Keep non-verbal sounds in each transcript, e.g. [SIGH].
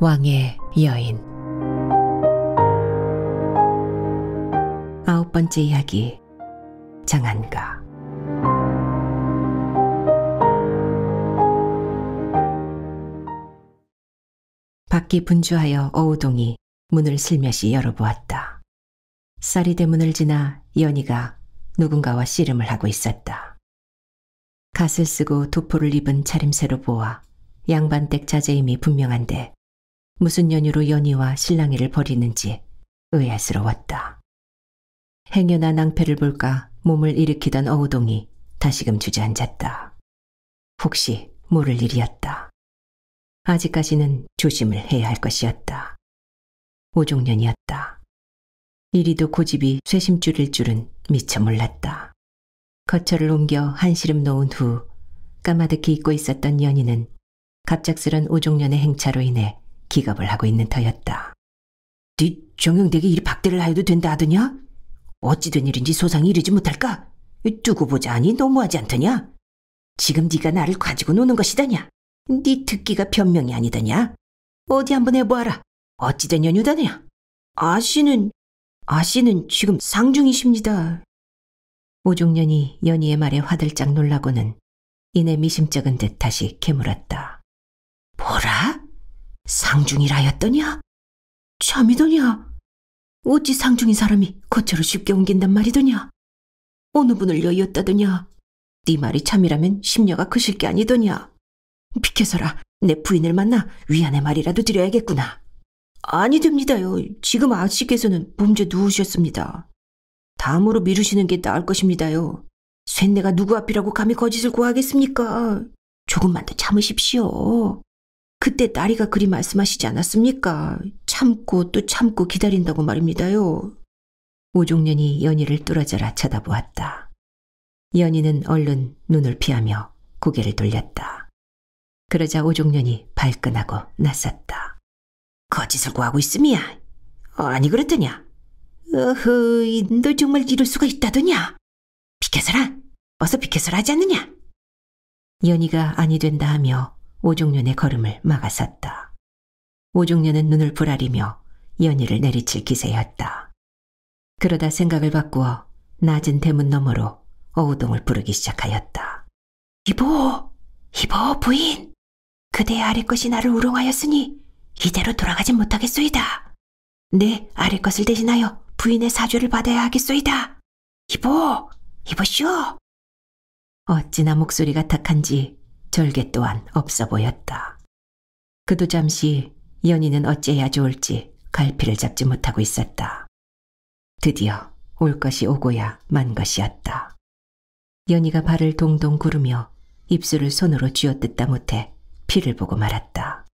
왕의 여인 아홉 번째 이야기 장안가 밖이 분주하여 어우동이 문을 슬며시 열어보았다. 쌀이 대문을 지나 연희가 누군가와 씨름을 하고 있었다. 갓을 쓰고 도포를 입은 차림새로 보아 양반댁 자제임이 분명한데 무슨 연유로 연희와 신랑이를 버리는지 의아스러웠다. 행여나 낭패를 볼까 몸을 일으키던 어우동이 다시금 주저앉았다. 혹시 모를 일이었다. 아직까지는 조심을 해야 할 것이었다. 오종년이었다. 이리도 고집이 쇄심줄일 줄은 미처 몰랐다. 거처를 옮겨 한시름 놓은 후 까마득히 잊고 있었던 연희는 갑작스런 오종년의 행차로 인해 기겁을 하고 있는 터였다. 네정형대게 이리 박대를 하여도 된다 하더냐? 어찌 된 일인지 소상히 이르지 못할까? 두고 보자니 너무하지 않더냐? 지금 네가 나를 가지고 노는 것이다냐? 네특기가 변명이 아니더냐? 어디 한번 해보아라. 어찌된 연유다냐? 아씨는, 아씨는 지금 상중이십니다. 오종년이 연희의 말에 화들짝 놀라고는 이내 미심쩍은 듯 다시 캐물었다. 뭐라? 상중이라였더냐? 참이더냐? 어찌 상중인 사람이 거처로 쉽게 옮긴단 말이더냐? 어느 분을 여의었다더냐? 네 말이 참이라면 심려가 크실 게 아니더냐? 비켜서라. 내 부인을 만나 위안의 말이라도 드려야겠구나. 아니 됩니다요. 지금 아씨께서는 범죄 누우셨습니다. 다음으로 미루시는 게 나을 것입니다요. 쇳내가 누구 앞이라고 감히 거짓을 구하겠습니까 조금만 더 참으십시오. 그때 딸이가 그리 말씀하시지 않았습니까? 참고 또 참고 기다린다고 말입니다요. 오종년이 연희를 뚫어져라 쳐다보았다. 연희는 얼른 눈을 피하며 고개를 돌렸다. 그러자 오종년이 발끈하고 낯섰다 거짓을 구하고 있음이야. 아니 그랬더냐. 어허, 널 정말 이럴 수가 있다더냐. 피켓을 하. 어서 피켓을 하지 않느냐. 연희가 아니 된다 하며 오종년의 걸음을 막았었다. 오종년은 눈을 부라리며 연희를 내리칠 기세였다. 그러다 생각을 바꾸어 낮은 대문 너머로 어우동을 부르기 시작하였다. 이보! 이보 부인! 그대의 아래 것이 나를 우롱하였으니 이대로 돌아가진 못하겠소이다. 내 네 아래 것을 대신하여 부인의 사죄를 받아야 하겠소이다. 이보! 이보쇼! 어찌나 목소리가 탁한지 절개 또한 없어 보였다. 그도 잠시 연희는 어찌해야 좋을지 갈피를 잡지 못하고 있었다. 드디어 올 것이 오고야 만 것이었다. 연희가 발을 동동 구르며 입술을 손으로 쥐어뜯다 못해 피를 보고 말았다.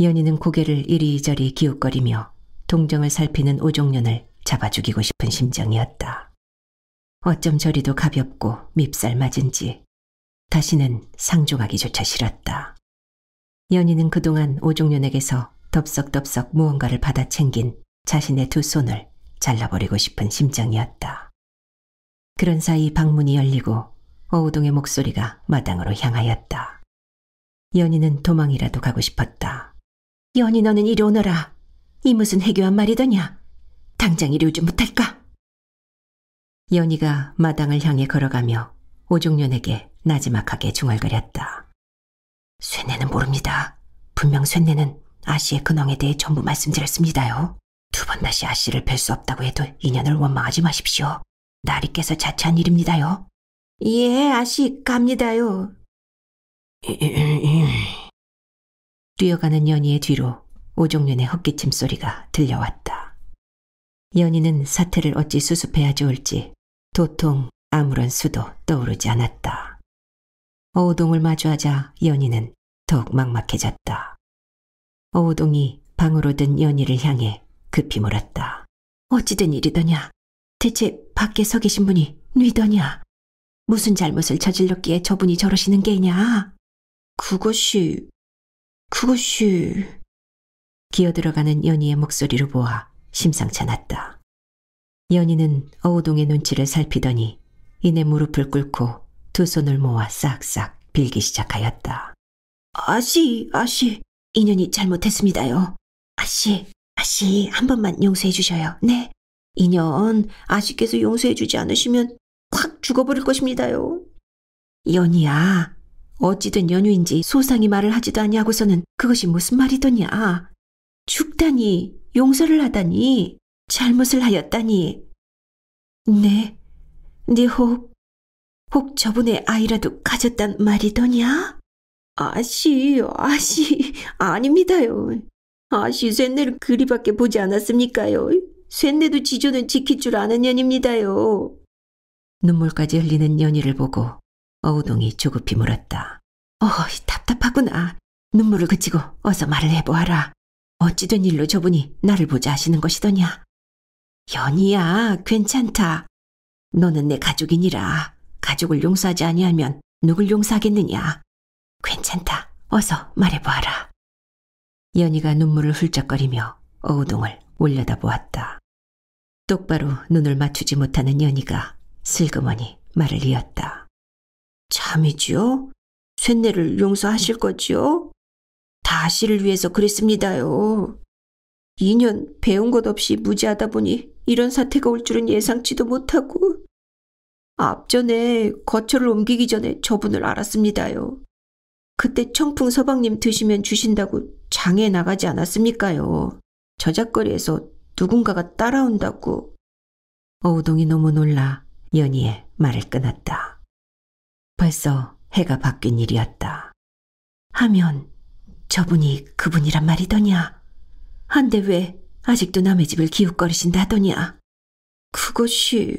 연희는 고개를 이리저리 기웃거리며 동정을 살피는 오종년을 잡아 죽이고 싶은 심정이었다. 어쩜 저리도 가볍고 밉살 맞은지 다시는 상종하기조차 싫었다. 연희는 그동안 오종련에게서 덥석덥석 무언가를 받아 챙긴 자신의 두 손을 잘라버리고 싶은 심정이었다. 그런 사이 방문이 열리고 어우동의 목소리가 마당으로 향하였다. 연희는 도망이라도 가고 싶었다. 연희 너는 이리 오너라. 이 무슨 해교한 말이더냐. 당장 이리 오지 못할까? 연희가 마당을 향해 걸어가며 오종련에게 나지막하게 중얼거렸다. 쇠뇌는 모릅니다. 분명 쇠뇌는 아씨의 근황에 대해 전부 말씀드렸습니다요. 두 번 다시 아씨를 뵐 수 없다고 해도 인연을 원망하지 마십시오. 나리께서 자처한 일입니다요. 예, 아씨 갑니다요. 뛰어가는 [LAUGHS] 연희의 뒤로 오종윤의 헛기침 소리가 들려왔다. 연희는 사태를 어찌 수습해야 좋을지 도통 아무런 수도 떠오르지 않았다. 어우동을 마주하자 연희는 더욱 막막해졌다. 어우동이 방으로 든 연희를 향해 급히 물었다. 어찌된 일이더냐? 대체 밖에 서 계신 분이 누 뉘더냐? 무슨 잘못을 저질렀기에 저분이 저러시는 게냐? 그것이... 그것이... 기어들어가는 연희의 목소리를 보아 심상찮았다. 연희는 어우동의 눈치를 살피더니 이내 무릎을 꿇고 두 손을 모아 싹싹 빌기 시작하였다. 아씨, 아씨, 인연이 잘못했습니다요. 아씨, 아씨, 한 번만 용서해 주셔요. 네. 인연, 아씨께서 용서해 주지 않으시면 확 죽어버릴 것입니다요. 연희야, 어찌된 연유인지 소상히 말을 하지도 아니하고서는 그것이 무슨 말이더냐. 죽다니, 용서를 하다니, 잘못을 하였다니. 네, 네혹 혹 저분의 아이라도 가졌단 말이더냐? 아씨, 아씨, 아닙니다요. 아씨, 쇳내를 그리밖에 보지 않았습니까요? 쇳내도 지조는 지킬 줄 아는 년입니다요. 눈물까지 흘리는 연희를 보고 어우동이 조급히 물었다. 어이, 답답하구나. 눈물을 그치고 어서 말을 해보아라. 어찌된 일로 저분이 나를 보자 하시는 것이더냐? 연희야, 괜찮다. 너는 내 가족이니라. 가족을 용서하지 아니하면 누굴 용서하겠느냐. 괜찮다. 어서 말해보아라. 연희가 눈물을 훌쩍거리며 어우동을 올려다보았다. 똑바로 눈을 맞추지 못하는 연희가 슬그머니 말을 이었다. 참이지요? 쇳내를 용서하실 거지요? 다시를 위해서 그랬습니다요. 2년 배운 것 없이 무지하다 보니 이런 사태가 올 줄은 예상치도 못하고 앞전에 거처를 옮기기 전에 저분을 알았습니다요. 그때 청풍 서방님 드시면 주신다고 장에 나가지 않았습니까요. 저작거리에서 누군가가 따라온다고. 어우동이 너무 놀라 연희의 말을 끊었다. 벌써 해가 바뀐 일이었다. 하면 저분이 그분이란 말이더냐. 한데 왜 아직도 남의 집을 기웃거리신다더냐. 그것이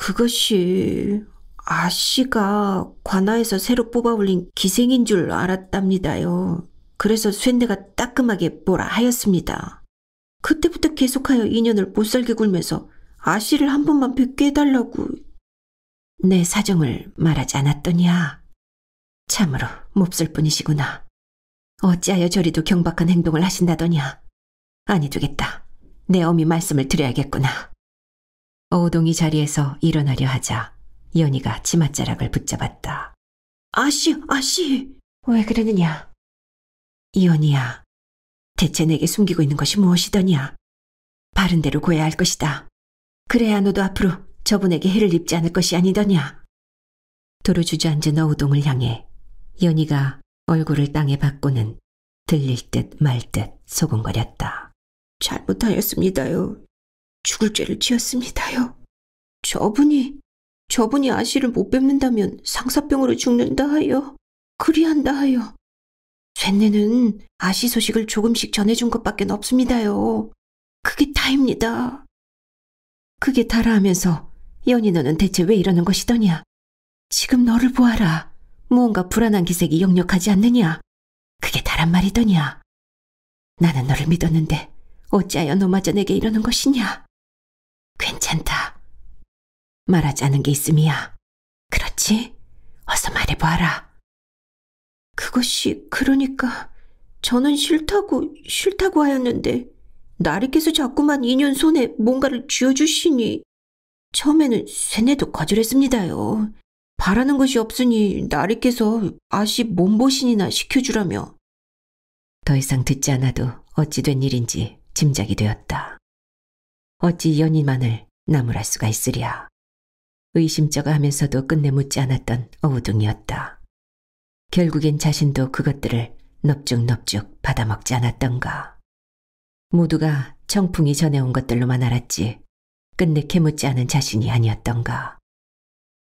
그것이 아씨가 관아에서 새로 뽑아 올린 기생인 줄 알았답니다요. 그래서 쇠뇌가 따끔하게 뭐라 하였습니다. 그때부터 계속하여 인연을 못살게 굴면서 아씨를 한 번만 뵙게 해달라고. 내 사정을 말하지 않았더냐. 참으로 몹쓸 뿐이시구나. 어찌하여 저리도 경박한 행동을 하신다더냐. 아니 되겠다. 내 어미 말씀을 드려야겠구나. 어우동이 자리에서 일어나려 하자 연희가 치맛자락을 붙잡았다. 아씨, 아씨! 왜 그러느냐? 이연희야, 대체 내게 숨기고 있는 것이 무엇이더냐? 바른 대로 고해야 할 것이다. 그래야 너도 앞으로 저분에게 해를 입지 않을 것이 아니더냐? 도로 주저앉은 어우동을 향해 연희가 얼굴을 땅에 박고는 들릴 듯 말 듯 소곤거렸다. 잘못하였습니다요. 죽을 죄를 지었습니다요. 저분이, 저분이 아씨를 못 뵙는다면 상사병으로 죽는다 하여, 그리한다 하여. 쇠네는 아씨 소식을 조금씩 전해준 것밖에 없습니다요. 그게 다입니다. 그게 다라 하면서 연희 너는 대체 왜 이러는 것이더냐. 지금 너를 보아라. 무언가 불안한 기색이 역력하지 않느냐. 그게 다란 말이더냐. 나는 너를 믿었는데 어찌하여 너마저 내게 이러는 것이냐. 괜찮다. 말하지 않은 게 있음이야. 그렇지? 어서 말해봐라. 그것이 그러니까 저는 싫다고 싫다고 하였는데 나리께서 자꾸만 인연 손에 뭔가를 쥐어주시니 처음에는 쇠뇌도 거절했습니다요. 바라는 것이 없으니 나리께서 아시 몸보신이나 시켜주라며. 더 이상 듣지 않아도 어찌 된 일인지 짐작이 되었다. 어찌 연인만을 나무랄 수가 있으랴. 의심쩍어 하면서도 끝내 묻지 않았던 어우둥이었다. 결국엔 자신도 그것들을 넙죽넙죽 받아먹지 않았던가. 모두가 청풍이 전해온 것들로만 알았지 끝내 캐묻지 않은 자신이 아니었던가.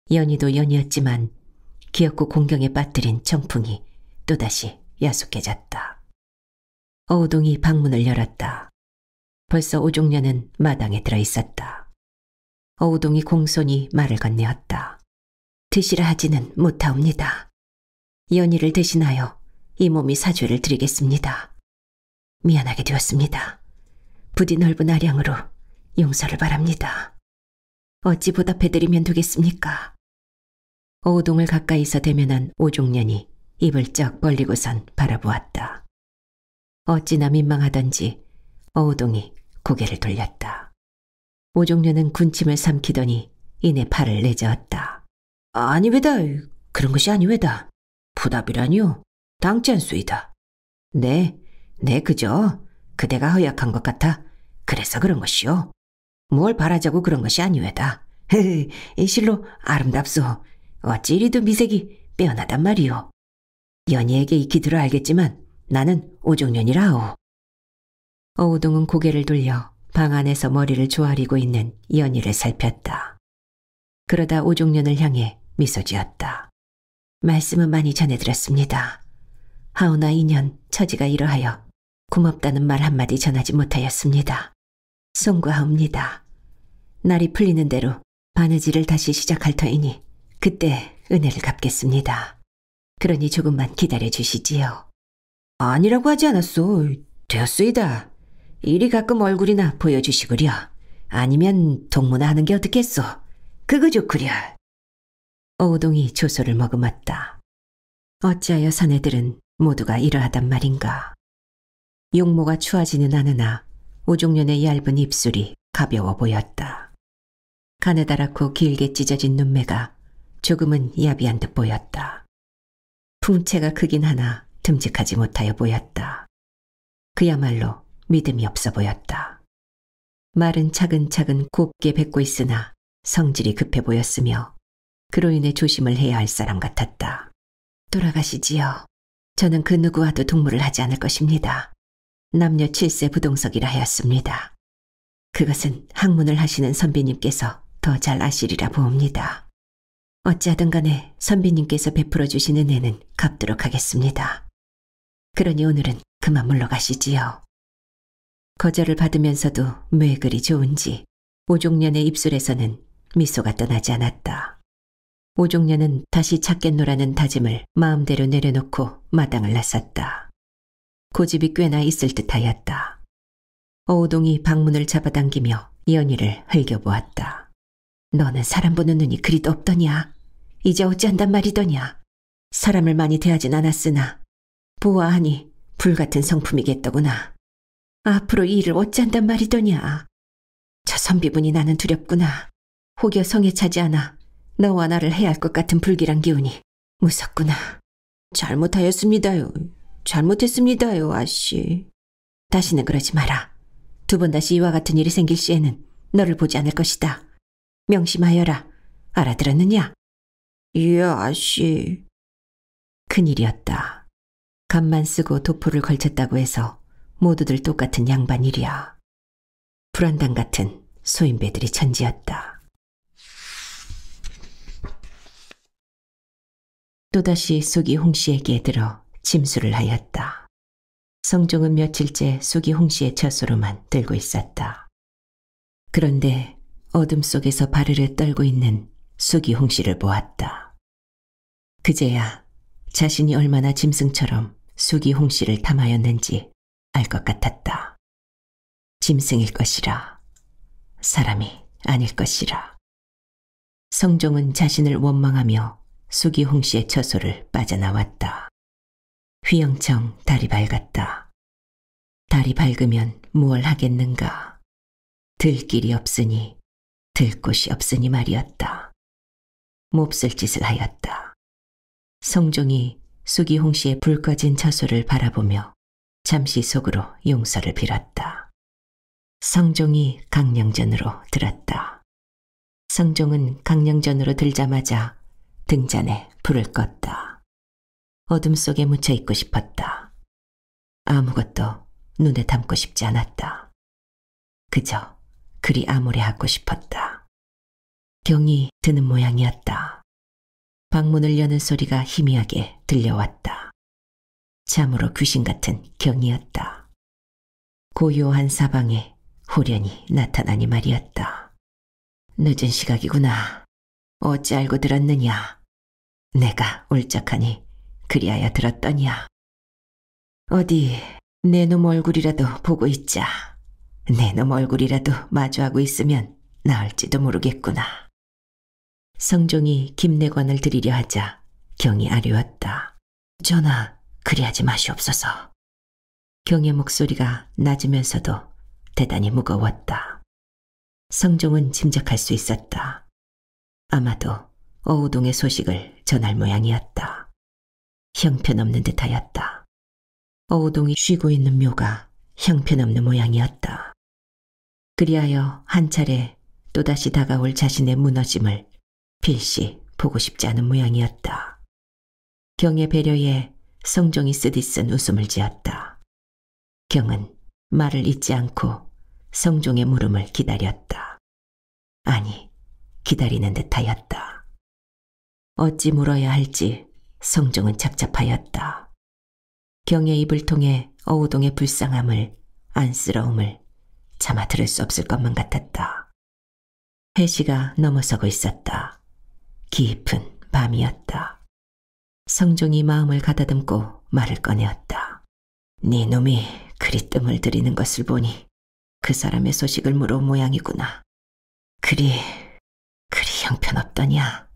연희도 연희였지만기엽고 공경에 빠뜨린 청풍이 또다시 야속해졌다. 어우동이 방문을 열었다. 벌써 오종년은 마당에 들어 있었다. 어우동이 공손히 말을 건네었다. 드시라 하지는 못하옵니다. 연희를 대신하여 이 몸이 사죄를 드리겠습니다. 미안하게 되었습니다. 부디 넓은 아량으로 용서를 바랍니다. 어찌 보답해드리면 되겠습니까? 어우동을 가까이서 대면한 오종년이 입을 쩍 벌리고선 바라보았다. 어찌나 민망하던지 어우동이 고개를 돌렸다. 오종려는 군침을 삼키더니 이내 팔을 내저었다. 아니외다. 그런 것이 아니외다. 부답이라니요. 당찬수이다 네, 네 그저 그대가 허약한 것 같아. 그래서 그런 것이요. 뭘 바라자고 그런 것이 아니외다. 헤헤, [LAUGHS] 실로 아름답소. 어찌 이리도 미색이 빼어나단 말이오. 연희에게 익히 들어 알겠지만 나는 오종년이라오. 어우동은 고개를 돌려 방 안에서 머리를 조아리고 있는 이연희를 살폈다. 그러다 오종년을 향해 미소 지었다. 말씀은 많이 전해드렸습니다. 하오나 인연 처지가 이러하여 고맙다는 말 한마디 전하지 못하였습니다. 송구하옵니다. 날이 풀리는 대로 바느질을 다시 시작할 터이니 그때 은혜를 갚겠습니다. 그러니 조금만 기다려 주시지요. 아니라고 하지 않았소. 되었소이다. 이리 가끔 얼굴이나 보여주시구려. 아니면 동무나 하는 게 어떻겠소. 그거 좋구려. 오동이 조소를 머금었다. 어찌하여 사내들은 모두가 이러하단 말인가. 용모가 추하지는 않으나 오종년의 얇은 입술이 가벼워 보였다. 가느다랗고 길게 찢어진 눈매가 조금은 야비한 듯 보였다. 풍채가 크긴 하나 듬직하지 못하여 보였다. 그야말로 믿음이 없어 보였다. 말은 차근차근 곱게 뱉고 있으나 성질이 급해 보였으며 그로 인해 조심을 해야 할 사람 같았다. 돌아가시지요. 저는 그 누구와도 동무를 하지 않을 것입니다. 남녀 칠세 부동석이라 하였습니다. 그것은 학문을 하시는 선비님께서 더 잘 아시리라 보옵니다. 어찌하든 간에 선비님께서 베풀어 주시는 애는 갚도록 하겠습니다. 그러니 오늘은 그만 물러가시지요. 거절을 받으면서도 왜 그리 좋은지 오종년의 입술에서는 미소가 떠나지 않았다. 오종년은 다시 찾겠노라는 다짐을 마음대로 내려놓고 마당을 나섰다. 고집이 꽤나 있을 듯하였다. 어우동이 방문을 잡아당기며 연희를 흘겨보았다. 너는 사람 보는 눈이 그리도 없더냐? 이제 어찌한단 말이더냐? 사람을 많이 대하진 않았으나 보아하니 불같은 성품이겠더구나. 앞으로 일을 어찌한단 말이더냐. 저 선비분이 나는 두렵구나. 혹여 성에 차지 않아 너와 나를 해야 할 것 같은 불길한 기운이 무섭구나. 잘못하였습니다요. 잘못했습니다요, 아씨. 다시는 그러지 마라. 두 번 다시 이와 같은 일이 생길 시에는 너를 보지 않을 것이다. 명심하여라. 알아들었느냐? 예, 아씨. 큰일이었다. 간만 쓰고 도포를 걸쳤다고 해서 모두들 똑같은 양반 이랴 불안당 같은 소인배들이 천지였다. 또다시 속이 홍씨에게 들어 짐수를 하였다. 성종은 며칠째 속이 홍씨의 처소로만 들고 있었다. 그런데 어둠 속에서 바르르 떨고 있는 속이 홍씨를 보았다. 그제야 자신이 얼마나 짐승처럼 숙이 홍씨를 탐하였는지 알것 같았다. 짐승일 것이라, 사람이 아닐 것이라. 성종은 자신을 원망하며 수기 홍씨의 처소를 빠져나왔다. 휘영청 달이 밝았다. 달이 밝으면 무얼 하겠는가. 들 길이 없으니 들 곳이 없으니 말이었다. 몹쓸 짓을 하였다. 성종이 수기홍 씨의 불 꺼진 처소를 바라보며 잠시 속으로 용서를 빌었다. 성종이 강령전으로 들었다. 성종은 강령전으로 들자마자 등잔에 불을 껐다. 어둠 속에 묻혀 있고 싶었다. 아무것도 눈에 담고 싶지 않았다. 그저 그리 아무리하고 싶었다. 경이 드는 모양이었다. 방문을 여는 소리가 희미하게 들려왔다. 참으로 귀신 같은 경이었다. 고요한 사방에 후련히 나타나니 말이었다. 늦은 시각이구나. 어찌 알고 들었느냐. 내가 울적하니 그리하여 들었더냐. 어디 내 놈 얼굴이라도 보고 있자. 내 놈 얼굴이라도 마주하고 있으면 나을지도 모르겠구나. 성종이 김내관을 드리려 하자 경이 아뢰었다 전하, 그리하지 마시옵소서. 경의 목소리가 낮으면서도 대단히 무거웠다. 성종은 짐작할 수 있었다. 아마도 어우동의 소식을 전할 모양이었다. 형편없는 듯하였다. 어우동이 쉬고 있는 묘가 형편없는 모양이었다. 그리하여 한 차례 또다시 다가올 자신의 무너짐을 필시 보고 싶지 않은 모양이었다. 경의 배려에 성종이 쓰디쓴 웃음을 지었다. 경은 말을 잊지 않고 성종의 물음을 기다렸다. 아니, 기다리는 듯하였다. 어찌 물어야 할지 성종은 착잡하였다. 경의 입을 통해 어우동의 불쌍함을, 안쓰러움을 참아 들을 수 없을 것만 같았다. 해시가 넘어서고 있었다. 깊은 밤이었다. 성종이 마음을 가다듬고 말을 꺼내었다. 네 놈이 그리 뜸을 들이는 것을 보니 그 사람의 소식을 물어 모양이구나. 그리, 그리 형편없더냐?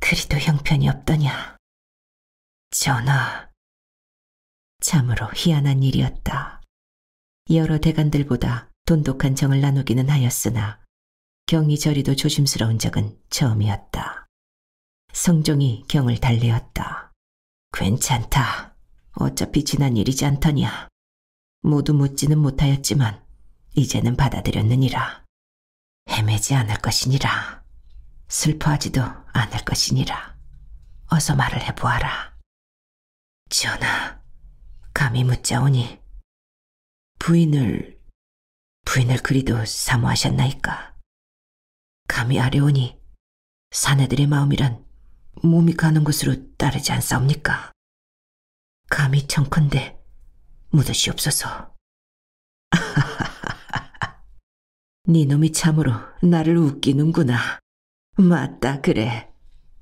그리도 형편이 없더냐? 전하, 참으로 희한한 일이었다. 여러 대관들보다 돈독한 정을 나누기는 하였으나 경이 저리도 조심스러운 적은 처음이었다. 성종이 경을 달래었다. 괜찮다. 어차피 지난 일이지 않더냐. 모두 묻지는 못하였지만 이제는 받아들였느니라. 헤매지 않을 것이니라. 슬퍼하지도 않을 것이니라. 어서 말을 해보아라. 지연아, 감히 묻자오니 부인을 부인을 그리도 사모하셨나이까? 감히 아뢰오니 사내들의 마음이란 몸이 가는 곳으로 따르지 않사옵니까? 감히 청컨대 묻으이없어서네 [LAUGHS] 놈이 참으로 나를 웃기는구나. 맞다 그래.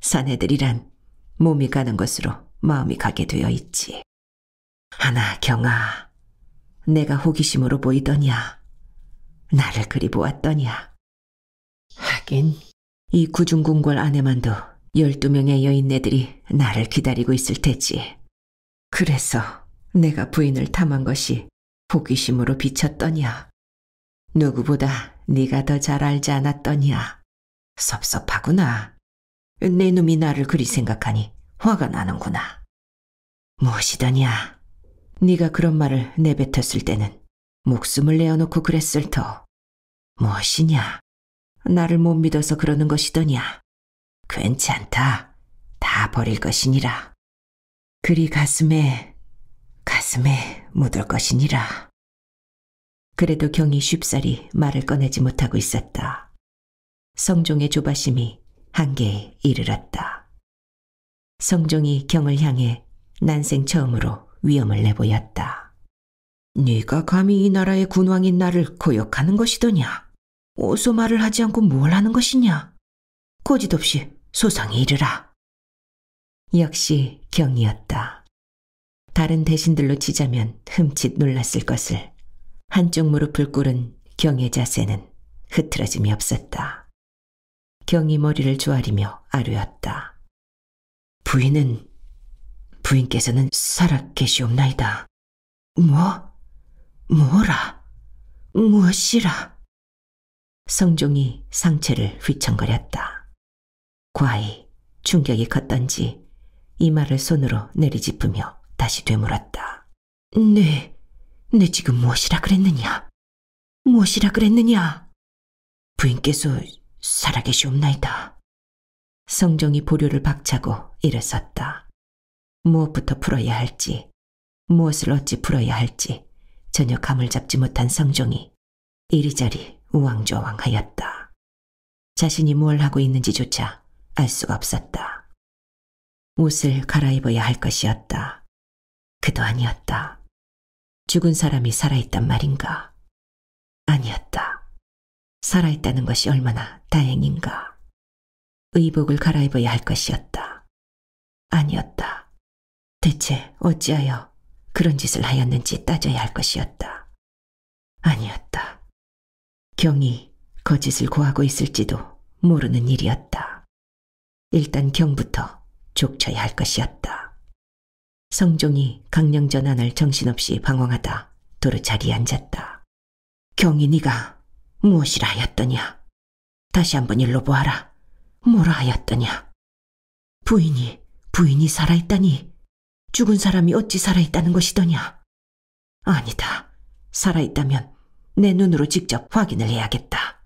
사내들이란 몸이 가는 것으로 마음이 가게 되어 있지. 하나 경아, 내가 호기심으로 보이더냐? 나를 그리 보았더냐? 하긴 이 구중궁궐 안에만도 열두 명의 여인네들이 나를 기다리고 있을 테지. 그래서 내가 부인을 탐한 것이 호기심으로 비쳤더냐. 누구보다 네가 더 잘 알지 않았더냐. 섭섭하구나. 내 놈이 나를 그리 생각하니 화가 나는구나. 무엇이더냐. 네가 그런 말을 내뱉었을 때는 목숨을 내어놓고 그랬을 터. 무엇이냐. 나를 못 믿어서 그러는 것이더냐. 괜찮다. 다 버릴 것이니라. 그리 가슴에, 가슴에 묻을 것이니라. 그래도 경이 쉽사리 말을 꺼내지 못하고 있었다. 성종의 조바심이 한계에 이르렀다. 성종이 경을 향해 난생 처음으로 위험을 내보였다. 네가 감히 이 나라의 군왕인 나를 고역하는 것이더냐? 오소 말을 하지 않고 뭘 하는 것이냐? 고짓없이 소상히 이르라. 역시 경이었다. 다른 대신들로 치자면 흠칫 놀랐을 것을 한쪽 무릎을 꿇은 경의 자세는 흐트러짐이 없었다. 경이 머리를 조아리며 아뢰었다. 부인은 부인께서는 살아 계시옵나이다. 뭐? 뭐라? 무엇이라? 성종이 상체를 휘청거렸다. 과히 충격이 컸던지 이마를 손으로 내리짚으며 다시 되물었다. 네, 네 지금 무엇이라 그랬느냐? 무엇이라 그랬느냐? 부인께서 살아계시옵나이다. 성종이 보류를 박차고 일어섰다. 무엇부터 풀어야 할지, 무엇을 어찌 풀어야 할지 전혀 감을 잡지 못한 성종이 이리저리 우왕좌왕하였다. 자신이 뭘 하고 있는지조차 알 수가 없었다. 옷을 갈아입어야 할 것이었다. 그도 아니었다. 죽은 사람이 살아있단 말인가? 아니었다. 살아있다는 것이 얼마나 다행인가? 의복을 갈아입어야 할 것이었다. 아니었다. 대체 어찌하여 그런 짓을 하였는지 따져야 할 것이었다. 아니었다. 경이 거짓을 고하고 있을지도 모르는 일이었다. 일단 경부터 족쳐야 할 것이었다. 성종이 강령전 환을 정신없이 방황하다 도로 자리에 앉았다. 경이 네가 무엇이라 하였더냐? 다시 한번 일로 보아라. 뭐라 하였더냐? 부인이 부인이 살아있다니 죽은 사람이 어찌 살아있다는 것이더냐? 아니다. 살아있다면 내 눈으로 직접 확인을 해야겠다.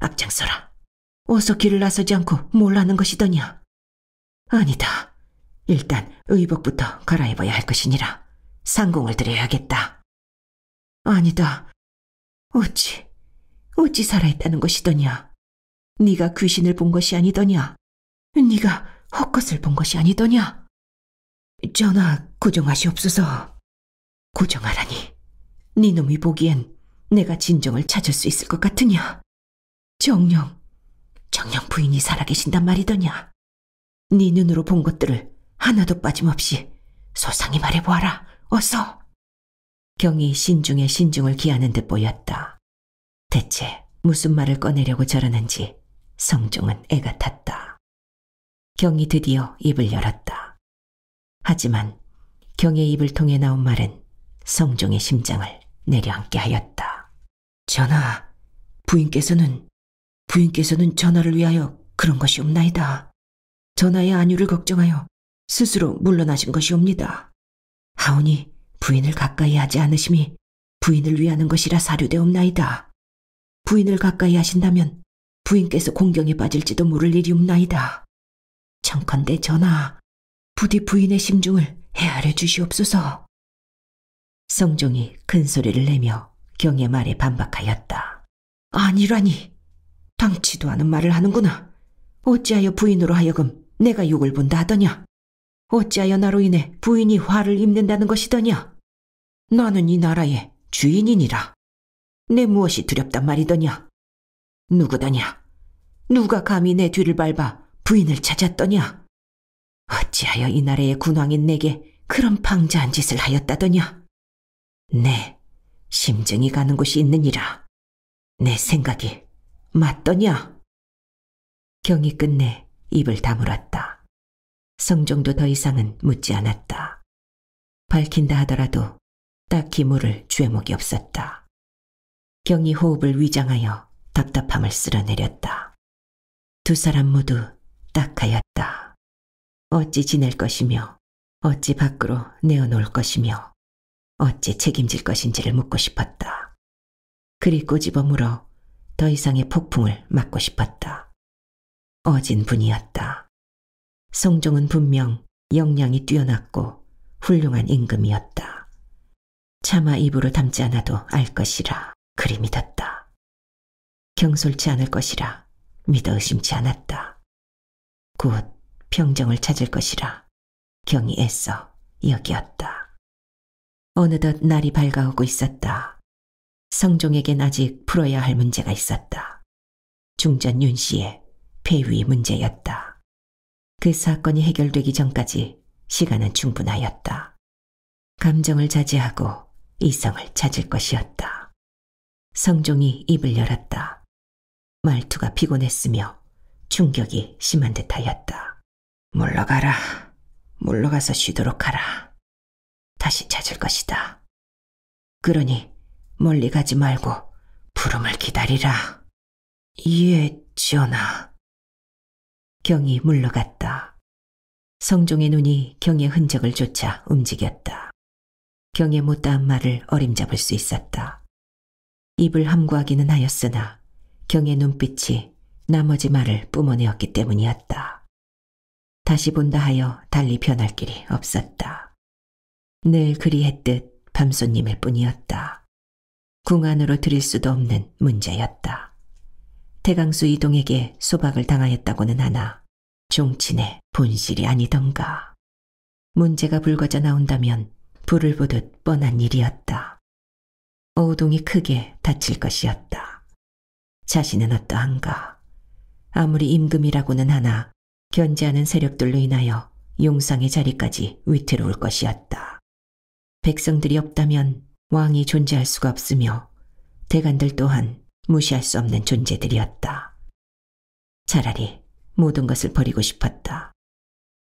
앞장서라. 어서 길을 나서지 않고 몰라는 것이더냐? 아니다. 일단 의복부터 갈아입어야 할 것이니라. 상공을 드려야겠다. 아니다. 어찌, 어찌 살아있다는 것이더냐? 네가 귀신을 본 것이 아니더냐? 네가 헛것을 본 것이 아니더냐? 전하, 고정하시옵소서. 고정하라니. 네 놈이 보기엔 내가 진정을 찾을 수 있을 것 같으냐? 정령, 정령 부인이 살아계신단 말이더냐? 네 눈으로 본 것들을 하나도 빠짐없이 소상히 말해보아라. 어서. 경이 신중에 신중을 기하는 듯 보였다. 대체 무슨 말을 꺼내려고 저러는지 성종은 애가 탔다. 경이 드디어 입을 열었다. 하지만 경의 입을 통해 나온 말은 성종의 심장을 내려앉게 하였다. 전하, 부인께서는 부인께서는 전하를 위하여 그런 것이 없나이다. 전하의 안유를 걱정하여 스스로 물러나신 것이옵니다. 하오니 부인을 가까이 하지 않으심이 부인을 위하는 것이라 사료되옵나이다. 부인을 가까이 하신다면 부인께서 공경에 빠질지도 모를 일이옵나이다. 청컨대 전하, 부디 부인의 심중을 헤아려 주시옵소서. 성종이 큰 소리를 내며 경의 말에 반박하였다. 아니라니, 당치도 않은 말을 하는구나. 어찌하여 부인으로 하여금 내가 욕을 본다 하더냐? 어찌하여 나로 인해 부인이 화를 입는다는 것이더냐? 나는 이 나라의 주인이니라. 내 무엇이 두렵단 말이더냐? 누구더냐? 누가 감히 내 뒤를 밟아 부인을 찾았더냐? 어찌하여 이 나라의 군왕인 내게 그런 방자한 짓을 하였다더냐? 네, 심정이 가는 곳이 있느니라. 내 생각이 맞더냐? 경이 끝내 입을 다물었다. 성종도 더 이상은 묻지 않았다. 밝힌다 하더라도 딱히 물을 죄목이 없었다. 경이 호흡을 위장하여 답답함을 쓸어내렸다. 두 사람 모두 딱하였다. 어찌 지낼 것이며 어찌 밖으로 내어놓을 것이며 어찌 책임질 것인지를 묻고 싶었다. 그리 꼬집어 물어 더 이상의 폭풍을 막고 싶었다. 어진 분이었다. 송종은 분명 역량이 뛰어났고 훌륭한 임금이었다. 차마 입으로 담지 않아도 알 것이라 그리 믿었다. 경솔치 않을 것이라 믿어 의심치 않았다. 곧 평정을 찾을 것이라 경이 애써 여기었다. 어느덧 날이 밝아오고 있었다. 성종에겐 아직 풀어야 할 문제가 있었다. 중전 윤 씨의 폐위 문제였다. 그 사건이 해결되기 전까지 시간은 충분하였다. 감정을 자제하고 이성을 찾을 것이었다. 성종이 입을 열었다. 말투가 피곤했으며 충격이 심한 듯하였다. 물러가라. 물러가서 쉬도록 하라. 다시 찾을 것이다. 그러니 멀리 가지 말고 부름을 기다리라. 예, 지연아. 경이 물러갔다. 성종의 눈이 경의 흔적을 쫓아 움직였다. 경의 못다한 말을 어림잡을 수 있었다. 입을 함구하기는 하였으나 경의 눈빛이 나머지 말을 뿜어내었기 때문이었다. 다시 본다 하여 달리 변할 길이 없었다. 늘 그리했듯 밤손님일 뿐이었다. 궁 안으로 들일 수도 없는 문제였다. 태강수 이동에게 소박을 당하였다고는 하나 종친의 본실이 아니던가. 문제가 불거져 나온다면 불을 보듯 뻔한 일이었다. 오우동이 크게 다칠 것이었다. 자신은 어떠한가. 아무리 임금이라고는 하나 견제하는 세력들로 인하여 용상의 자리까지 위태로울 것이었다. 백성들이 없다면 왕이 존재할 수가 없으며 대관들 또한 무시할 수 없는 존재들이었다. 차라리 모든 것을 버리고 싶었다.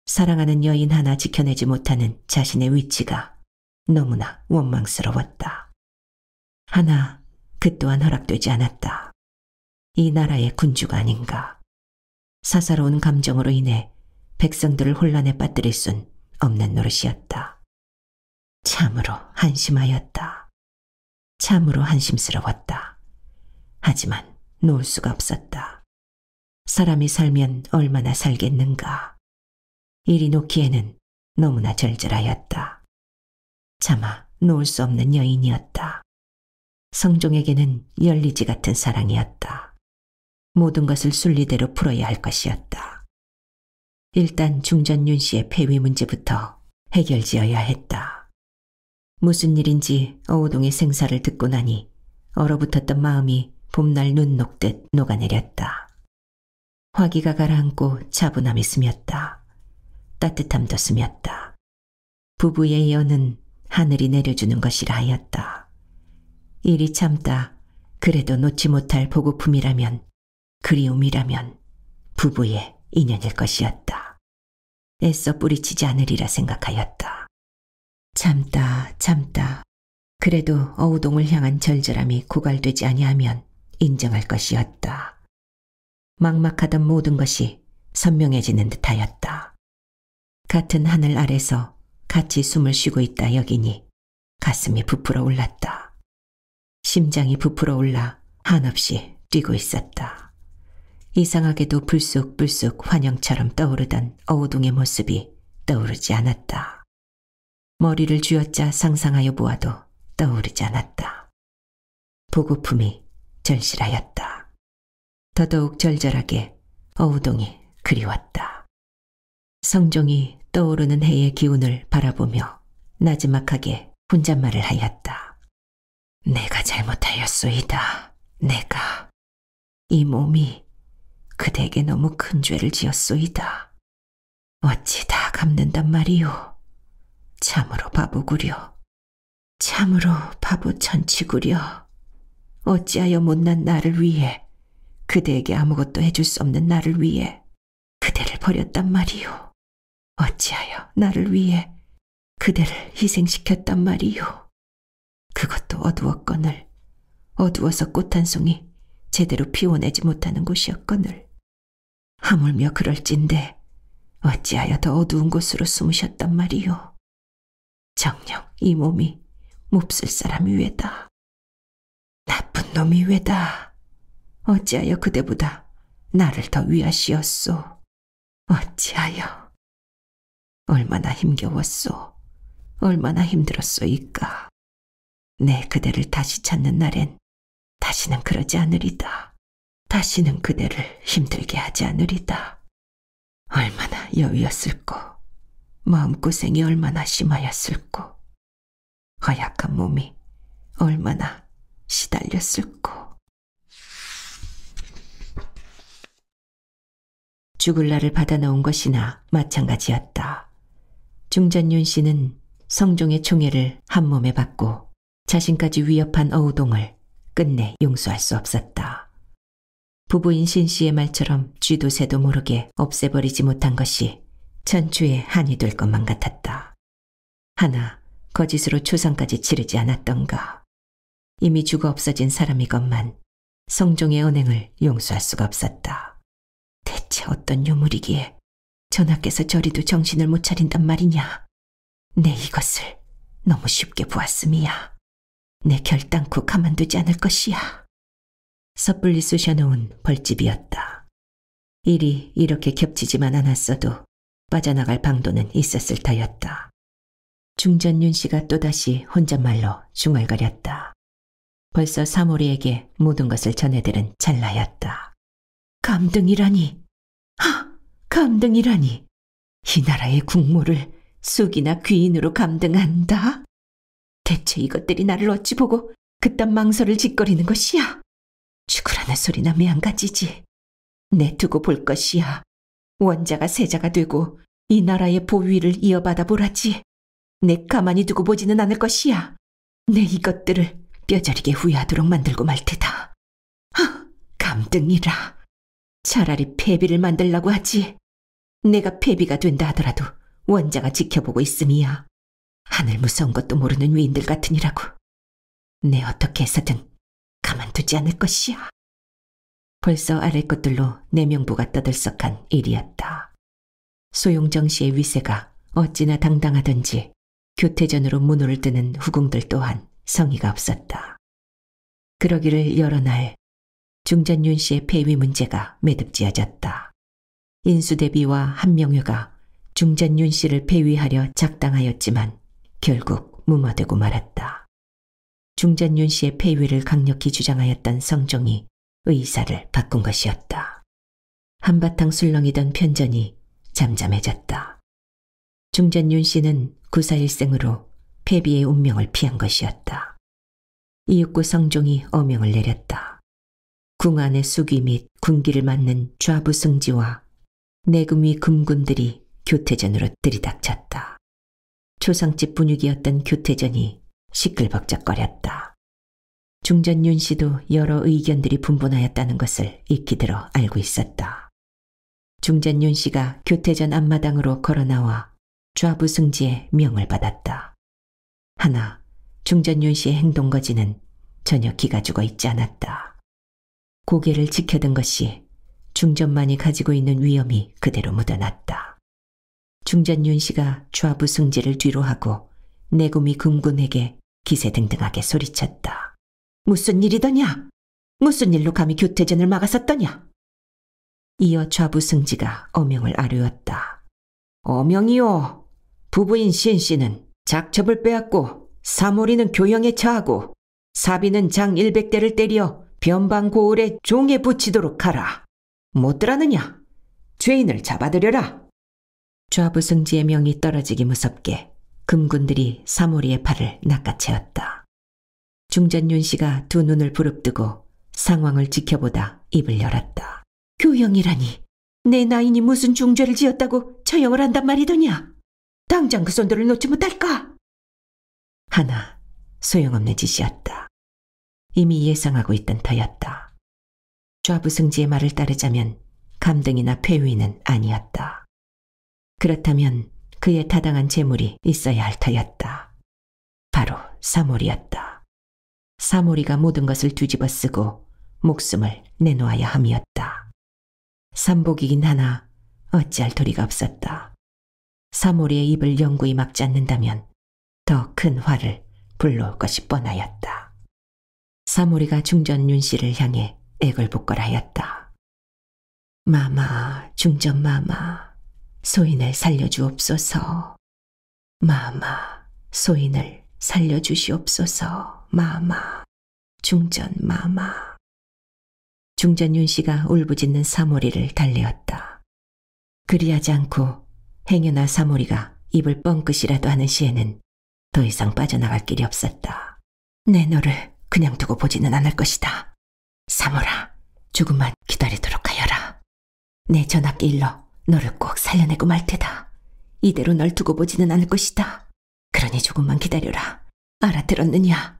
사랑하는 여인 하나 지켜내지 못하는 자신의 위치가 너무나 원망스러웠다. 하나, 그 또한 허락되지 않았다. 이 나라의 군주가 아닌가. 사사로운 감정으로 인해 백성들을 혼란에 빠뜨릴 순 없는 노릇이었다. 참으로 한심하였다. 참으로 한심스러웠다. 하지만 놓을 수가 없었다. 사람이 살면 얼마나 살겠는가. 이리 놓기에는 너무나 절절하였다. 차마 놓을 수 없는 여인이었다. 성종에게는 열리지 같은 사랑이었다. 모든 것을 순리대로 풀어야 할 것이었다. 일단 중전 윤 씨의 폐위 문제부터 해결지어야 했다. 무슨 일인지 어우동의 생사를 듣고 나니 얼어붙었던 마음이 봄날 눈 녹듯 녹아내렸다. 화기가 가라앉고 차분함이 스였다 따뜻함도 스였다 부부의 연은 하늘이 내려주는 것이라 하였다. 일이 참다. 그래도 놓지 못할 보고품이라면 그리움이라면 부부의 인연일 것이었다. 애써 뿌리치지 않으리라 생각하였다. 참다 참다 그래도 어우동을 향한 절절함이 고갈되지 아니하면 인정할 것이었다. 막막하던 모든 것이 선명해지는 듯하였다. 같은 하늘 아래서 같이 숨을 쉬고 있다 여기니 가슴이 부풀어 올랐다. 심장이 부풀어 올라 한없이 뛰고 있었다. 이상하게도 불쑥불쑥 환영처럼 떠오르던 어우동의 모습이 떠오르지 않았다. 머리를 쥐었자 상상하여 보아도 떠오르지 않았다. 보고품이 절실하였다. 더더욱 절절하게 어우동이 그리웠다. 성종이 떠오르는 해의 기운을 바라보며 나지막하게 혼잣말을 하였다. 내가 잘못하였소이다. 내가 이 몸이 그대에게 너무 큰 죄를 지었소이다. 어찌 다 갚는단 말이오. 참으로 바보구려. 참으로 바보 천치구려. 어찌하여 못난 나를 위해 그대에게 아무것도 해줄 수 없는 나를 위해 그대를 버렸단 말이오 어찌하여 나를 위해 그대를 희생시켰단 말이오 그것도 어두웠건을 어두워서 꽃 한 송이 제대로 피워내지 못하는 곳이었건을 하물며 그럴진데 어찌하여 더 어두운 곳으로 숨으셨단 말이오 정녕 이 몸이 몹쓸 사람이 왜다. 나쁜 놈이 왜다. 어찌하여 그대보다 나를 더 위하시었소. 어찌하여. 얼마나 힘겨웠소. 얼마나 힘들었소이까. 내 그대를 다시 찾는 날엔 다시는 그러지 않으리다. 다시는 그대를 힘들게 하지 않으리다. 얼마나 여위였을꼬. 마음고생이 얼마나 심하였을꼬. 허약한 몸이 얼마나 시달렸을꼬. 죽을 날을 받아놓은 것이나 마찬가지였다. 중전윤 씨는 성종의 총애를 한 몸에 받고 자신까지 위협한 어우동을 끝내 용서할 수 없었다. 부부인 신 씨의 말처럼 쥐도 새도 모르게 없애버리지 못한 것이 전주에 한이 될 것만 같았다. 하나, 거짓으로 초상까지 치르지 않았던가. 이미 죽어 없어진 사람이건만 성종의 언행을 용서할 수가 없었다. 대체 어떤 유물이기에 전하께서 저리도 정신을 못 차린단 말이냐. 내 이것을 너무 쉽게 보았음이야. 내 결단코 가만두지 않을 것이야. 섣불리 쑤셔놓은 벌집이었다. 일이 이렇게 겹치지만 않았어도 빠져나갈 방도는 있었을 터였다. 중전윤 씨가 또다시 혼잣말로 중얼거렸다. 벌써 사모리에게 모든 것을 전해들은 찰나였다. 감등이라니! 하! 감등이라니! 이 나라의 국모를 쑥이나 귀인으로 감등한다? 대체 이것들이 나를 어찌 보고 그딴 망설을 짓거리는 것이야? 죽으라는 소리나 매한가지지. 내 두고 볼 것이야. 원자가 세자가 되고 이 나라의 보위를 이어받아 보라지. 내 가만히 두고 보지는 않을 것이야. 내 이것들을 뼈저리게 후회하도록 만들고 말 테다. 하, 감등이라. 차라리 패비를 만들라고 하지. 내가 패비가 된다 하더라도 원자가 지켜보고 있음이야. 하늘 무서운 것도 모르는 위인들 같으니라고. 내 어떻게 해서든 가만두지 않을 것이야. 벌써 아래 것들로 내 명부가 떠들썩한 일이었다. 소용정 씨의 위세가 어찌나 당당하든지 교태전으로 문호를 뜨는 후궁들 또한 성의가 없었다. 그러기를 여러 날 중전윤 씨의 폐위 문제가 매듭지어졌다. 인수대비와 한명회가 중전윤 씨를 폐위하려 작당하였지만 결국 무마되고 말았다. 중전윤 씨의 폐위를 강력히 주장하였던 성종이 의사를 바꾼 것이었다. 한바탕 술렁이던 편전이 잠잠해졌다. 중전 윤 씨는 구사일생으로 폐비의 운명을 피한 것이었다. 이윽고 성종이 어명을 내렸다. 궁 안의 수기 및 군기를 맞는 좌부승지와 내금위 금군들이 교태전으로 들이닥쳤다. 초상집 분위기였던 교태전이 시끌벅적거렸다. 중전 윤 씨도 여러 의견들이 분분하였다는 것을 익히 들어 알고 있었다. 중전 윤 씨가 교태전 앞마당으로 걸어 나와 좌부 승지의 명을 받았다. 하나, 중전 윤 씨의 행동거지는 전혀 기가 죽어 있지 않았다. 고개를 지켜든 것이 중전만이 가지고 있는 위험이 그대로 묻어났다. 중전 윤 씨가 좌부 승지를 뒤로 하고 내구미 금군에게 기세등등하게 소리쳤다. 무슨 일이더냐? 무슨 일로 감히 교태전을 막았었더냐? 이어 좌부승지가 어명을 아뢰었다. 어명이요. 부부인 신씨는 작첩을 빼앗고 사모리는 교형에 처하고 사비는 장 100대를 때려 변방고을에 종에 붙이도록 하라. 못들하느냐? 죄인을 잡아들여라. 좌부승지의 명이 떨어지기 무섭게 금군들이 사모리의 팔을 낚아채었다. 중전윤 씨가 두 눈을 부릅뜨고 상황을 지켜보다 입을 열었다. 교형이라니 내 나인이 무슨 중죄를 지었다고 처형을 한단 말이더냐? 당장 그 손들을 놓지 못할까? 하나 소용없는 짓이었다. 이미 예상하고 있던 터였다. 좌부승지의 말을 따르자면 감등이나 폐위는 아니었다. 그렇다면 그의 타당한 재물이 있어야 할 터였다. 바로 사몰이었다. 사모리가 모든 것을 뒤집어 쓰고 목숨을 내놓아야 함이었다. 삼복이긴 하나 어찌할 도리가 없었다. 사모리의 입을 영구히 막지 않는다면 더 큰 화를 불러올 것이 뻔하였다. 사모리가 중전 윤 씨를 향해 액을 걸복라하였다 마마, 중전 마마, 소인을 살려주옵소서. 마마, 소인을 살려주시옵소서 마마 중전 마마 중전윤 씨가 울부짖는 사모리를 달래었다. 그리하지 않고 행여나 사모리가 입을 뻥끗이라도 하는 시에는 더 이상 빠져나갈 길이 없었다. 내 너를 그냥 두고 보지는 않을 것이다. 사모라, 조금만 기다리도록 하여라. 내 전학기 일러 너를 꼭 살려내고 말 테다. 이대로 널 두고 보지는 않을 것이다. 그러니 조금만 기다려라. 알아들었느냐?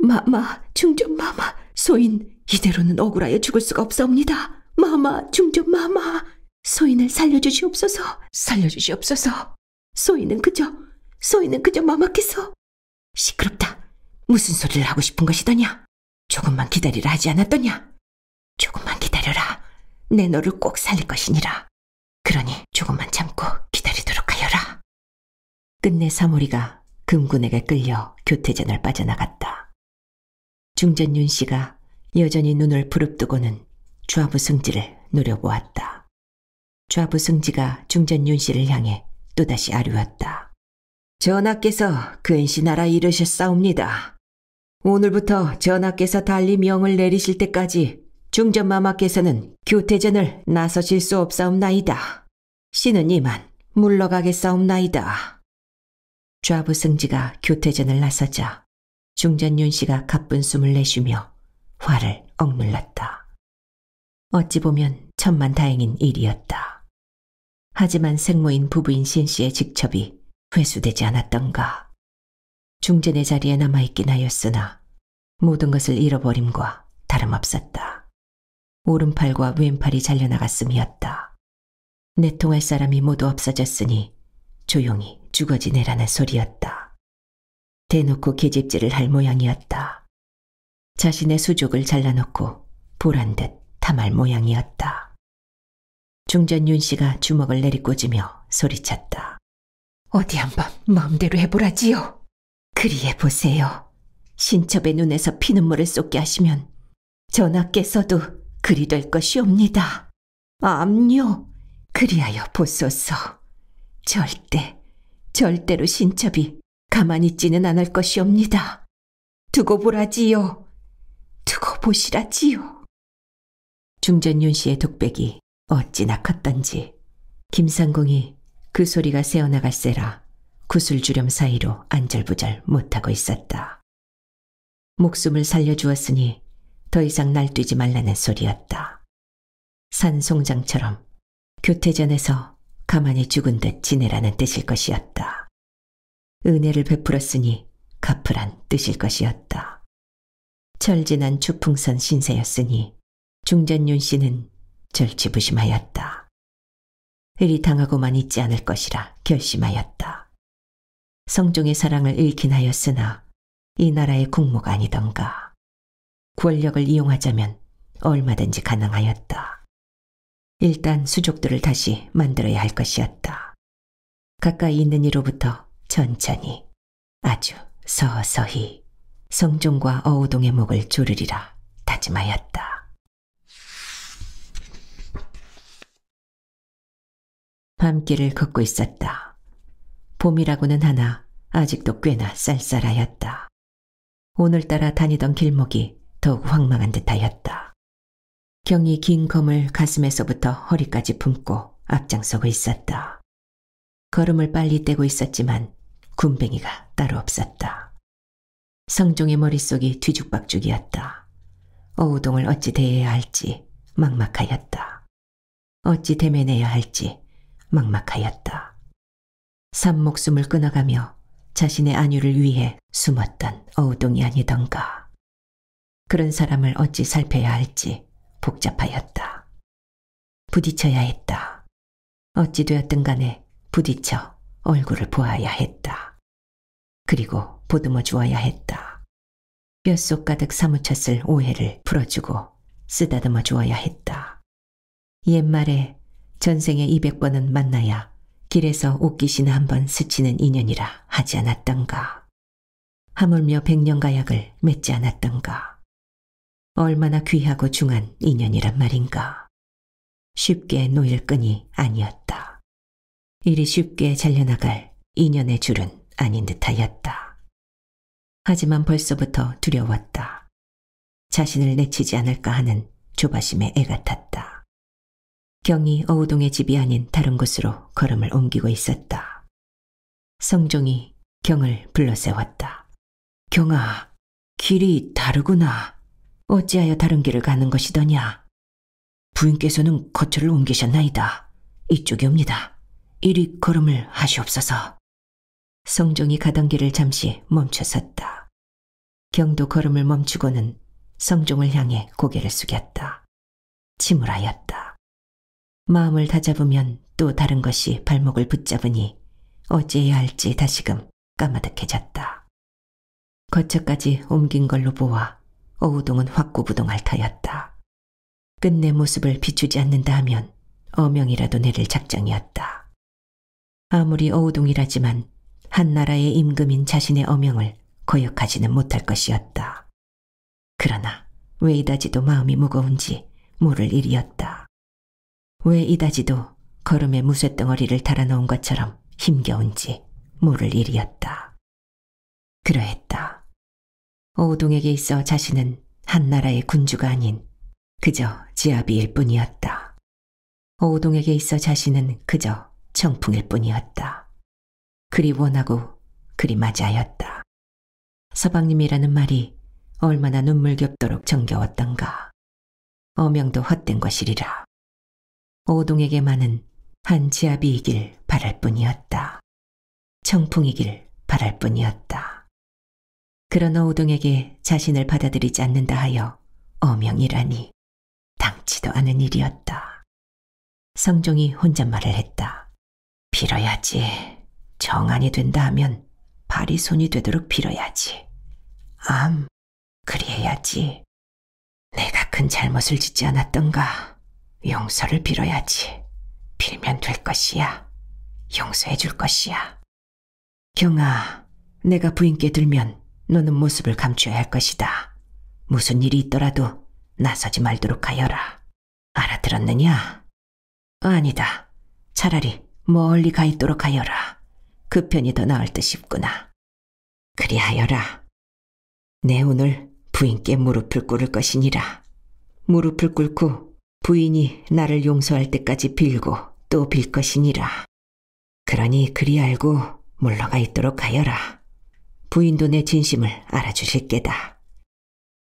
마마, 중전 마마, 소인 이대로는 억울하여 죽을 수가 없사옵니다. 마마, 중전 마마, 소인을 살려주시옵소서. 살려주시옵소서. 소인은 그저, 소인은 그저 마마께서 시끄럽다. 무슨 소리를 하고 싶은 것이더냐? 조금만 기다리라 하지 않았더냐? 조금만 기다려라. 내 너를 꼭 살릴 것이니라. 그러니 조금만 참고 기다리도록. 끝내 사모리가 금군에게 끌려 교태전을 빠져나갔다. 중전 윤 씨가 여전히 눈을 부릅뜨고는 좌부 승지를 노려보았다. 좌부 승지가 중전 윤 씨를 향해 또다시 아뢰었다. 전하께서 근시 그 나라 이르셨사옵니다. 오늘부터 전하께서 달리 명을 내리실 때까지 중전마마께서는 교태전을 나서실 수 없사옵나이다. 신은 이만 물러가겠사옵나이다. 좌부 승지가 교태전을 나서자 중전 윤씨가 가쁜 숨을 내쉬며 화를 억눌렀다. 어찌 보면 천만다행인 일이었다. 하지만 생모인 부부인 신씨의 직첩이 회수되지 않았던가. 중전의 자리에 남아있긴 하였으나 모든 것을 잃어버림과 다름없었다. 오른팔과 왼팔이 잘려나갔음이었다. 내통할 사람이 모두 없어졌으니 조용히 죽어지 네라는 소리였다. 대놓고 계집질을 할 모양이었다. 자신의 수족을 잘라놓고 보란 듯 탐할 모양이었다. 중전 윤 씨가 주먹을 내리꽂으며 소리쳤다. 어디 한 번 마음대로 해보라지요. 그리해 보세요. 신첩의 눈에서 피눈물을 쏟게 하시면 전하께서도 그리 될 것이옵니다. 암요, 그리하여 보소서. 절대 절대로 신첩이 가만히 있지는 않을 것이옵니다. 두고 보라지요. 두고 보시라지요. 중전윤 씨의 독백이 어찌나 컸던지 김상궁이그 소리가 새어나갈세라 구슬주렴 사이로 안절부절 못하고 있었다. 목숨을 살려주었으니 더 이상 날뛰지 말라는 소리였다. 산송장처럼 교태전에서 가만히 죽은 듯 지내라는 뜻일 것이었다. 은혜를 베풀었으니 갚으란 뜻일 것이었다. 철진한 주풍선 신세였으니 중전윤 씨는 절치부심하였다. 을리 당하고만 있지 않을 것이라 결심하였다. 성종의 사랑을 잃긴 하였으나 이 나라의 국모가 아니던가. 권력을 이용하자면 얼마든지 가능하였다. 일단 수족들을 다시 만들어야 할 것이었다. 가까이 있는 이로부터 천천히 아주 서서히 성종과 어우동의 목을 조르리라 다짐하였다. 밤길을 걷고 있었다. 봄이라고는 하나 아직도 꽤나 쌀쌀하였다. 오늘따라 다니던 길목이 더욱 황망한 듯하였다. 경이 긴 검을 가슴에서부터 허리까지 품고 앞장서고 있었다. 걸음을 빨리 떼고 있었지만 군뱅이가 따로 없었다. 성종의 머릿속이 뒤죽박죽이었다. 어우동을 어찌 대해야 할지 막막하였다. 어찌 대면해야 할지 막막하였다. 산 목숨을 끊어가며 자신의 안유를 위해 숨었던 어우동이 아니던가. 그런 사람을 어찌 살펴야 할지 복잡하였다. 부딪혀야 했다. 어찌되었든 간에 부딪혀 얼굴을 보아야 했다. 그리고 보듬어 주어야 했다. 뼛속 가득 사무쳤을 오해를 풀어주고 쓰다듬어 주어야 했다. 옛말에 전생에 200번은 만나야 길에서 옷깃이나 한번 스치는 인연이라 하지 않았던가. 하물며 백년가약을 맺지 않았던가. 얼마나 귀하고 중한 인연이란 말인가. 쉽게 놓일 끈이 아니었다. 이리 쉽게 잘려나갈 인연의 줄은 아닌 듯하였다. 하지만 벌써부터 두려웠다. 자신을 내치지 않을까 하는 조바심에 애가 탔다. 경이 어우동의 집이 아닌 다른 곳으로 걸음을 옮기고 있었다. 성종이 경을 불러세웠다. 경아, 길이 다르구나. 어찌하여 다른 길을 가는 것이더냐? 부인께서는 거처를 옮기셨나이다. 이쪽이옵니다. 이리 걸음을 하시옵소서. 성종이 가던 길을 잠시 멈춰섰다. 경도 걸음을 멈추고는 성종을 향해 고개를 숙였다. 침울하였다. 마음을 다잡으면 또 다른 것이 발목을 붙잡으니 어찌해야 할지 다시금 까마득해졌다. 거처까지 옮긴 걸로 보아 어우동은 확고부동할 터였다. 끝내 모습을 비추지 않는다 면 어명이라도 내릴 작정이었다. 아무리 어우동이라지만 한 나라의 임금인 자신의 어명을 거역하지는 못할 것이었다. 그러나 왜 이다지도 마음이 무거운지 모를 일이었다. 왜 이다지도 걸음에 무쇠덩어리를 달아놓은 것처럼 힘겨운지 모를 일이었다. 그러했다. 오동에게 있어 자신은 한 나라의 군주가 아닌 그저 지압이일 뿐이었다. 오동에게 있어 자신은 그저 청풍일 뿐이었다. 그리 원하고 그리 맞이하였다. 서방님이라는 말이 얼마나 눈물겹도록 정겨웠던가. 어명도 헛된 것이리라. 오동에게만은 한 지압이이길 바랄 뿐이었다. 청풍이길 바랄 뿐이었다. 그러나 오동에게 자신을 받아들이지 않는다 하여 어명이라니 당치도 않은 일이었다. 성종이 혼잣말을 했다. 빌어야지. 정안이 된다 하면 발이 손이 되도록 빌어야지. 암, 그리해야지. 내가 큰 잘못을 짓지 않았던가. 용서를 빌어야지. 빌면 될 것이야. 용서해 줄 것이야. 경아, 내가 부인께 들면 너는 모습을 감춰야 할 것이다. 무슨 일이 있더라도 나서지 말도록 하여라. 알아들었느냐? 아니다. 차라리 멀리 가 있도록 하여라. 그 편이 더 나을 듯 싶구나. 그리하여라. 내 오늘 부인께 무릎을 꿇을 것이니라. 무릎을 꿇고 부인이 나를 용서할 때까지 빌고 또 빌 것이니라. 그러니 그리 알고 물러가 있도록 하여라. 부인도 내 진심을 알아주실 게다.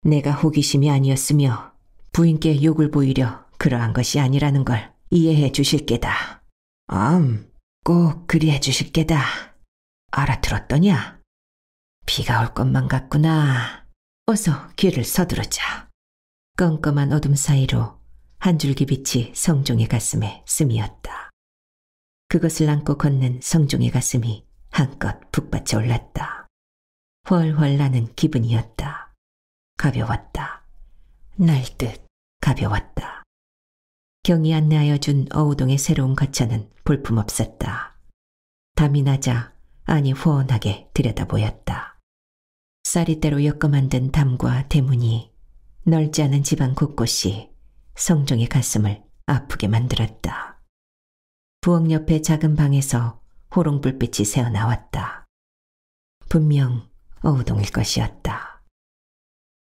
내가 호기심이 아니었으며 부인께 욕을 보이려 그러한 것이 아니라는 걸 이해해 주실 게다. 암, 꼭 그리해 주실 게다. 알아들었더냐? 비가 올 것만 같구나. 어서 길을 서두르자. 껌껌한 어둠 사이로 한 줄기 빛이 성종의 가슴에 스미었다. 그것을 안고 걷는 성종의 가슴이 한껏 북받쳐 올랐다. 훨훨 나는 기분이었다. 가벼웠다. 날듯 가벼웠다. 경이 안내하여 준 어우동의 새로운 가차는 볼품없었다. 담이 나자 안이 후원하게 들여다보였다. 쌀이대로 엮어 만든 담과 대문이 넓지 않은 집안 곳곳이 성종의 가슴을 아프게 만들었다. 부엌 옆의 작은 방에서 호롱불빛이 새어나왔다. 분명 어우동일 것이었다.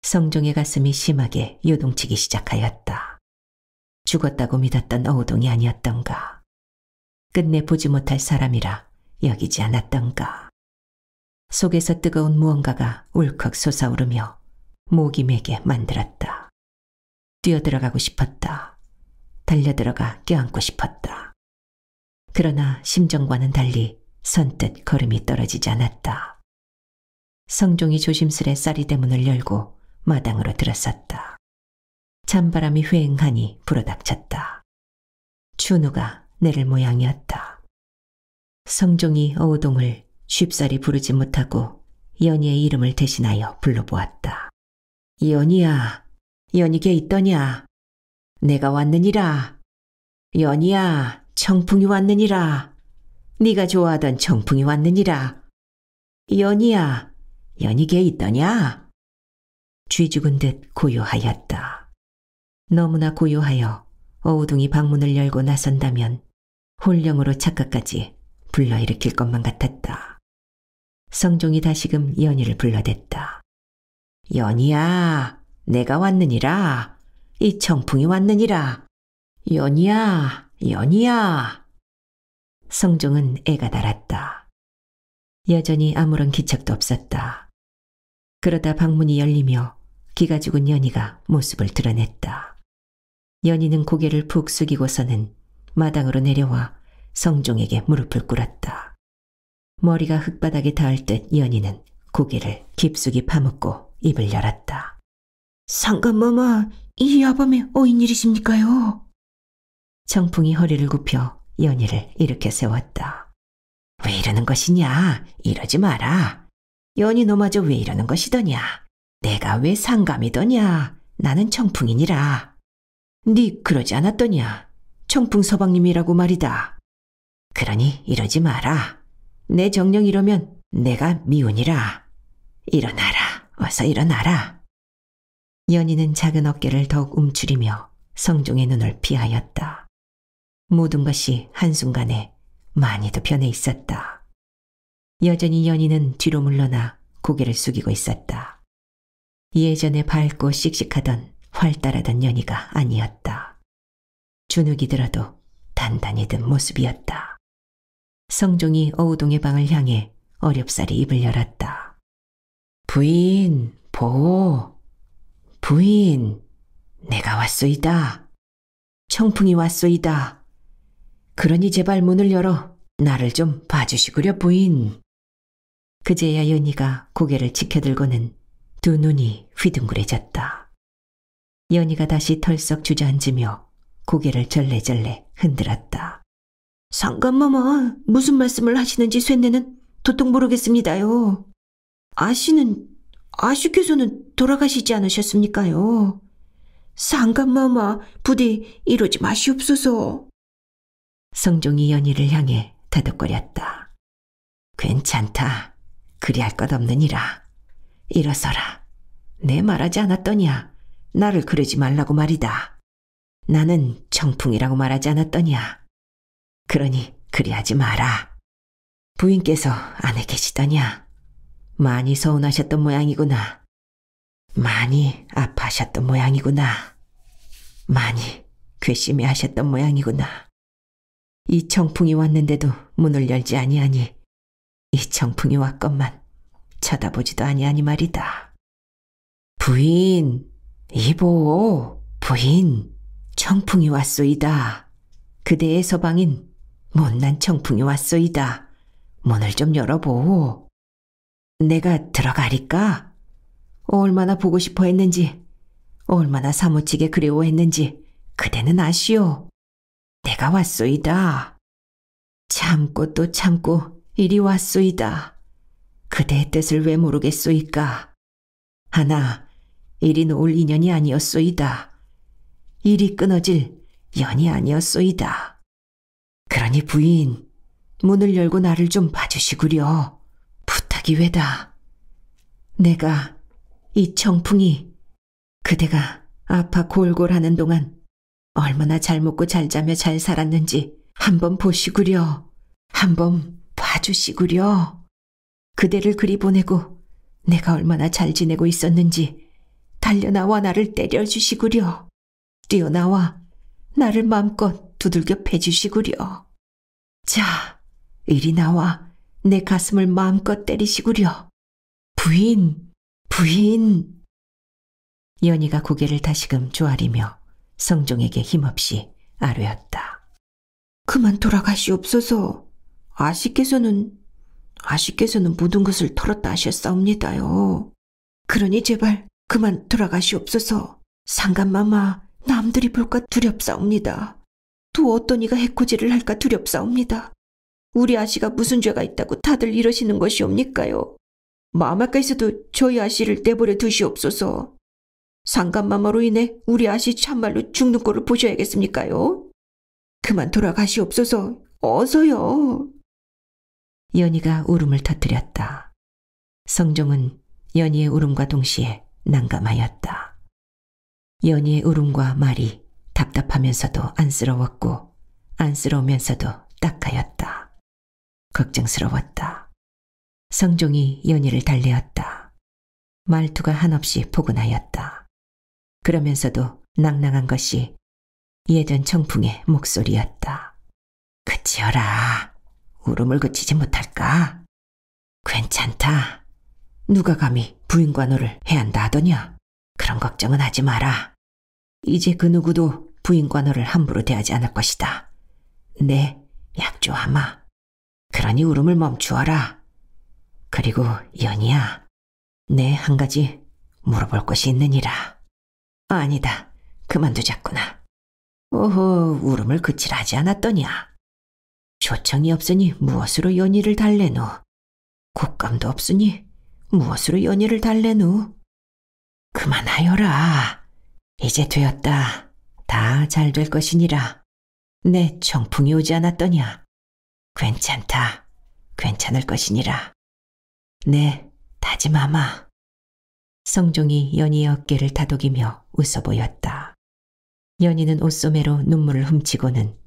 성종의 가슴이 심하게 요동치기 시작하였다. 죽었다고 믿었던 어우동이 아니었던가. 끝내 보지 못할 사람이라 여기지 않았던가. 속에서 뜨거운 무언가가 울컥 솟아오르며 목이 메게 만들었다. 뛰어들어가고 싶었다. 달려들어가 껴안고 싶었다. 그러나 심정과는 달리 선뜻 걸음이 떨어지지 않았다. 성종이 조심스레 쌀이대 문을 열고 마당으로 들었었다. 찬바람이 휑하니 불어닥쳤다. 춘우가 내릴 모양이었다. 성종이 어우동을 쉽사리 부르지 못하고 연희의 이름을 대신하여 불러보았다. 연희야, 연희게 있더냐? 내가 왔느니라. 연희야, 청풍이 왔느니라. 네가 좋아하던 청풍이 왔느니라. 연희야, 연희계에 있더냐? 쥐죽은 듯 고요하였다. 너무나 고요하여 어우둥이 방문을 열고 나선다면 혼령으로 착각까지 불러일으킬 것만 같았다. 성종이 다시금 연희를 불러댔다. 연희야, 내가 왔느니라. 이 청풍이 왔느니라. 연희야, 연희야. 성종은 애가 달았다. 여전히 아무런 기척도 없었다. 그러다 방문이 열리며 기가 죽은 연희가 모습을 드러냈다. 연희는 고개를 푹 숙이고서는 마당으로 내려와 성종에게 무릎을 꿇었다. 머리가 흙바닥에 닿을 듯 연희는 고개를 깊숙이 파묻고 입을 열었다. 상감마마, 이 야밤에 어인 일이십니까요? 청풍이 허리를 굽혀 연희를 일으켜 세웠다. 왜 이러는 것이냐? 이러지 마라. 연이 너마저 왜 이러는 것이더냐. 내가 왜 상감이더냐. 나는 청풍이니라. 네 그러지 않았더냐. 청풍 서방님이라고 말이다. 그러니 이러지 마라. 내 정령 이러면 내가 미운이라. 일어나라. 어서 일어나라. 연희는 작은 어깨를 더욱 움츠리며 성종의 눈을 피하였다. 모든 것이 한순간에 많이도 변해 있었다. 여전히 연희는 뒤로 물러나 고개를 숙이고 있었다. 예전에 밝고 씩씩하던 활달하던 연희가 아니었다. 주눅이 더라도 단단히 든 모습이었다. 성종이 어우동의 방을 향해 어렵사리 입을 열었다. 부인, 보호, 부인, 내가 왔소이다. 청풍이 왔소이다. 그러니 제발 문을 열어 나를 좀 봐주시구려 부인. 그제야 연희가 고개를 지켜들고는 두 눈이 휘둥그레졌다. 연희가 다시 털썩 주저앉으며 고개를 절레절레 흔들었다. 상감마마, 무슨 말씀을 하시는지 쇠뇌는 도통 모르겠습니다요. 아씨는, 아씨께서는 돌아가시지 않으셨습니까요? 상감마마, 부디 이러지 마시옵소서. 성종이 연희를 향해 다독거렸다. 괜찮다. 그리할 것 없느니라. 일어서라. 내 말하지 않았더냐. 나를 그러지 말라고 말이다. 나는 청풍이라고 말하지 않았더냐. 그러니 그리하지 마라. 부인께서 안에 계시더냐. 많이 서운하셨던 모양이구나. 많이 아파하셨던 모양이구나. 많이 괘씸해 하셨던 모양이구나. 이 청풍이 왔는데도 문을 열지 아니하니 이청풍이 왔건만 쳐다보지도 아니하니 말이다. 부인, 이보, 부인, 청풍이 왔소이다. 그대의 서방인 못난 청풍이 왔소이다. 문을 좀 열어보오. 내가 들어가리까? 얼마나 보고 싶어 했는지, 얼마나 사무치게 그리워했는지 그대는 아시오. 내가 왔소이다. 참고 또 참고 이리 왔소이다. 그대의 뜻을 왜 모르겠소이까? 하나, 이리 놓을 인연이 아니었소이다. 일이 끊어질 연이 아니었소이다. 그러니 부인, 문을 열고 나를 좀 봐주시구려. 부탁이 외다. 내가 이 청풍이 그대가 아파 골골하는 동안 얼마나 잘 먹고 잘 자며 잘 살았는지 한번 보시구려. 한번 봐주시구려. 그대를 그리 보내고 내가 얼마나 잘 지내고 있었는지 달려나와 나를 때려주시구려. 뛰어나와 나를 마음껏 두들겨 패주시구려. 자, 이리 나와 내 가슴을 마음껏 때리시구려. 부인, 부인. 연희가 고개를 다시금 조아리며 성종에게 힘없이 아뢰었다. 그만 돌아가시옵소서. 아씨께서는 아씨께서는 모든 것을 털었다 하셨사옵니다요. 그러니 제발 그만 돌아가시옵소서. 상간마마 남들이 볼까 두렵사옵니다. 또 어떤 이가 해코지를 할까 두렵사옵니다. 우리 아씨가 무슨 죄가 있다고 다들 이러시는 것이옵니까요? 마마께서도 저희 아씨를 내버려 두시옵소서. 상간마마로 인해 우리 아씨 참말로 죽는 꼴을 보셔야겠습니까요? 그만 돌아가시옵소서. 어서요. 연희가 울음을 터뜨렸다. 성종은 연희의 울음과 동시에 난감하였다. 연희의 울음과 말이 답답하면서도 안쓰러웠고 안쓰러우면서도 딱하였다. 걱정스러웠다. 성종이 연희를 달래었다. 말투가 한없이 포근하였다. 그러면서도 낭낭한 것이 예전 청풍의 목소리였다. 그치어라. 울음을 그치지 못할까? 괜찮다. 누가 감히 부인관호를 해한다 야 하더냐? 그런 걱정은 하지 마라. 이제 그 누구도 부인관호를 함부로 대하지 않을 것이다. 네, 약조하마. 그러니 울음을 멈추어라. 그리고 연희야, 네한 가지 물어볼 것이 있느니라. 아니다, 그만두자꾸나. 오호, 울음을 그칠 하지 않았더냐. 쇼창이 없으니 무엇으로 연희를 달래노? 국감도 없으니 무엇으로 연희를 달래노? 그만하여라. 이제 되었다. 다 잘 될 것이니라. 내 정풍이 오지 않았더냐? 괜찮다. 괜찮을 것이니라. 네, 다짐하마. 성종이 연희의 어깨를 다독이며 웃어 보였다. 연희는 옷소매로 눈물을 훔치고는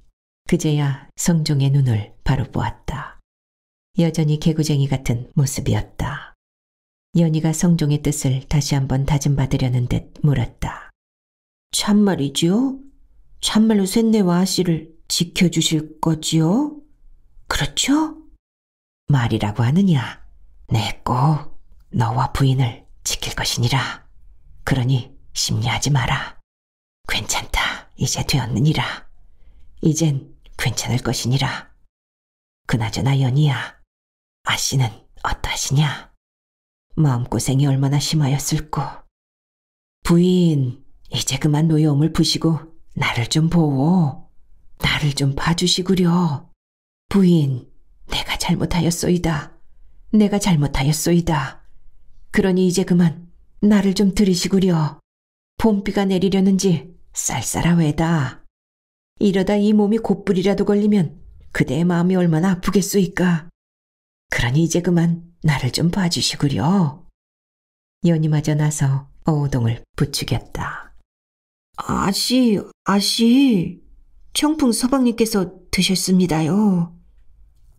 그제야 성종의 눈을 바로 보았다. 여전히 개구쟁이 같은 모습이었다. 연희가 성종의 뜻을 다시 한번 다짐받으려는 듯 물었다. 참말이지요? 참말로 샌내와 아씨를 지켜주실 거지요? 그렇죠? 말이라고 하느냐? 내꼭 네, 너와 부인을 지킬 것이니라. 그러니 심리하지 마라. 괜찮다. 이제 되었느니라. 이젠 괜찮을 것이니라. 그나저나 연희야, 아씨는 어떠하시냐? 마음고생이 얼마나 심하였을꼬. 부인, 이제 그만 노여움을 푸시고 나를 좀 보오. 나를 좀 봐주시구려. 부인, 내가 잘못하였소이다. 내가 잘못하였소이다. 그러니 이제 그만 나를 좀 들이시구려. 봄비가 내리려는지 쌀쌀하외다. 이러다 이 몸이 곧불이라도 걸리면 그대의 마음이 얼마나 아프겠소이까. 그러니 이제 그만 나를 좀 봐주시구려. 연이마저 나서 어우동을 부추겼다. 아씨, 아씨, 청풍 서방님께서 드셨습니다요.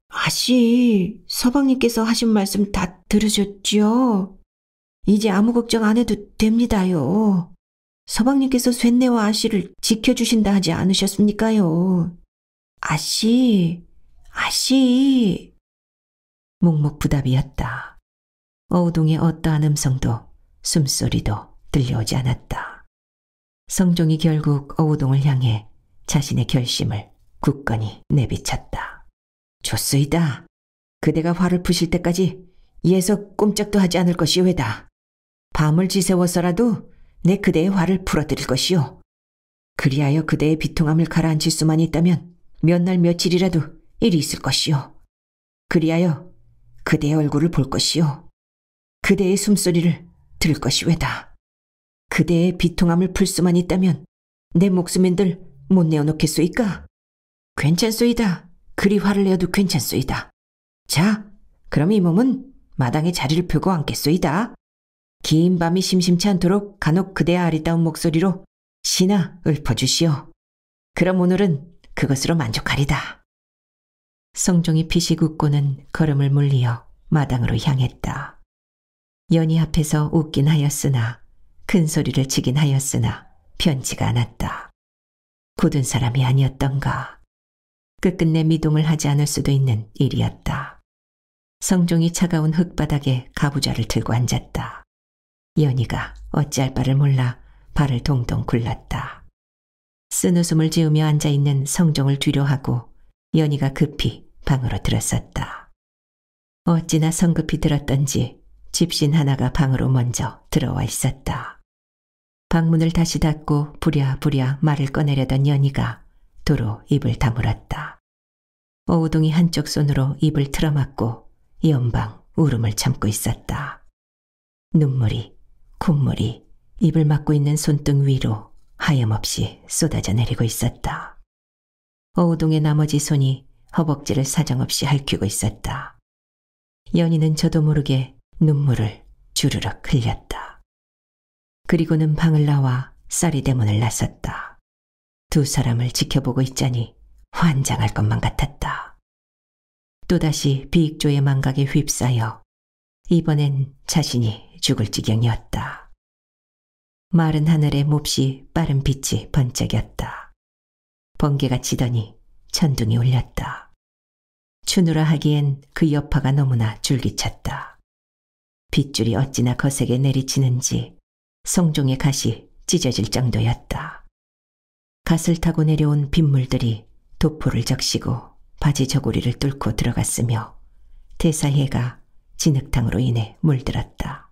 아씨, 서방님께서 하신 말씀 다 들으셨지요? 이제 아무 걱정 안 해도 됩니다요. 서방님께서 쇳내와 아씨를 지켜주신다 하지 않으셨습니까요? 아씨, 아씨. 묵묵부답이었다. 어우동의 어떠한 음성도 숨소리도 들려오지 않았다. 성종이 결국 어우동을 향해 자신의 결심을 굳건히 내비쳤다. 좋소이다. 그대가 화를 푸실 때까지 예서 꼼짝도 하지 않을 것이외다. 밤을 지새워서라도 내 그대의 화를 풀어드릴 것이요. 그리하여 그대의 비통함을 가라앉힐 수만 있다면 몇 날 며칠이라도 일이 있을 것이요. 그리하여 그대의 얼굴을 볼 것이요. 그대의 숨소리를 들을 것이외다. 그대의 비통함을 풀 수만 있다면 내 목숨인들 못 내어놓겠소이까? 괜찮소이다. 그리 화를 내어도 괜찮소이다. 자, 그럼 이 몸은 마당에 자리를 펴고 앉겠소이다. 긴 밤이 심심치 않도록 간혹 그대의 아리따운 목소리로 신하 읊어주시오. 그럼 오늘은 그것으로 만족하리다. 성종이 피식 웃고는 걸음을 물리어 마당으로 향했다. 연희 앞에서 웃긴 하였으나 큰 소리를 치긴 하였으나 변치가 않았다. 굳은 사람이 아니었던가. 끝끝내 미동을 하지 않을 수도 있는 일이었다. 성종이 차가운 흙바닥에 가부좌를 들고 앉았다. 연희가 어찌할 바를 몰라 발을 동동 굴렀다. 쓴 웃음을 지으며 앉아있는 성종을 뒤로하고 연희가 급히 방으로 들었었다. 어찌나 성급히 들었던지 집신 하나가 방으로 먼저 들어와 있었다. 방문을 다시 닫고 부랴부랴 말을 꺼내려던 연희가 도로 입을 다물었다. 오우동이 한쪽 손으로 입을 틀어막고 연방 울음을 참고 있었다. 눈물이 콧물이 입을 막고 있는 손등 위로 하염없이 쏟아져 내리고 있었다. 어우동의 나머지 손이 허벅지를 사정없이 핥히고 있었다. 연희는 저도 모르게 눈물을 주르륵 흘렸다. 그리고는 방을 나와 쌀이 대문을 나섰다. 두 사람을 지켜보고 있자니 환장할 것만 같았다. 또다시 비익조의 망각에 휩싸여 이번엔 자신이 죽을 지경이었다. 마른 하늘에 몹시 빠른 빛이 번쩍였다. 번개가 치더니 천둥이 울렸다. 추누라 하기엔 그 여파가 너무나 줄기찼다. 빗줄이 어찌나 거세게 내리치는지 성종의 갓이 찢어질 정도였다. 갓을 타고 내려온 빗물들이 도포를 적시고 바지 저고리를 뚫고 들어갔으며 대사해가 진흙탕으로 인해 물들었다.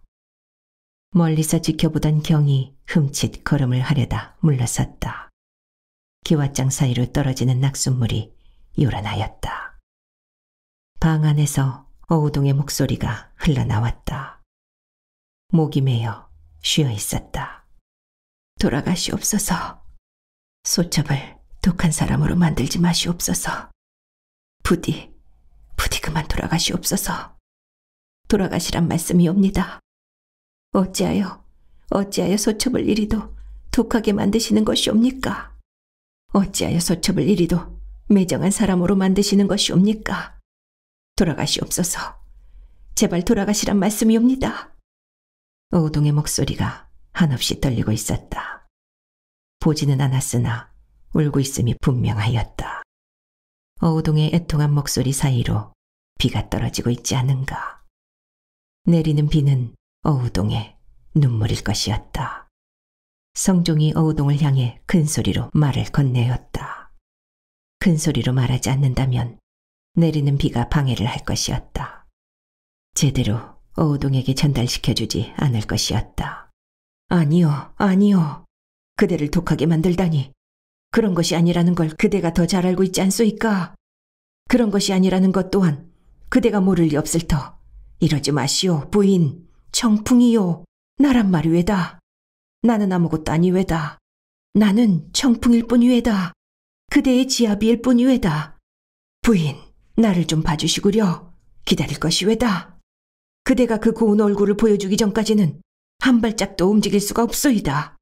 멀리서 지켜보던 경이 흠칫 걸음을 하려다 물러섰다. 기와장 사이로 떨어지는 낙숫물이 요란하였다. 방 안에서 어우동의 목소리가 흘러나왔다. 목이 메어 쉬어 있었다. 돌아가시옵소서. 소첩을 독한 사람으로 만들지 마시옵소서. 부디, 부디 그만 돌아가시옵소서. 돌아가시란 말씀이옵니다. 어찌하여 어찌하여 소첩을 이리도 독하게 만드시는 것이옵니까? 어찌하여 소첩을 이리도 매정한 사람으로 만드시는 것이옵니까? 돌아가시옵소서. 제발 돌아가시란 말씀이옵니다. 어우동의 목소리가 한없이 떨리고 있었다. 보지는 않았으나 울고 있음이 분명하였다. 어우동의 애통한 목소리 사이로 비가 떨어지고 있지 않은가. 내리는 비는 어우동의 눈물일 것이었다. 성종이 어우동을 향해 큰 소리로 말을 건네었다. 큰 소리로 말하지 않는다면 내리는 비가 방해를 할 것이었다. 제대로 어우동에게 전달시켜주지 않을 것이었다. 아니요, 아니요. 그대를 독하게 만들다니. 그런 것이 아니라는 걸 그대가 더 잘 알고 있지 않소이까? 그런 것이 아니라는 것 또한 그대가 모를 리 없을 터. 이러지 마시오, 부인. 청풍이요. 나란 말이 왜다. 나는 아무것도 아니외다. 나는 청풍일 뿐이외다. 그대의 지압일 이 뿐이외다. 부인, 나를 좀 봐주시구려. 기다릴 것이외다. 그대가 그 고운 얼굴을 보여주기 전까지는 한 발짝도 움직일 수가 없소이다.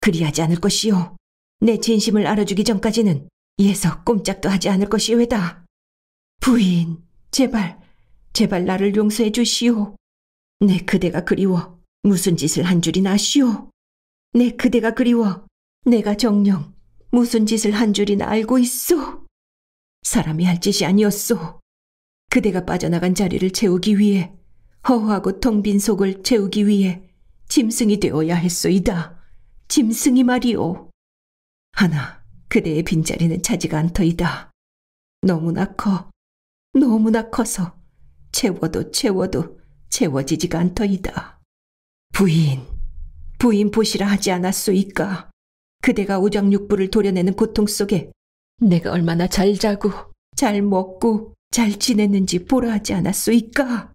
그리하지 않을 것이요. 내 진심을 알아주기 전까지는 이에서 꼼짝도 하지 않을 것이외다. 부인, 제발 제발 나를 용서해 주시오. 내 그대가 그리워 무슨 짓을 한 줄이나 아 시오. 내 그대가 그리워 내가 정녕 무슨 짓을 한 줄이나 알고 있소. 사람이 할 짓이 아니었소. 그대가 빠져나간 자리를 채우기 위해 허허하고 텅빈 속을 채우기 위해 짐승이 되어야 했소이다. 짐승이 말이오. 하나, 그대의 빈자리는 차지가 않더이다. 너무나 커, 너무나 커서 채워도 채워도 채워지지가 않더이다. 부인, 부인 보시라 하지 않았소이까. 그대가 오장육부를 도려내는 고통 속에 내가 얼마나 잘 자고 잘 먹고 잘 지냈는지 보라 하지 않았소이까.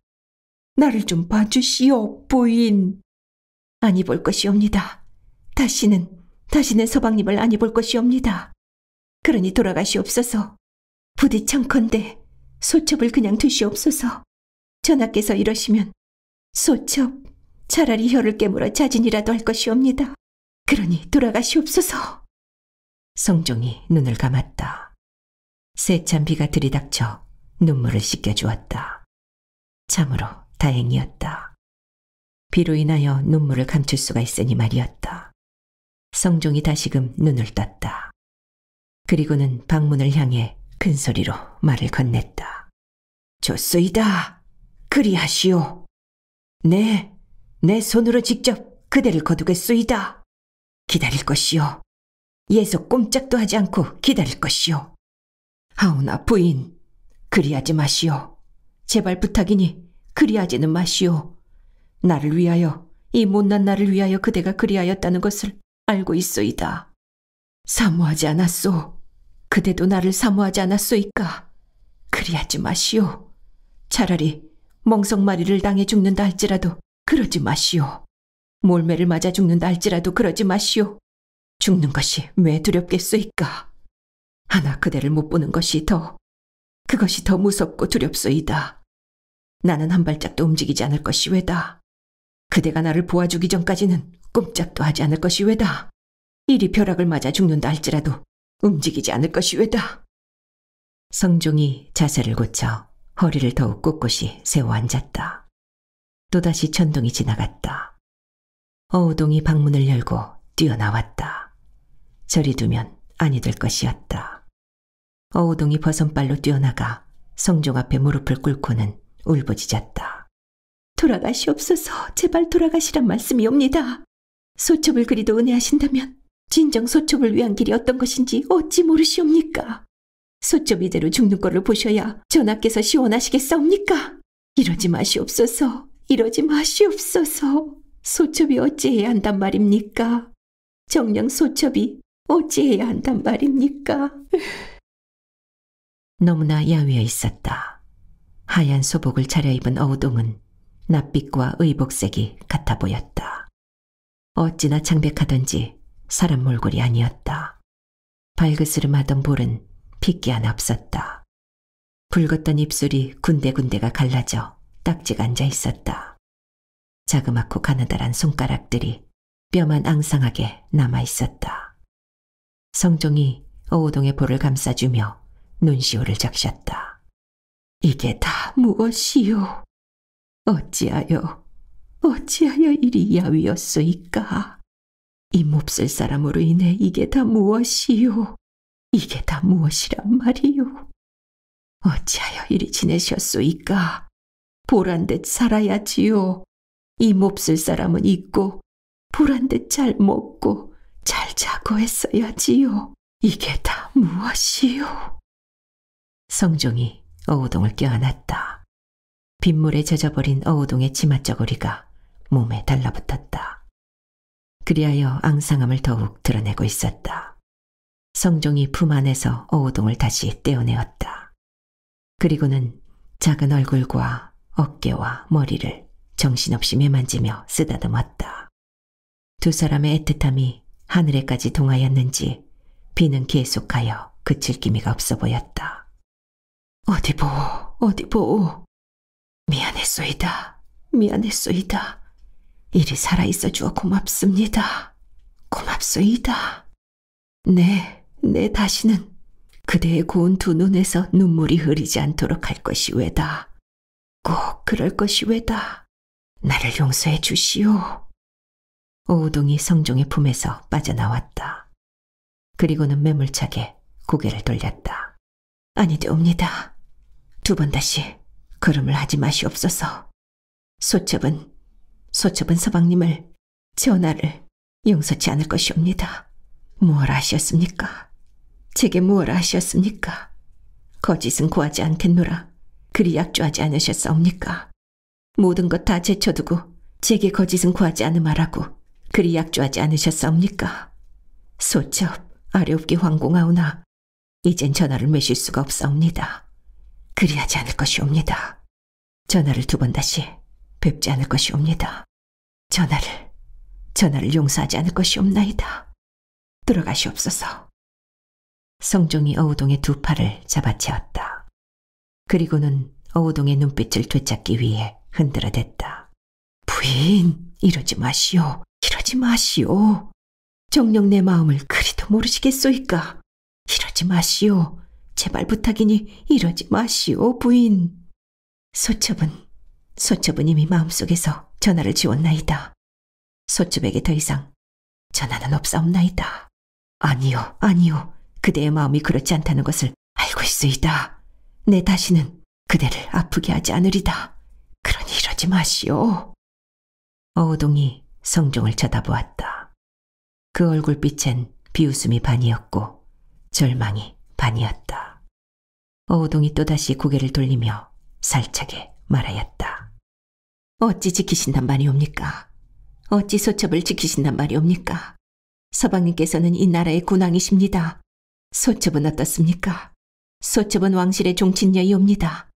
나를 좀 봐주시오, 부인. 아니 볼 것이옵니다. 다시는, 다시는 서방님을 아니 볼 것이옵니다. 그러니 돌아가시옵소서. 부디 청컨대 소첩을 그냥 두시옵소서. 전하께서 이러시면 소첩 차라리 혀를 깨물어 자진이라도 할 것이옵니다. 그러니 돌아가시옵소서. 성종이 눈을 감았다. 새찬 비가 들이닥쳐 눈물을 씻겨주었다. 참으로 다행이었다. 비로 인하여 눈물을 감출 수가 있으니 말이었다. 성종이 다시금 눈을 떴다. 그리고는 방문을 향해 큰 소리로 말을 건넸다. 좋소이다. 그리하시오. 네, 내 손으로 직접 그대를 거두겠소이다. 기다릴 것이오 예서 꼼짝도 하지 않고 기다릴 것이오 하오나 부인, 그리하지 마시오. 제발 부탁이니 그리하지는 마시오. 나를 위하여, 이 못난 나를 위하여 그대가 그리하였다는 것을 알고 있소이다. 사모하지 않았소. 그대도 나를 사모하지 않았소이까. 그리하지 마시오. 차라리 멍석마리를 당해 죽는다 할지라도 그러지 마시오. 몰매를 맞아 죽는다 할지라도 그러지 마시오. 죽는 것이 왜 두렵겠소이까. 하나 그대를 못 보는 것이 더 그것이 더 무섭고 두렵소이다. 나는 한 발짝도 움직이지 않을 것이 왜다. 그대가 나를 보아주기 전까지는 꼼짝도 하지 않을 것이 왜다. 이리 벼락을 맞아 죽는다 할지라도 움직이지 않을 것이외다. 성종이 자세를 고쳐 허리를 더욱 꼿꼿이 세워 앉았다. 또다시 천둥이 지나갔다. 어우동이 방문을 열고 뛰어나왔다. 저리 두면 아니 될 것이었다. 어우동이 버선발로 뛰어나가 성종 앞에 무릎을 꿇고는 울부짖었다. 돌아가시옵소서 제발 돌아가시란 말씀이옵니다. 소첩을 그리도 은혜하신다면 진정 소첩을 위한 길이 어떤 것인지 어찌 모르시옵니까? 소첩 이대로 죽는 것을 보셔야 전하께서 시원하시겠사옵니까? 이러지 마시옵소서, 이러지 마시옵소서. 소첩이 어찌해야 한단 말입니까? 정령 소첩이 어찌해야 한단 말입니까? [LAUGHS] 너무나 야위에 있었다. 하얀 소복을 차려입은 어우동은 낯빛과 의복색이 같아 보였다. 어찌나 창백하던지 사람 몰골이 아니었다. 발그스름하던 볼은 핏기 하나 없었다. 붉었던 입술이 군데군데가 갈라져 딱지가 앉아 있었다. 자그맣고 가느다란 손가락들이 뼈만 앙상하게 남아 있었다. 성종이 어우동의 볼을 감싸주며 눈시울을 적셨다. 이게 다 무엇이요? 어찌하여, 어찌하여 이리 야위었소이까 이 몹쓸 사람으로 인해 이게 다 무엇이요? 이게 다 무엇이란 말이요? 어찌하여 이리 지내셨소이까? 보란듯 살아야지요. 이 몹쓸 사람은 있고 보란듯 잘 먹고 잘 자고 했어야지요. 이게 다 무엇이요? 성종이 어우동을 껴안았다. 빗물에 젖어버린 어우동의 치맛저고리가 몸에 달라붙었다. 그리하여 앙상함을 더욱 드러내고 있었다. 성종이 품 안에서 어우동을 다시 떼어내었다. 그리고는 작은 얼굴과 어깨와 머리를 정신없이 매만지며 쓰다듬었다. 두 사람의 애틋함이 하늘에까지 동하였는지 비는 계속하여 그칠 기미가 없어 보였다. 어디 보오, 어디 보오. 미안했소이다, 미안했소이다. 이리 살아있어 주어 고맙습니다. 고맙소이다. 네, 내 네, 다시는 그대의 고운 두 눈에서 눈물이 흐리지 않도록 할 것이 외다. 꼭 그럴 것이 외다. 나를 용서해 주시오. 오우동이 성종의 품에서 빠져나왔다. 그리고는 매물차게 고개를 돌렸다. 아니되옵니다. 두 번 다시 걸음을 하지 마시옵소서. 소첩은 소첩은 서방님을 전하를 용서치 않을 것이옵니다. 무엇 하셨습니까? 제게 무엇 하셨습니까? 거짓은 구하지 않겠노라. 그리 약조하지 않으셨사옵니까? 모든 것 다 제쳐두고 제게 거짓은 구하지 않으마라고 그리 약조하지 않으셨사옵니까? 소첩, 아래옵기 황공하오나 이젠 전화를 매실 수가 없사옵니다. 그리하지 않을 것이옵니다. 전화를 두 번 다시 뵙지 않을 것이옵니다. 전하를, 전하를 용서하지 않을 것이옵나이다. 들어가시옵소서. 성종이 어우동의 두 팔을 잡아채었다 그리고는 어우동의 눈빛을 되찾기 위해 흔들어댔다. 부인, 이러지 마시오. 이러지 마시오. 정녕 내 마음을 그리도 모르시겠소이까. 이러지 마시오. 제발 부탁이니 이러지 마시오, 부인. 소첩은 소첩은 이미 마음속에서 전화를 지웠나이다. 소첩에게 더 이상 전화는 없사옵나이다. 아니요, 아니요. 그대의 마음이 그렇지 않다는 것을 알고 있으이다. 내 다시는 그대를 아프게 하지 않으리다. 그러니 이러지 마시오. 어우동이 성종을 쳐다보았다. 그 얼굴빛엔 비웃음이 반이었고 절망이 반이었다. 어우동이 또다시 고개를 돌리며 살짝에 말하였다. 어찌 지키신단 말이옵니까? 어찌 소첩을 지키신단 말이옵니까? 서방님께서는 이 나라의 군왕이십니다. 소첩은 어떻습니까? 소첩은 왕실의 종친녀이옵니다.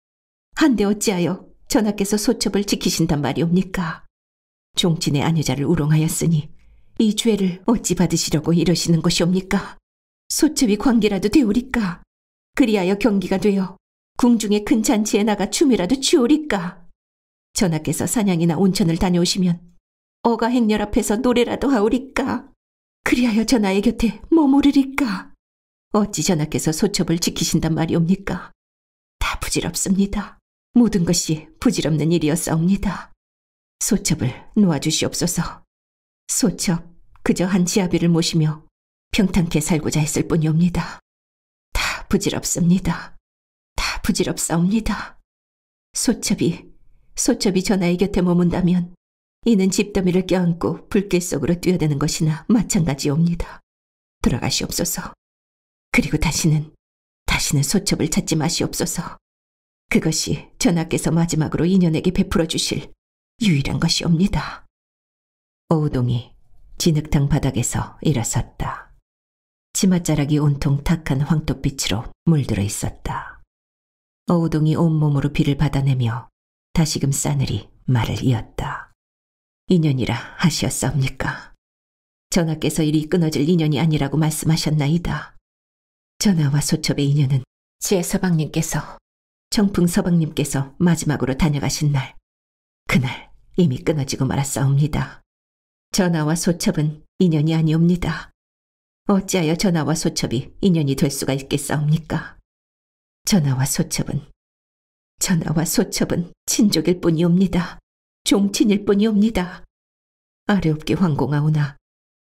한데 어찌하여 전하께서 소첩을 지키신단 말이옵니까? 종친의 아녀자를 우롱하였으니 이 죄를 어찌 받으시려고 이러시는 것이옵니까? 소첩이 관계라도 되오리까? 그리하여 경기가 되어 궁중의 큰 잔치에 나가 춤이라도 추오리까? 전하께서 사냥이나 온천을 다녀오시면 어가 행렬 앞에서 노래라도 하오리까. 그리하여 전하의 곁에 머무르리까. 어찌 전하께서 소첩을 지키신단 말이옵니까? 다 부질없습니다. 모든 것이 부질없는 일이었사옵니다. 소첩을 놓아주시옵소서. 소첩 그저 한 지아비를 모시며 평탄케 살고자 했을 뿐이옵니다. 다 부질없습니다. 다 부질없사옵니다. 소첩이 소첩이 전하의 곁에 머문다면 이는 집더미를 껴안고 불길 속으로 뛰어드는 것이나 마찬가지옵니다. 돌아가시옵소서. 그리고 다시는 다시는 소첩을 찾지 마시옵소서. 그것이 전하께서 마지막으로 인연에게 베풀어 주실 유일한 것이옵니다. 오우동이 진흙탕 바닥에서 일어섰다. 치맛자락이 온통 탁한 황토빛으로 물들어 있었다. 어우동이 온몸으로 비를 받아내며 다시금 싸늘이 말을 이었다. 인연이라 하시었사옵니까? 전하께서 일이 끊어질 인연이 아니라고 말씀하셨나이다. 전하와 소첩의 인연은 제 서방님께서 정풍 서방님께서 마지막으로 다녀가신 날 그날 이미 끊어지고 말았사옵니다. 전하와 소첩은 인연이 아니옵니다. 어찌하여 전하와 소첩이 인연이 될 수가 있겠사옵니까? 전하와 소첩은 전하와 소첩은 친족일 뿐이옵니다. 종친일 뿐이옵니다. 아래옵게 황공하오나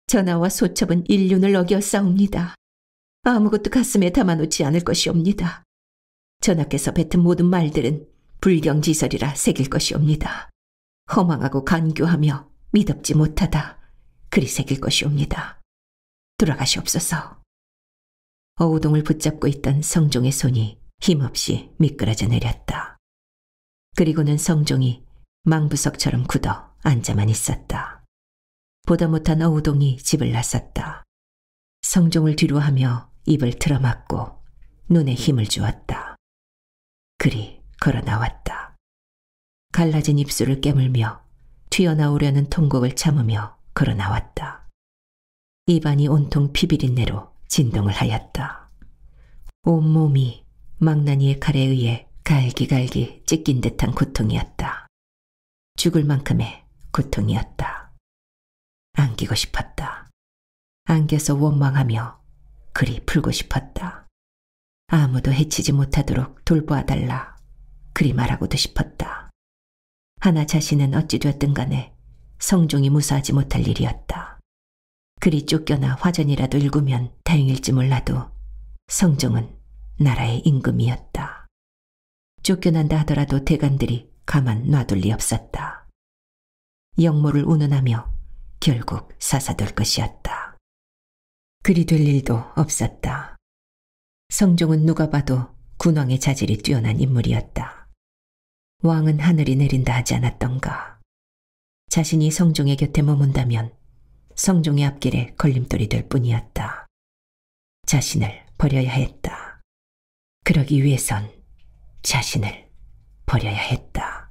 전하와 소첩은 인륜을 어겨 싸웁니다. 아무것도 가슴에 담아놓지 않을 것이옵니다. 전하께서 뱉은 모든 말들은 불경지설이라 새길 것이옵니다. 허망하고 간교하며 믿업지 못하다 그리 새길 것이옵니다. 돌아가시옵소서. 어우동을 붙잡고 있던 성종의 손이 힘없이 미끄러져 내렸다. 그리고는 성종이 망부석처럼 굳어 앉아만 있었다. 보다 못한 어우동이 집을 나섰다. 성종을 뒤로 하며 입을 틀어막고 눈에 힘을 주었다. 그리 걸어 나왔다. 갈라진 입술을 깨물며 튀어나오려는 통곡을 참으며 걸어 나왔다. 입안이 온통 피비린내로 진동을 하였다. 온몸이 망나니의 칼에 의해 갈기갈기 찢긴 듯한 고통이었다. 죽을 만큼의 고통이었다. 안기고 싶었다. 안겨서 원망하며 그리 풀고 싶었다. 아무도 해치지 못하도록 돌보아달라. 그리 말하고도 싶었다. 하나 자신은 어찌되었든 간에 성종이 무사하지 못할 일이었다. 그리 쫓겨나 화전이라도 읽으면 다행일지 몰라도 성종은 나라의 임금이었다. 쫓겨난다 하더라도 대간들이 가만 놔둘 리 없었다. 영모를 운운하며 결국 사사될 것이었다. 그리 될 일도 없었다. 성종은 누가 봐도 군왕의 자질이 뛰어난 인물이었다. 왕은 하늘이 내린다 하지 않았던가. 자신이 성종의 곁에 머문다면 성종의 앞길에 걸림돌이 될 뿐이었다. 자신을 버려야 했다. 그러기 위해선 자신을 버려야 했다.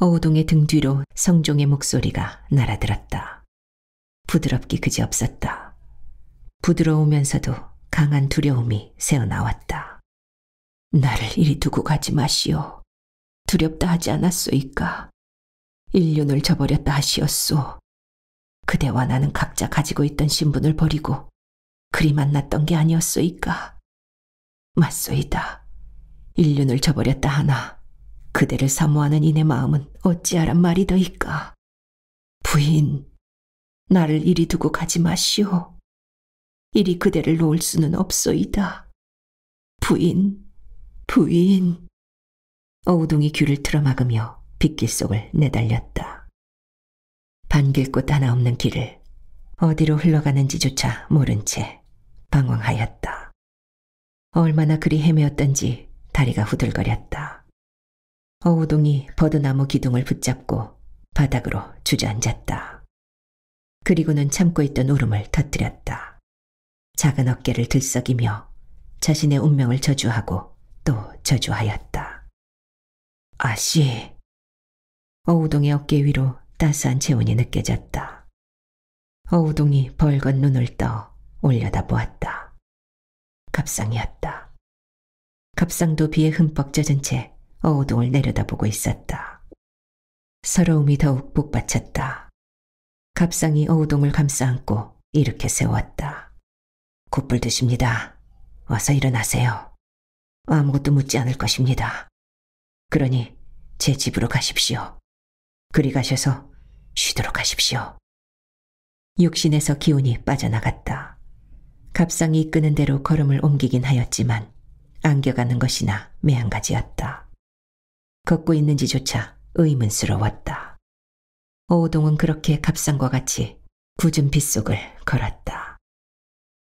어우동의 등 뒤로 성종의 목소리가 날아들었다. 부드럽기 그지없었다. 부드러우면서도 강한 두려움이 새어나왔다. 나를 이리 두고 가지 마시오. 두렵다 하지 않았소이까. 인륜을 저버렸다 하시었소. 그대와 나는 각자 가지고 있던 신분을 버리고 그리 만났던 게 아니었소이까. 맞소이다. 인륜을 저버렸다 하나 그대를 사모하는 이내 마음은 어찌하란 말이더이까. 부인, 나를 이리 두고 가지 마시오. 이리 그대를 놓을 수는 없소이다. 부인, 부인. 어우둥이 귀를 틀어막으며 빗길 속을 내달렸다. 반길꽃 하나 없는 길을 어디로 흘러가는지조차 모른 채 방황하였다. 얼마나 그리 헤매었던지 다리가 후들거렸다. 어우동이 버드나무 기둥을 붙잡고 바닥으로 주저앉았다. 그리고는 참고 있던 울음을 터뜨렸다. 작은 어깨를 들썩이며 자신의 운명을 저주하고 또 저주하였다. 아씨! 어우동의 어깨 위로 따스한 체온이 느껴졌다. 어우동이 벌건 눈을 떠 올려다보았다. 갑상이었다. 갑상도 비에 흠뻑 젖은 채 어우동을 내려다보고 있었다. 서러움이 더욱 북받쳤다. 갑상이 어우동을 감싸안고 이렇게 세웠다. 곧불 드십니다. 와서 일어나세요. 아무것도 묻지 않을 것입니다. 그러니 제 집으로 가십시오. 그리 가셔서 쉬도록 하십시오. 육신에서 기운이 빠져나갔다. 갑상이 이끄는 대로 걸음을 옮기긴 하였지만 안겨가는 것이나 매한가지였다. 걷고 있는지조차 의문스러웠다. 오동은 그렇게 갑상과 같이 굳은 빗속을 걸었다.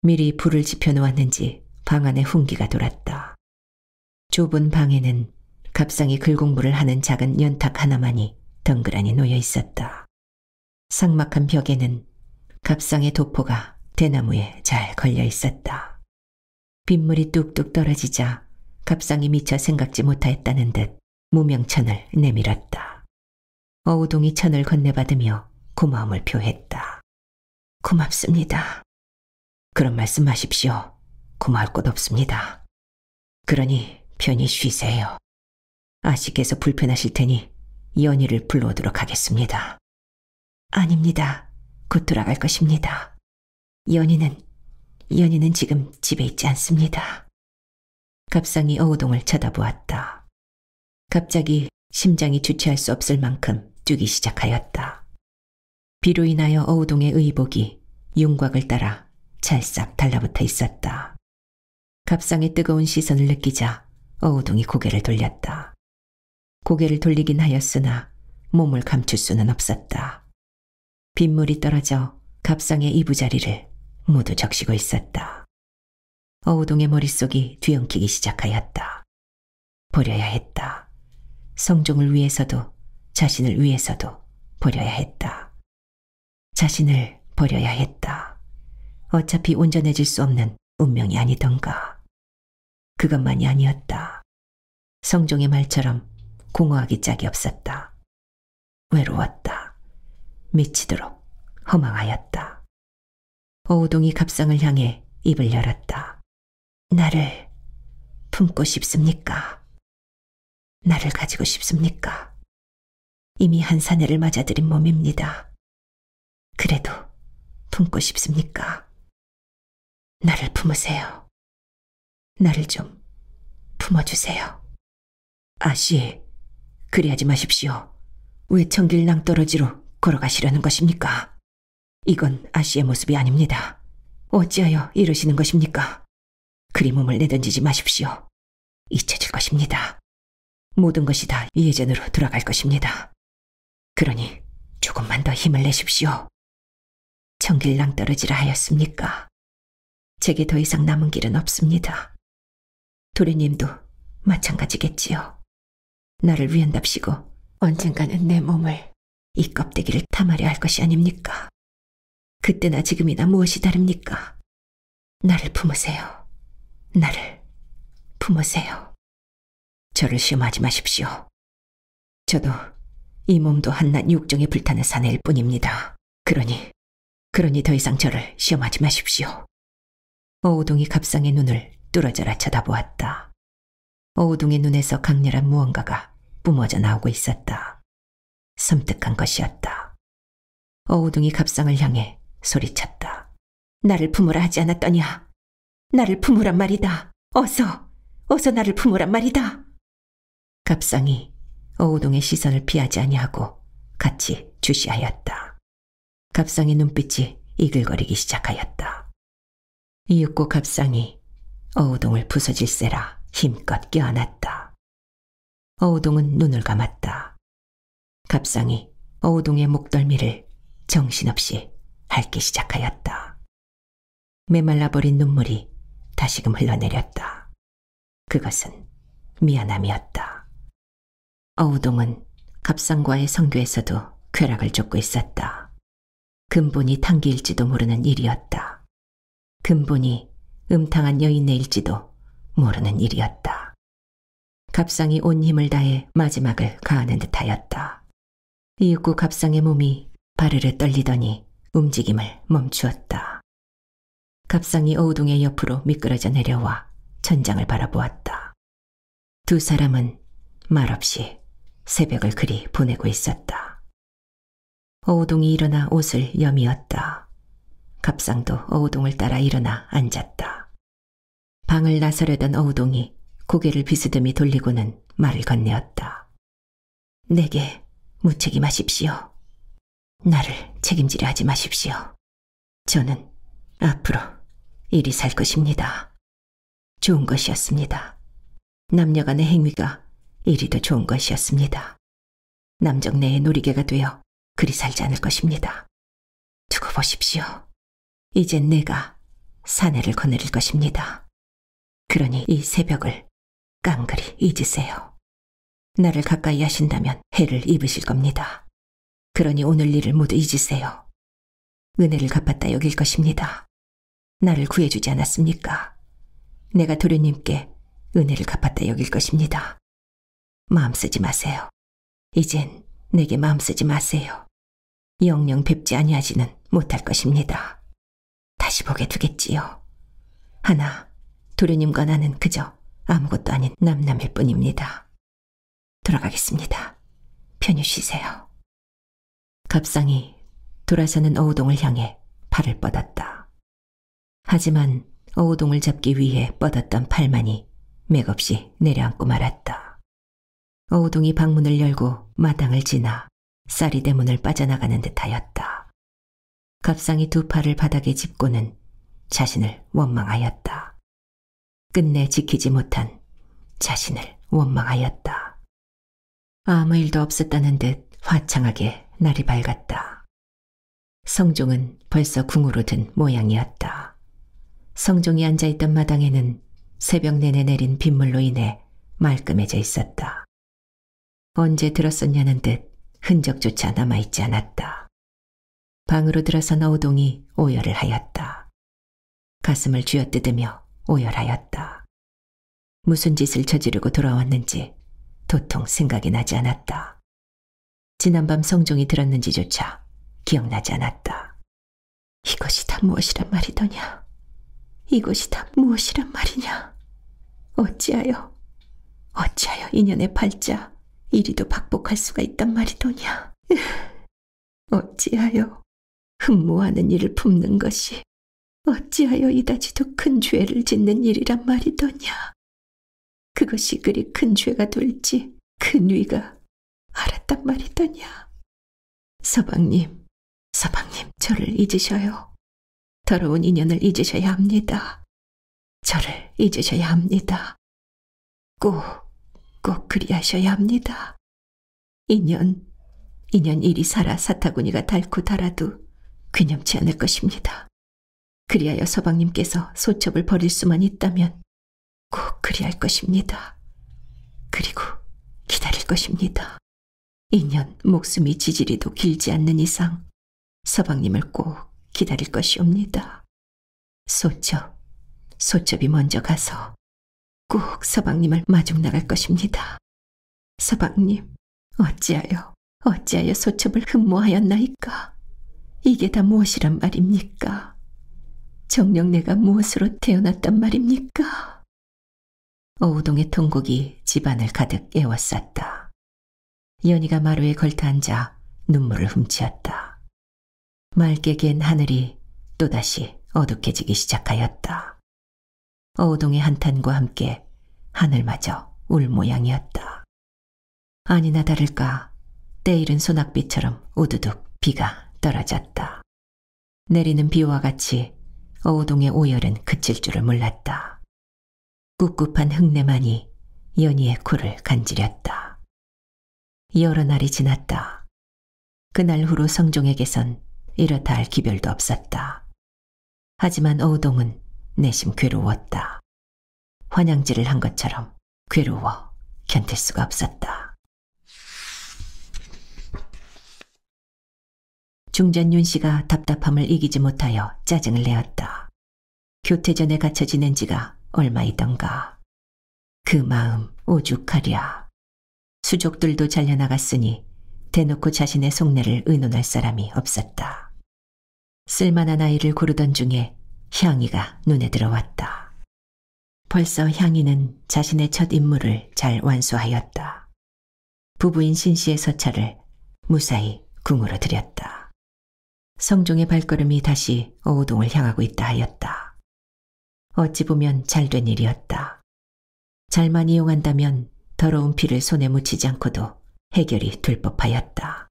미리 불을 지펴놓았는지 방 안에 훈기가 돌았다. 좁은 방에는 갑상이 글공부를 하는 작은 연탁 하나만이 덩그라니 놓여 있었다. 상막한 벽에는 갑상의 도포가 대나무에 잘 걸려 있었다. 빗물이 뚝뚝 떨어지자 갑상이 미처 생각지 못하였다는 듯 무명천을 내밀었다. 어우동이 천을 건네받으며 고마움을 표했다. 고맙습니다. 그런 말씀 마십시오. 고마울 곳 없습니다. 그러니 편히 쉬세요. 아씨께서 불편하실 테니 연희를 불러오도록 하겠습니다. 아닙니다. 곧 돌아갈 것입니다. 연희는연희는 지금 집에 있지 않습니다. 갑상이 어우동을 쳐다보았다. 갑자기 심장이 주체할 수 없을 만큼 뛰기 시작하였다. 비로 인하여 어우동의 의복이 윤곽을 따라 찰싹 달라붙어 있었다. 갑상의 뜨거운 시선을 느끼자 어우동이 고개를 돌렸다. 고개를 돌리긴 하였으나 몸을 감출 수는 없었다. 빗물이 떨어져 갑상의 이부자리를 모두 적시고 있었다. 어우동의 머릿속이 뒤엉키기 시작하였다. 버려야 했다. 성종을 위해서도 자신을 위해서도 버려야 했다. 자신을 버려야 했다. 어차피 온전해질 수 없는 운명이 아니던가. 그것만이 아니었다. 성종의 말처럼 공허하기 짝이 없었다. 외로웠다. 미치도록 허망하였다. 어우동이 갑상을 향해 입을 열었다. 나를 품고 싶습니까? 나를 가지고 싶습니까? 이미 한 사내를 맞아들인 몸입니다. 그래도 품고 싶습니까? 나를 품으세요. 나를 좀 품어주세요. 아씨, 그리하지 마십시오. 왜 청길 낭떨어지로 걸어가시려는 것입니까? 이건 아씨의 모습이 아닙니다. 어찌하여 이러시는 것입니까? 그리 몸을 내던지지 마십시오. 잊혀질 것입니다. 모든 것이 다 예전으로 돌아갈 것입니다. 그러니 조금만 더 힘을 내십시오. 청길랑 떨어지라 하였습니까? 제게 더 이상 남은 길은 없습니다. 도련님도 마찬가지겠지요. 나를 위한답시고 언젠가는 내 몸을 이 껍데기를 탐하려 할 것이 아닙니까? 그때나 지금이나 무엇이 다릅니까? 나를 품으세요. 나를 품으세요. 저를 시험하지 마십시오. 저도 이 몸도 한낱 육정에 불타는 사내일 뿐입니다. 그러니, 그러니 더 이상 저를 시험하지 마십시오. 어우동이 갑상의 눈을 뚫어져라 쳐다보았다. 어우동의 눈에서 강렬한 무언가가 뿜어져 나오고 있었다. 섬뜩한 것이었다. 어우동이 갑상을 향해 소리쳤다. 나를 품으라 하지 않았더냐? 나를 품으란 말이다. 어서, 어서 나를 품으란 말이다. 갑상이 어우동의 시선을 피하지 아니하고 같이 주시하였다. 갑상의 눈빛이 이글거리기 시작하였다. 이윽고 갑상이 어우동을 부서질세라 힘껏 껴안았다. 어우동은 눈을 감았다. 갑상이 어우동의 목덜미를 정신없이 핥기 시작하였다. 메말라버린 눈물이 다시금 흘러내렸다. 그것은 미안함이었다. 어우동은 갑상과의 성교에서도 쾌락을 쫓고 있었다. 근본이 탕기일지도 모르는 일이었다. 근본이 음탕한 여인네일지도 모르는 일이었다. 갑상이 온 힘을 다해 마지막을 가하는 듯하였다. 이윽고 갑상의 몸이 바르르 떨리더니 움직임을 멈추었다. 갑상이 어우동의 옆으로 미끄러져 내려와 천장을 바라보았다. 두 사람은 말없이 새벽을 그리 보내고 있었다. 어우동이 일어나 옷을 여미었다. 갑상도 어우동을 따라 일어나 앉았다. 방을 나서려던 어우동이 고개를 비스듬히 돌리고는 말을 건네었다. 내게 무책임하십시오. 나를 책임지려 하지 마십시오. 저는 앞으로 이리 살 것입니다. 좋은 것이었습니다. 남녀간의 행위가 이리도 좋은 것이었습니다. 남정내의 놀이개가 되어 그리 살지 않을 것입니다. 두고 보십시오. 이젠 내가 사내를 거느릴 것입니다. 그러니 이 새벽을 깡그리 잊으세요. 나를 가까이 하신다면 해를 입으실 겁니다. 그러니 오늘 일을 모두 잊으세요. 은혜를 갚았다 여길 것입니다. 나를 구해주지 않았습니까? 내가 도련님께 은혜를 갚았다 여길 것입니다. 마음 쓰지 마세요. 이젠 내게 마음 쓰지 마세요. 영영 뵙지 아니하지는 못할 것입니다. 다시 보게 두겠지요. 하나, 도련님과 나는 그저 아무것도 아닌 남남일 뿐입니다. 돌아가겠습니다. 편히 쉬세요. 갑상이 돌아서는 어우동을 향해 팔을 뻗었다. 하지만 어우동을 잡기 위해 뻗었던 팔만이 맥없이 내려앉고 말았다. 어우동이 방문을 열고 마당을 지나 쌀이 대문을 빠져나가는 듯하였다. 갑상이 두 팔을 바닥에 짚고는 자신을 원망하였다. 끝내 지키지 못한 자신을 원망하였다. 아무 일도 없었다는 듯 화창하게 날이 밝았다. 성종은 벌써 궁으로 든 모양이었다. 성종이 앉아있던 마당에는 새벽 내내 내린 빗물로 인해 말끔해져 있었다. 언제 들었었냐는 듯 흔적조차 남아있지 않았다. 방으로 들어선 어우동이 오열을 하였다. 가슴을 쥐어뜯으며 오열하였다. 무슨 짓을 저지르고 돌아왔는지 도통 생각이 나지 않았다. 지난밤 성종이 들었는지조차 기억나지 않았다. 이것이 다 무엇이란 말이더냐? 이것이 다 무엇이란 말이냐? 어찌하여, 어찌하여 인연의 팔자 이리도 박복할 수가 있단 말이더냐? 어찌하여 흠모하는 일을 품는 것이 어찌하여 이다지도 큰 죄를 짓는 일이란 말이더냐? 그것이 그리 큰 죄가 될지 큰 위가 알았단 말이더냐. 서방님, 서방님, 저를 잊으셔요. 더러운 인연을 잊으셔야 합니다. 저를 잊으셔야 합니다. 꼭, 꼭 그리하셔야 합니다. 인연, 인연 일이 살아 사타구니가 닳고 달아도 괴념치 않을 것입니다. 그리하여 서방님께서 소첩을 버릴 수만 있다면 꼭 그리할 것입니다. 그리고 기다릴 것입니다. 이년 목숨이 지지리도 길지 않는 이상 서방님을 꼭 기다릴 것이옵니다. 소첩, 소첩이 먼저 가서 꼭 서방님을 마중 나갈 것입니다. 서방님, 어찌하여, 어찌하여 소첩을 흠모하였나이까? 이게 다 무엇이란 말입니까? 정녕 내가 무엇으로 태어났단 말입니까? 오우동의 통곡이 집안을 가득 에워쌌다. 연희가 마루에 걸터앉아 눈물을 훔치었다. 맑게 갠 하늘이 또다시 어둡게지기 시작하였다. 어우동의 한탄과 함께 하늘마저 울 모양이었다. 아니나 다를까 때이른 소낙비처럼 우두둑 비가 떨어졌다. 내리는 비와 같이 어우동의 오열은 그칠 줄을 몰랐다. 꿉꿉한 흙내만이 연희의 코를 간지렸다. 여러 날이 지났다. 그날 후로 성종에게선 이렇다 할 기별도 없었다. 하지만 어우동은 내심 괴로웠다. 환양질를한 것처럼 괴로워 견딜 수가 없었다. 중전 윤 씨가 답답함을 이기지 못하여 짜증을 내었다. 교태전에 갇혀 지낸 지가 얼마 이던가그 마음 오죽하랴. 수족들도 잘려나갔으니 대놓고 자신의 속내를 의논할 사람이 없었다. 쓸만한 아이를 고르던 중에 향이가 눈에 들어왔다. 벌써 향이는 자신의 첫 임무를 잘 완수하였다. 부부인 신씨의 서찰을 무사히 궁으로 들였다. 성종의 발걸음이 다시 오우동을 향하고 있다 하였다. 어찌 보면 잘 된 일이었다. 잘만 이용한다면 더러운 피를 손에 묻히지 않고도 해결이 될 법하였다.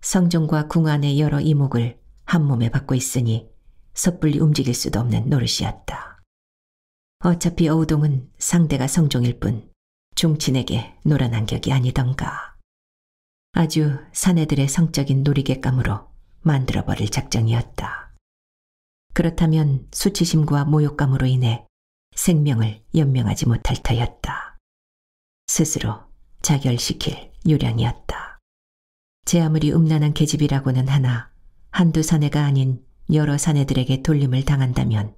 성종과 궁 안의 여러 이목을 한 몸에 받고 있으니 섣불리 움직일 수도 없는 노릇이었다. 어차피 어우동은 상대가 성종일 뿐중친에게 노란 안격이 아니던가. 아주 사내들의 성적인 놀이객감으로 만들어버릴 작정이었다. 그렇다면 수치심과 모욕감으로 인해 생명을 연명하지 못할 터였다. 스스로 자결시킬 요량이었다. 제 아무리 음란한 계집이라고는 하나 한두 사내가 아닌 여러 사내들에게 돌림을 당한다면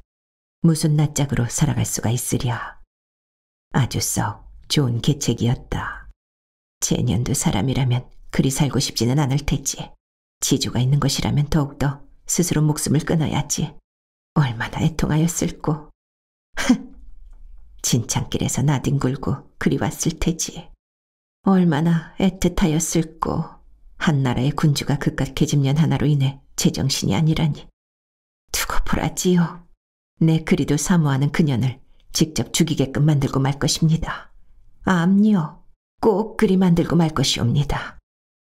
무슨 낯짝으로 살아갈 수가 있으랴. 아주 썩 좋은 계책이었다. 제년도 사람이라면 그리 살고 싶지는 않을 테지. 지주가 있는 것이라면 더욱더 스스로 목숨을 끊어야지. 얼마나 애통하였을꼬. 흥! [LAUGHS] 진창길에서 나뒹굴고 그리 왔을 테지. 얼마나 애틋하였을꼬. 한나라의 군주가 그깟 계집년 하나로 인해 제정신이 아니라니. 두고 보라지요. 내 그리도 사모하는 그년을 직접 죽이게끔 만들고 말 것입니다. 암요. 꼭 그리 만들고 말 것이옵니다.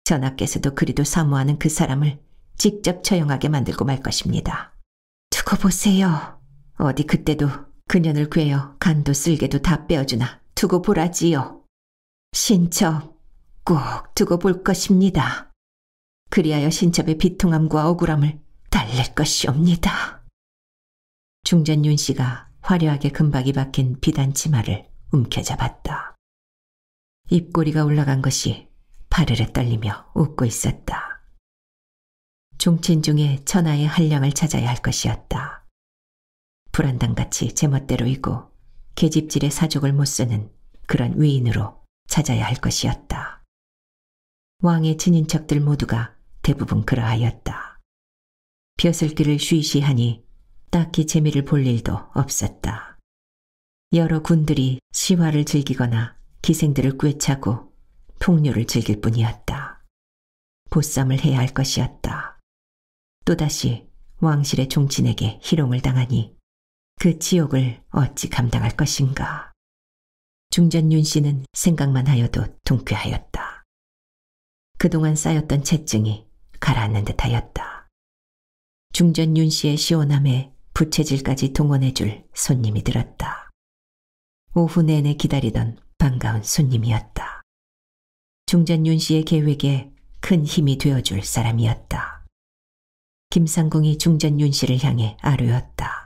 전하께서도 그리도 사모하는 그 사람을 직접 처형하게 만들고 말 것입니다. 두고 보세요. 어디 그때도 그년을 괴어 간도 쓸개도 다 빼어주나 두고 보라지요. 신첩 꼭 두고 볼 것입니다. 그리하여 신첩의 비통함과 억울함을 달랠 것이옵니다. 중전 윤 씨가 화려하게 금박이 박힌 비단 치마를 움켜잡았다. 입꼬리가 올라간 것이 파르르 떨리며 웃고 있었다. 종친 중에 천하의 한량을 찾아야 할 것이었다. 불안당같이 제멋대로이고 계집질의 사족을 못 쓰는 그런 위인으로 찾아야 할 것이었다. 왕의 친인척들 모두가 대부분 그러하였다. 벼슬길을 쉬쉬하니 딱히 재미를 볼 일도 없었다. 여러 군들이 시화를 즐기거나 기생들을 꿰차고 풍류를 즐길 뿐이었다. 보쌈을 해야 할 것이었다. 또다시 왕실의 종친에게 희롱을 당하니 그 지옥을 어찌 감당할 것인가. 중전윤 씨는 생각만 하여도 통쾌하였다. 그동안 쌓였던 채증이 가라앉는 듯하였다. 중전윤 씨의 시원함에 부채질까지 동원해줄 손님이 들었다. 오후 내내 기다리던 반가운 손님이었다. 중전윤 씨의 계획에 큰 힘이 되어줄 사람이었다. 김상궁이 중전윤 씨를 향해 아뢰었다.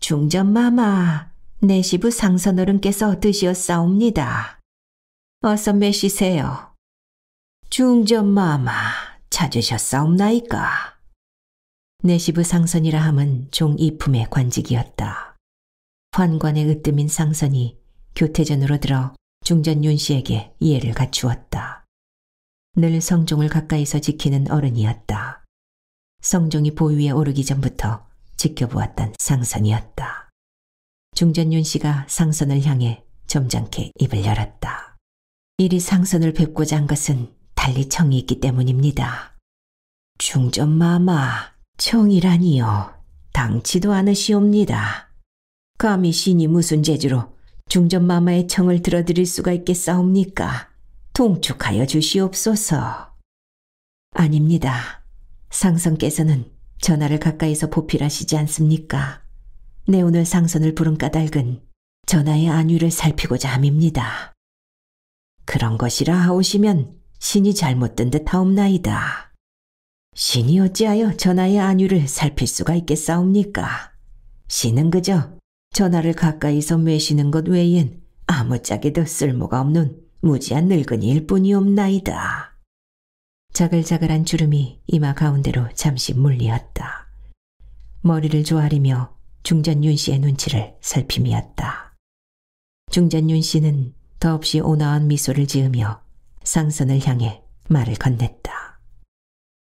중전마마, 내 시부 상선어른께서 드시었사옵니다. 어서 매시세요. 중전마마, 찾으셨사옵나이까? 내 시부 상선이라 함은 종이품의 관직이었다. 환관의 으뜸인 상선이 교태전으로 들어 중전 윤 씨에게 이해를 갖추었다. 늘 성종을 가까이서 지키는 어른이었다. 성종이 보위에 오르기 전부터 지켜보았던 상선이었다. 중전윤 씨가 상선을 향해 점잖게 입을 열었다. 이리 상선을 뵙고자 한 것은 달리 청이 있기 때문입니다. 중전마마, 청이라니요. 당치도 않으시옵니다. 감히 신이 무슨 재주로 중전마마의 청을 들어드릴 수가 있겠사옵니까? 동축하여 주시옵소서. 아닙니다. 상선께서는 전화를 가까이서 보필하시지 않습니까? 내 오늘 상선을 부른 까닭은 전하의 안위를 살피고자 함입니다. 그런 것이라 하오시면 신이 잘못된 듯 하옵나이다. 신이 어찌하여 전하의 안위를 살필 수가 있겠사옵니까? 신은 그저 전하를 가까이서 매시는 것 외엔 아무짝에도 쓸모가 없는 무지한 늙은이일 뿐이옵나이다. 자글자글한 주름이 이마 가운데로 잠시 물리었다. 머리를 조아리며 중전 윤 씨의 눈치를 살핌이었다. 중전 윤 씨는 더없이 온화한 미소를 지으며 상선을 향해 말을 건넸다.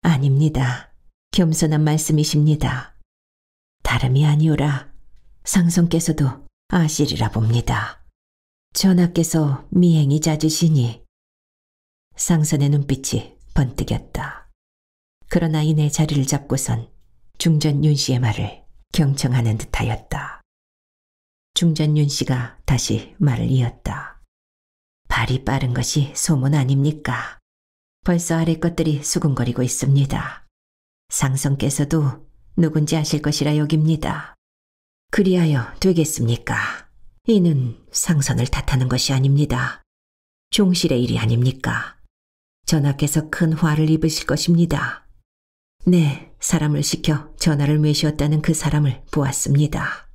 아닙니다. 겸손한 말씀이십니다. 다름이 아니오라. 상선께서도 아시리라 봅니다. 전하께서 미행이 잦으시니 상선의 눈빛이 번뜩였다. 그러나 이내 자리를 잡고선 중전 윤 씨의 말을 경청하는 듯하였다. 중전 윤 씨가 다시 말을 이었다. 발이 빠른 것이 소문 아닙니까? 벌써 아래 것들이 수근거리고 있습니다. 상성께서도 누군지 아실 것이라 여깁니다. 그리하여 되겠습니까? 이는 상선을 탓하는 것이 아닙니다. 종실의 일이 아닙니까? 전하께서 큰 화를 입으실 것입니다. 네, 사람을 시켜 전하를 메시었다는 그 사람을 보았습니다.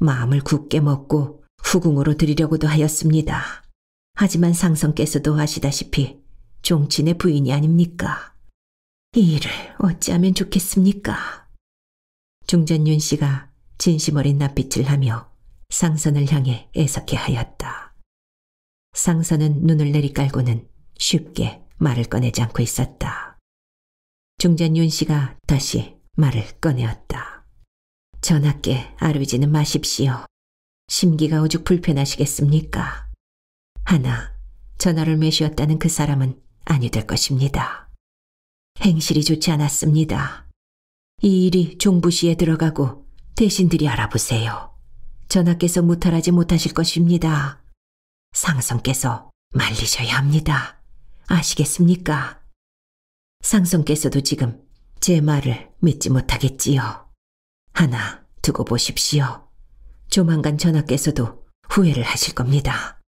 마음을 굳게 먹고 후궁으로 드리려고도 하였습니다. 하지만 상성께서도 아시다시피 종친의 부인이 아닙니까? 이 일을 어찌하면 좋겠습니까? 중전윤 씨가 진심 어린 낯빛을 하며 상선을 향해 애석해 하였다. 상선은 눈을 내리깔고는 쉽게 말을 꺼내지 않고 있었다. 중전 윤 씨가 다시 말을 꺼내었다. 전하께 아르지는 마십시오. 심기가 오죽 불편하시겠습니까? 하나, 전화를 매쉬었다는 그 사람은 아니 될 것입니다. 행실이 좋지 않았습니다. 이 일이 종부시에 들어가고 대신들이 알아보세요. 전하께서 무탈하지 못하실 것입니다. 상성께서 말리셔야 합니다. 아시겠습니까? 상성께서도 지금 제 말을 믿지 못하겠지요. 하나 두고 보십시오. 조만간 전하께서도 후회를 하실 겁니다.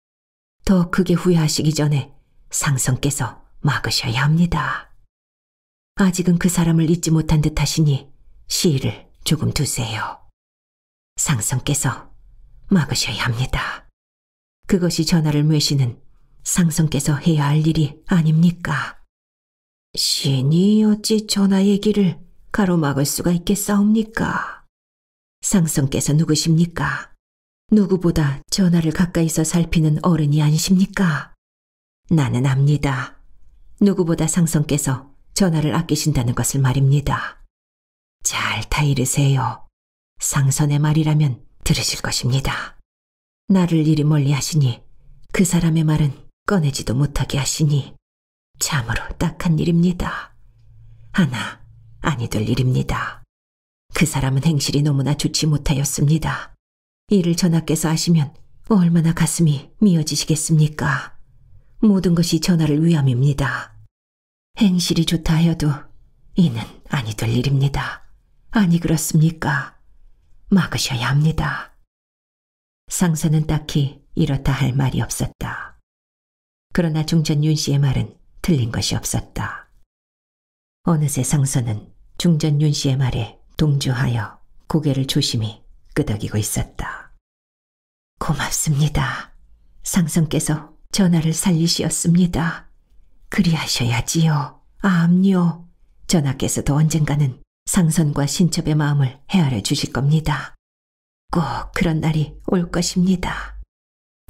더 크게 후회하시기 전에 상성께서 막으셔야 합니다. 아직은 그 사람을 잊지 못한 듯 하시니 시일을 조금 두세요. 상성께서 막으셔야 합니다. 그것이 전하를 외시는 상성께서 해야 할 일이 아닙니까? 신이 어찌 전하의 길을 가로막을 수가 있겠사옵니까? 상성께서 누구십니까? 누구보다 전하를 가까이서 살피는 어른이 아니십니까? 나는 압니다. 누구보다 상성께서 전하를 아끼신다는 것을 말입니다. 잘 타이르세요. 상선의 말이라면 들으실 것입니다. 나를 이리 멀리 하시니 그 사람의 말은 꺼내지도 못하게 하시니 참으로 딱한 일입니다. 하나, 아니 될 일입니다. 그 사람은 행실이 너무나 좋지 못하였습니다. 이를 전하께서 아시면 얼마나 가슴이 미어지시겠습니까? 모든 것이 전하를 위함입니다. 행실이 좋다 하여도 이는 아니 될 일입니다. 아니 그렇습니까? 막으셔야 합니다. 상사는 딱히 이렇다 할 말이 없었다. 그러나 중전 윤 씨의 말은 틀린 것이 없었다. 어느새 상선은 중전 윤 씨의 말에 동조하여 고개를 조심히 끄덕이고 있었다. 고맙습니다. 상선께서 전하를 살리시었습니다. 그리하셔야지요. 암요. 전하께서도 언젠가는 상선과 신첩의 마음을 헤아려 주실 겁니다. 꼭 그런 날이 올 것입니다.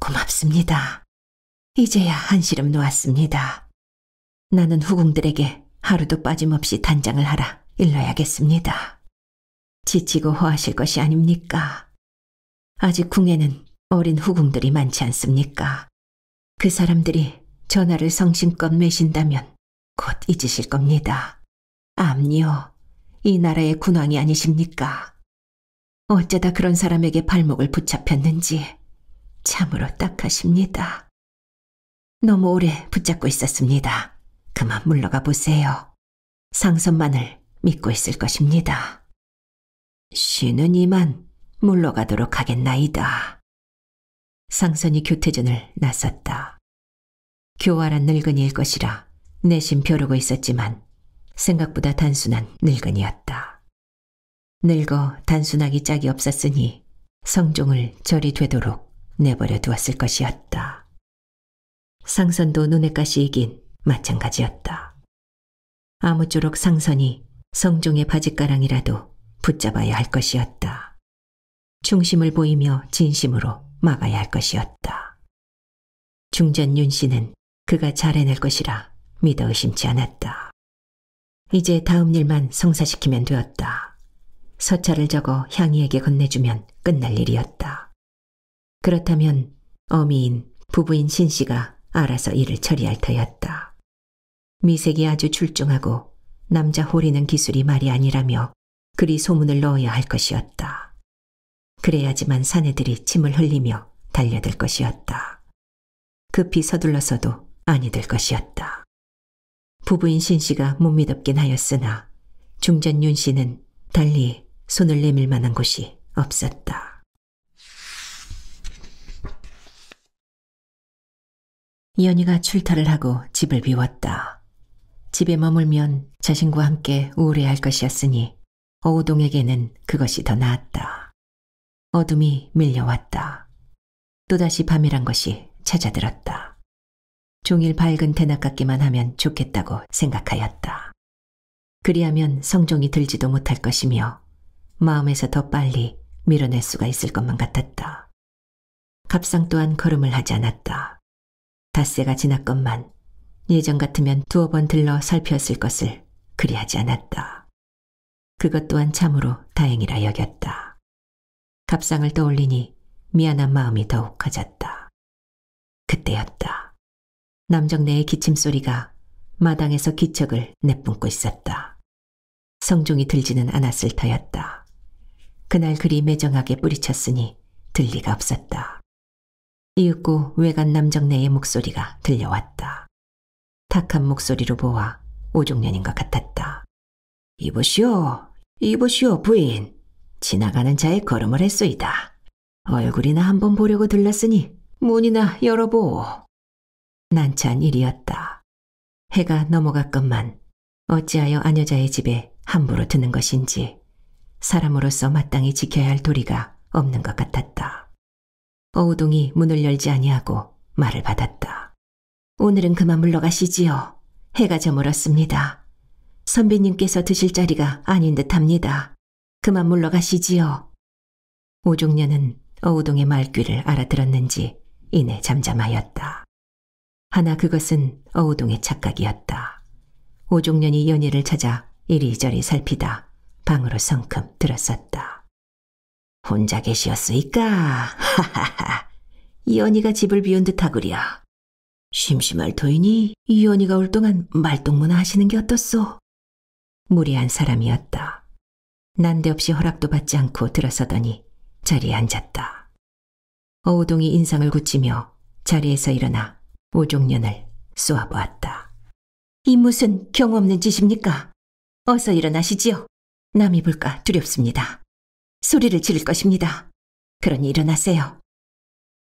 고맙습니다. 이제야 한시름 놓았습니다. 나는 후궁들에게 하루도 빠짐없이 단장을 하라 일러야겠습니다. 지치고 허하실 것이 아닙니까? 아직 궁에는 어린 후궁들이 많지 않습니까? 그 사람들이 전하를 성심껏 매신다면 곧 잊으실 겁니다. 암니요, 이 나라의 군왕이 아니십니까? 어쩌다 그런 사람에게 발목을 붙잡혔는지 참으로 딱하십니다. 너무 오래 붙잡고 있었습니다. 그만 물러가 보세요. 상선만을 믿고 있을 것입니다. 쉬는 이만 물러가도록 하겠나이다. 상선이 교태전을 나섰다. 교활한 늙은이일 것이라 내심 벼르고 있었지만 생각보다 단순한 늙은이였다. 늙어 단순하기 짝이 없었으니 성종을 절이 되도록 내버려 두었을 것이었다. 상선도 눈엣가시 이긴 마찬가지였다. 아무쪼록 상선이 성종의 바짓가랑이라도 붙잡아야 할 것이었다. 중심을 보이며 진심으로 막아야 할 것이었다. 중전 윤 씨는 그가 잘해낼 것이라 믿어 의심치 않았다. 이제 다음 일만 성사시키면 되었다. 서차를 적어 향이에게 건네주면 끝날 일이었다. 그렇다면 어미인 부부인 신 씨가 알아서 일을 처리할 터였다. 미색이 아주 출중하고 남자 호리는 기술이 말이 아니라며 그리 소문을 넣어야 할 것이었다. 그래야지만 사내들이 침을 흘리며 달려들 것이었다. 급히 서둘러서도 아니 될 것이었다. 부부인 신 씨가 못 믿었긴 하였으나 중전 윤 씨는 달리 손을 내밀 만한 곳이 없었다. 이연이가 출타를 하고 집을 비웠다. 집에 머물면 자신과 함께 우울해할 것이었으니 어우동에게는 그것이 더 나았다. 어둠이 밀려왔다. 또다시 밤이란 것이 찾아들었다. 종일 밝은 대낮 같기만 하면 좋겠다고 생각하였다. 그리하면 성종이 들지도 못할 것이며 마음에서 더 빨리 밀어낼 수가 있을 것만 같았다. 갑상 또한 걸음을 하지 않았다. 닷새가 지났건만 예전 같으면 두어 번 들러 살폈을 것을 그리하지 않았다. 그것 또한 참으로 다행이라 여겼다. 갑상을 떠올리니 미안한 마음이 더욱 커졌다. 그때였다. 남정네의 기침소리가 마당에서 기척을 내뿜고 있었다. 성종이 들지는 않았을 터였다. 그날 그리 매정하게 뿌리쳤으니 들리가 없었다. 이윽고 외간 남정네의 목소리가 들려왔다. 탁한 목소리로 보아 오종년인 것 같았다. 이보시오, 이보시오 부인. 지나가는 자의 걸음을 했소이다. 얼굴이나 한번 보려고 들렀으니 문이나 열어보오. 난찬 일이었다. 해가 넘어갔건만 어찌하여 아녀자의 집에 함부로 드는 것인지 사람으로서 마땅히 지켜야 할 도리가 없는 것 같았다. 어우동이 문을 열지 아니하고 말을 받았다. 오늘은 그만 물러가시지요. 해가 저물었습니다. 선비님께서 드실 자리가 아닌 듯합니다. 그만 물러가시지요. 오종년은 어우동의 말귀를 알아들었는지 이내 잠잠하였다. 하나 그것은 어우동의 착각이었다. 오종년이 연희를 찾아 이리저리 살피다 방으로 성큼 들었었다. 혼자 계셨으니까 하하하 [LAUGHS] 이언니가 집을 비운 듯하구려. 심심할 터이니 이언니가올 동안 말똥무나 하시는 게 어떻소? 무리한 사람이었다. 난데없이 허락도 받지 않고 들어서더니 자리에 앉았다. 어우동이 인상을 굳히며 자리에서 일어나 오종년을 쏘아보았다. 이 무슨 경없는 짓입니까? 어서 일어나시지요. 남이 볼까 두렵습니다. 소리를 지를 것입니다. 그러니 일어나세요.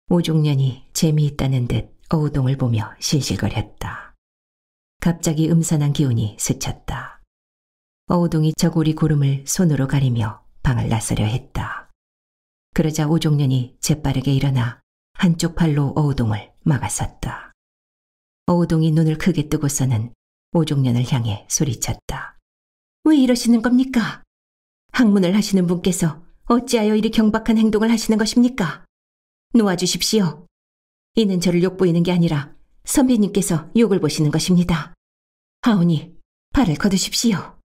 오종년이 재미있다는 듯 어우동을 보며 실실거렸다. 갑자기 음산한 기운이 스쳤다. 어우동이 저고리 구름을 손으로 가리며 방을 나서려 했다. 그러자 오종년이 재빠르게 일어나 한쪽 팔로 어우동을 막아섰다. 어우동이 눈을 크게 뜨고서는 오종년을 향해 소리쳤다. 왜 이러시는 겁니까? 학문을 하시는 분께서 어찌하여 이리 경박한 행동을 하시는 것입니까? 놓아주십시오. 이는 저를 욕보이는 게 아니라 선비님께서 욕을 보시는 것입니다. 하오니 발을 거두십시오.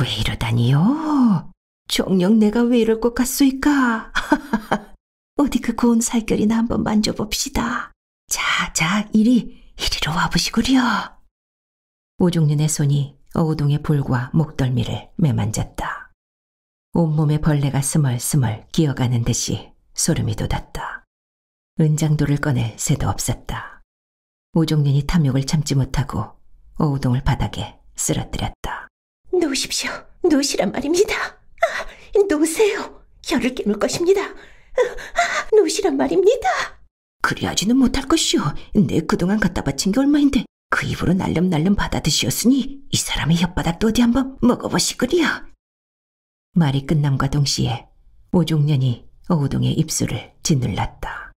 왜 이러다니요? 정녕 내가 왜 이럴 것 같소이까? [LAUGHS] 어디 그 고운 살결이나 한번 만져봅시다. 자자 이리 이리로 와보시구려. 오종윤의 손이 어우동의 볼과 목덜미를 매만졌다. 온몸에 벌레가 스멀스멀 기어가는 듯이 소름이 돋았다. 은장도를 꺼낼 새도 없었다. 오종년이 탐욕을 참지 못하고 오우동을 바닥에 쓰러뜨렸다. 놓으십시오. 놓으시란 말입니다. 아, 놓으세요. 혀를 깨물 것입니다. 아, 놓으시란 아, 말입니다. 그리하지는 못할 것이오. 내 그동안 갖다 바친 게 얼마인데 그 입으로 날름날름 받아드시었으니 이 사람의 혓바닥도 어디 한번 먹어보시거리야. 말이 끝남과 동시에 오종년이 어우동의 입술을 짓눌렀다.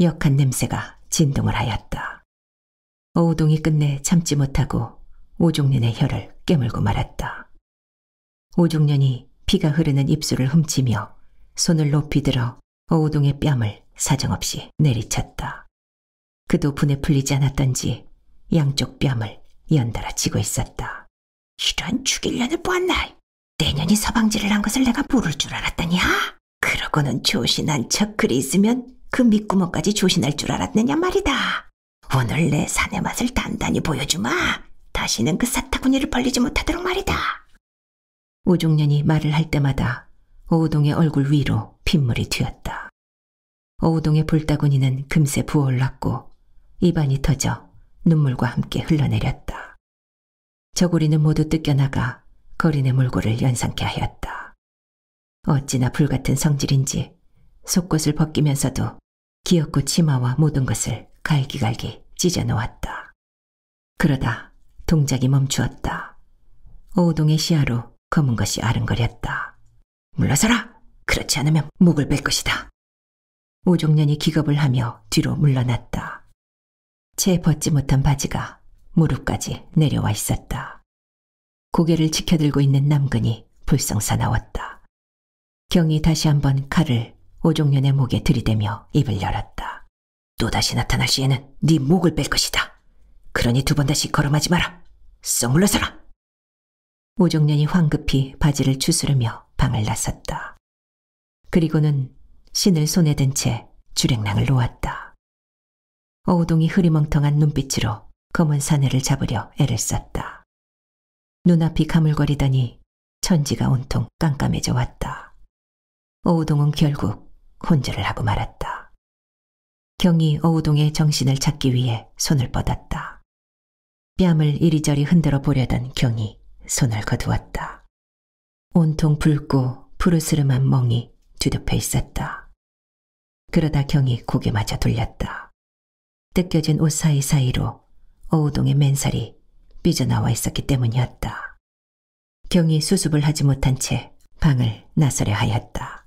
역한 냄새가 진동을 하였다. 어우동이 끝내 참지 못하고 오종년의 혀를 깨물고 말았다. 오종년이 피가 흐르는 입술을 훔치며 손을 높이 들어 어우동의 뺨을 사정없이 내리쳤다. 그도 분에 풀리지 않았던지 양쪽 뺨을 연달아 치고 있었다. 이런 죽일년을 보았나! 내년이 서방질을 한 것을 내가 모를 줄 알았다냐? 그러고는 조신한 척 그리 있으면 그 밑구멍까지 조신할 줄 알았느냐 말이다. 오늘 내 사내 맛을 단단히 보여주마. 다시는 그 사타구니를 벌리지 못하도록 말이다. 오종년이 말을 할 때마다 오우동의 얼굴 위로 핏물이 튀었다. 오우동의 불따구니는 금세 부어올랐고 입안이 터져 눈물과 함께 흘러내렸다. 저고리는 모두 뜯겨나가 거린의 몰골을 연상케 하였다. 어찌나 불같은 성질인지 속옷을 벗기면서도 기어코 치마와 모든 것을 갈기갈기 찢어 놓았다. 그러다 동작이 멈추었다. 오동의 시야로 검은 것이 아른거렸다. 물러서라! 그렇지 않으면 목을 뺄 것이다. 오종년이 기겁을 하며 뒤로 물러났다. 채 벗지 못한 바지가 무릎까지 내려와 있었다. 고개를 치켜들고 있는 남근이 불성사나왔다 경이 다시 한번 칼을 오종년의 목에 들이대며 입을 열었다. 또다시 나타날 시에는 네 목을 뺄 것이다. 그러니 두 번 다시 걸음하지 마라. 썩 물러서라. 오종년이 황급히 바지를 추스르며 방을 나섰다. 그리고는 신을 손에 든 채 주랭랑을 놓았다. 어우동이 흐리멍텅한 눈빛으로 검은 사내를 잡으려 애를 썼다. 눈앞이 가물거리더니 천지가 온통 깜깜해져 왔다. 어우동은 결국 혼절을 하고 말았다. 경이 어우동의 정신을 찾기 위해 손을 뻗었다. 뺨을 이리저리 흔들어 보려던 경이 손을 거두었다. 온통 붉고 푸르스름한 멍이 뒤덮여 있었다. 그러다 경이 고개마저 돌렸다. 뜯겨진 옷 사이사이로 어우동의 맨살이 삐져나와 있었기 때문이었다. 경이 수습을 하지 못한 채 방을 나서려 하였다.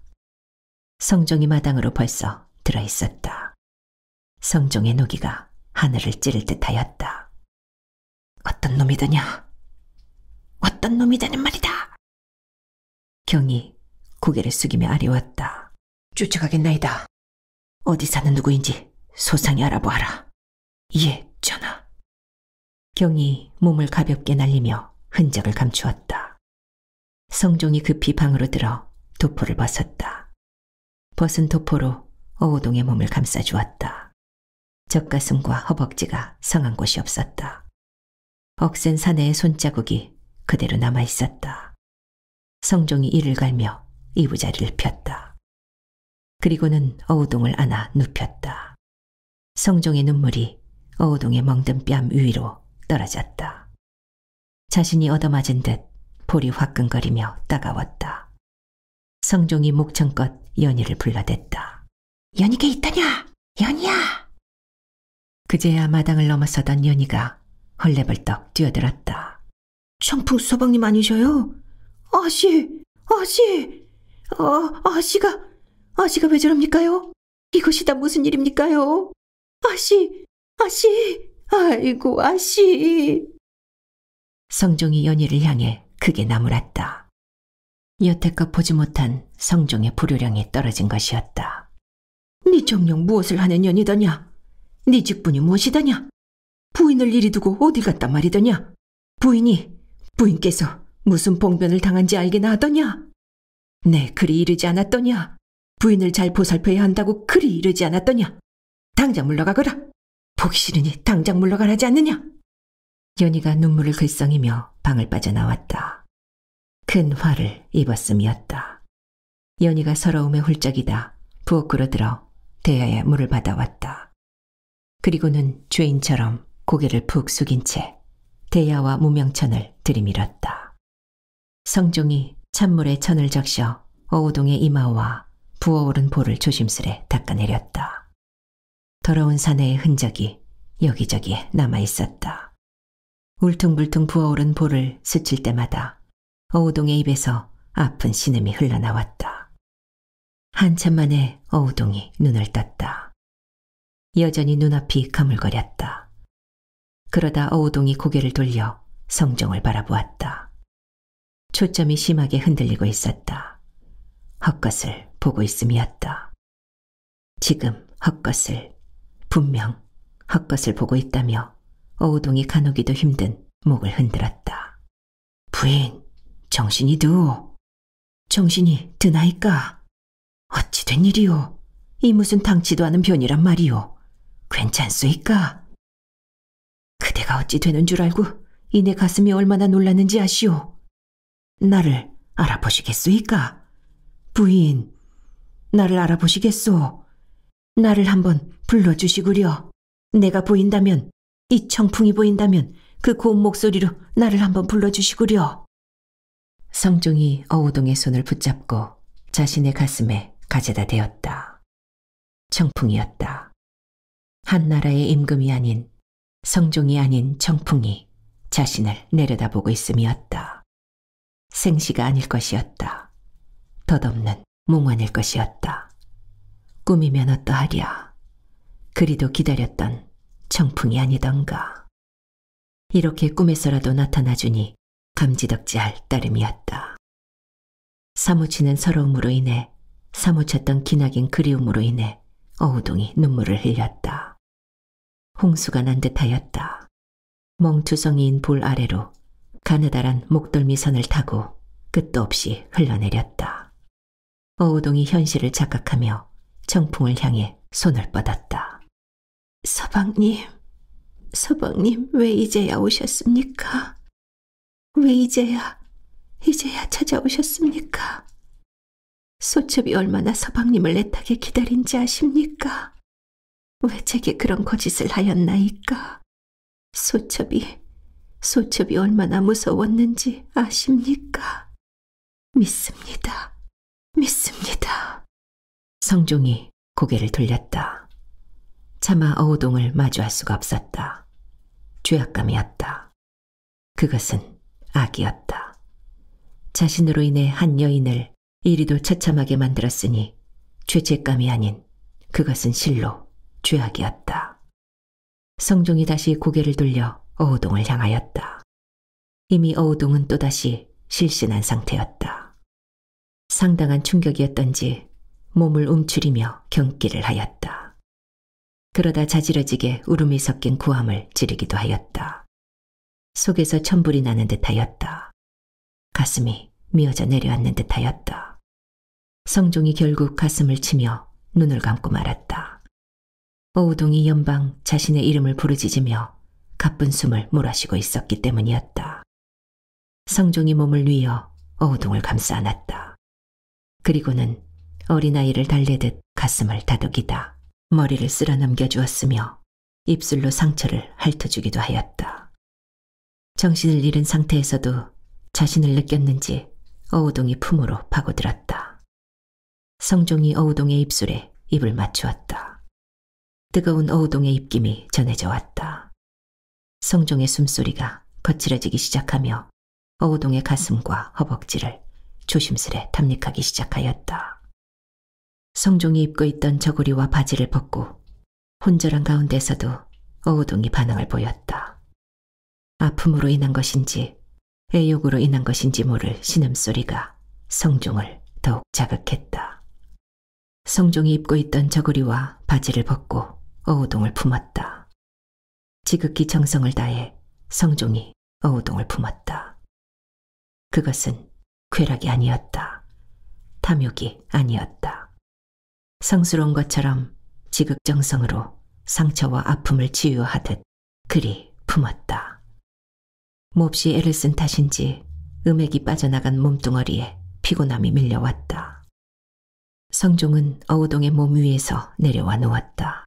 성종이 마당으로 벌써 들어있었다. 성종의 노기가 하늘을 찌를 듯하였다. 어떤 놈이더냐? 어떤 놈이다는 말이다. 경이 고개를 숙이며 아리웠다. 쫓아가겠나이다. 어디 사는 누구인지 소상히 알아보아라. 예, 전하. 박경이 몸을 가볍게 날리며 흔적을 감추었다. 성종이 급히 방으로 들어 도포를 벗었다. 벗은 도포로 어우동의 몸을 감싸주었다. 젖가슴과 허벅지가 성한 곳이 없었다. 억센 사내의 손자국이 그대로 남아있었다. 성종이 이를 갈며 이부자리를 폈다. 그리고는 어우동을 안아 눕혔다. 성종의 눈물이 어우동의 멍든 뺨 위로 떨어졌다. 자신이 얻어맞은 듯 볼이 화끈거리며 따가웠다. 성종이 목청껏 연희를 불러댔다. 연희게 있다냐! 연희야! 그제야 마당을 넘어서던 연희가 헐레벌떡 뛰어들었다. 청풍 소방님 아니셔요? 아씨! 아씨! 아, 아씨가! 아씨가 왜 저럽니까요? 이것이 다 무슨 일입니까요? 아씨! 아씨! 아이고 아씨. 성종이 연희를 향해 크게 나무랐다. 여태껏 보지 못한 성종의 불효령이 떨어진 것이었다. 네 정령 무엇을 하는 연이더냐? 네 직분이 무엇이더냐? 부인을 이리 두고 어디 갔단 말이더냐? 부인이 부인께서 무슨 봉변을 당한지 알게나 하더냐? 네, 그리 이르지 않았더냐? 부인을 잘 보살펴야 한다고 그리 이르지 않았더냐? 당장 물러가거라. 보기 싫으니 당장 물러가라지 하 않느냐? 연희가 눈물을 글썽이며 방을 빠져나왔다. 큰 화를 입었음이었다. 연희가 서러움에 홀짝이다 부엌으로 들어 대야에 물을 받아왔다. 그리고는 죄인처럼 고개를 푹 숙인 채 대야와 무명천을 들이밀었다. 성종이 찬물에 천을 적셔 어우동의 이마와 부어오른 볼을 조심스레 닦아내렸다. 더러운 사내의 흔적이 여기저기 남아 있었다. 울퉁불퉁 부어오른 볼을 스칠 때마다 어우동의 입에서 아픈 신음이 흘러나왔다. 한참 만에 어우동이 눈을 떴다. 여전히 눈앞이 가물거렸다. 그러다 어우동이 고개를 돌려 성종을 바라보았다. 초점이 심하게 흔들리고 있었다. 헛것을 보고 있음이었다. 지금 헛것을 분명 헛것을 보고 있다며 어우동이 가누기도 힘든 목을 흔들었다. 부인, 정신이 두. 정신이 드나이까? 어찌 된 일이오? 이 무슨 당치도 않은 변이란 말이오. 괜찮소이까? 그대가 어찌 되는 줄 알고 이내 가슴이 얼마나 놀랐는지 아시오. 나를 알아보시겠소이까? 부인, 나를 알아보시겠소? 나를 한번 불러주시구려. 내가 보인다면, 이 청풍이 보인다면 그 고운 목소리로 나를 한번 불러주시구려. 성종이 어우동의 손을 붙잡고 자신의 가슴에 가져다 대었다. 청풍이었다. 한 나라의 임금이 아닌 성종이 아닌 청풍이 자신을 내려다보고 있음이었다. 생시가 아닐 것이었다. 덧없는 몽환일 것이었다. 꿈이면 어떠하랴. 그리도 기다렸던 청풍이 아니던가. 이렇게 꿈에서라도 나타나주니 감지덕지할 따름이었다. 사무치는 서러움으로 인해 사무쳤던 기나긴 그리움으로 인해 어우동이 눈물을 흘렸다. 홍수가 난 듯하였다. 멍투성이인 볼 아래로 가느다란 목덜미 선을 타고 끝도 없이 흘러내렸다. 어우동이 현실을 착각하며 정풍을 향해 손을 뻗었다. 서방님, 서방님 왜 이제야 오셨습니까? 왜 이제야, 이제야 찾아오셨습니까? 소첩이 얼마나 서방님을 애타게 기다린지 아십니까? 왜 제게 그런 거짓을 하였나이까? 소첩이, 소첩이 얼마나 무서웠는지 아십니까? 믿습니다. 믿습니다. 성종이 고개를 돌렸다. 차마 어우동을 마주할 수가 없었다. 죄악감이었다. 그것은 악이었다. 자신으로 인해 한 여인을 이리도 처참하게 만들었으니 죄책감이 아닌 그것은 실로 죄악이었다. 성종이 다시 고개를 돌려 어우동을 향하였다. 이미 어우동은 또다시 실신한 상태였다. 상당한 충격이었던지 몸을 움츠리며 경기를 하였다. 그러다 자지러지게 울음이 섞인 구함을 지르기도 하였다. 속에서 천불이 나는 듯하였다. 가슴이 미어져 내려앉는 듯하였다. 성종이 결국 가슴을 치며 눈을 감고 말았다. 어우동이 연방 자신의 이름을 부르짖으며 가쁜 숨을 몰아쉬고 있었기 때문이었다. 성종이 몸을 뉘어 어우동을 감싸 안았다. 그리고는 어린아이를 달래듯 가슴을 다독이다. 머리를 쓸어 넘겨주었으며 입술로 상처를 핥아주기도 하였다. 정신을 잃은 상태에서도 자신을 느꼈는지 어우동이 품으로 파고들었다. 성종이 어우동의 입술에 입을 맞추었다. 뜨거운 어우동의 입김이 전해져 왔다. 성종의 숨소리가 거칠어지기 시작하며 어우동의 가슴과 허벅지를 조심스레 탐닉하기 시작하였다. 성종이 입고 있던 저고리와 바지를 벗고 혼절한 가운데서도 어우동이 반응을 보였다. 아픔으로 인한 것인지 애욕으로 인한 것인지 모를 신음소리가 성종을 더욱 자극했다. 성종이 입고 있던 저고리와 바지를 벗고 어우동을 품었다. 지극히 정성을 다해 성종이 어우동을 품었다. 그것은 쾌락이 아니었다. 탐욕이 아니었다. 성스러운 것처럼 지극정성으로 상처와 아픔을 치유하듯 그리 품었다. 몹시 애를 쓴 탓인지 음액이 빠져나간 몸뚱어리에 피곤함이 밀려왔다. 성종은 어우동의 몸 위에서 내려와 누웠다.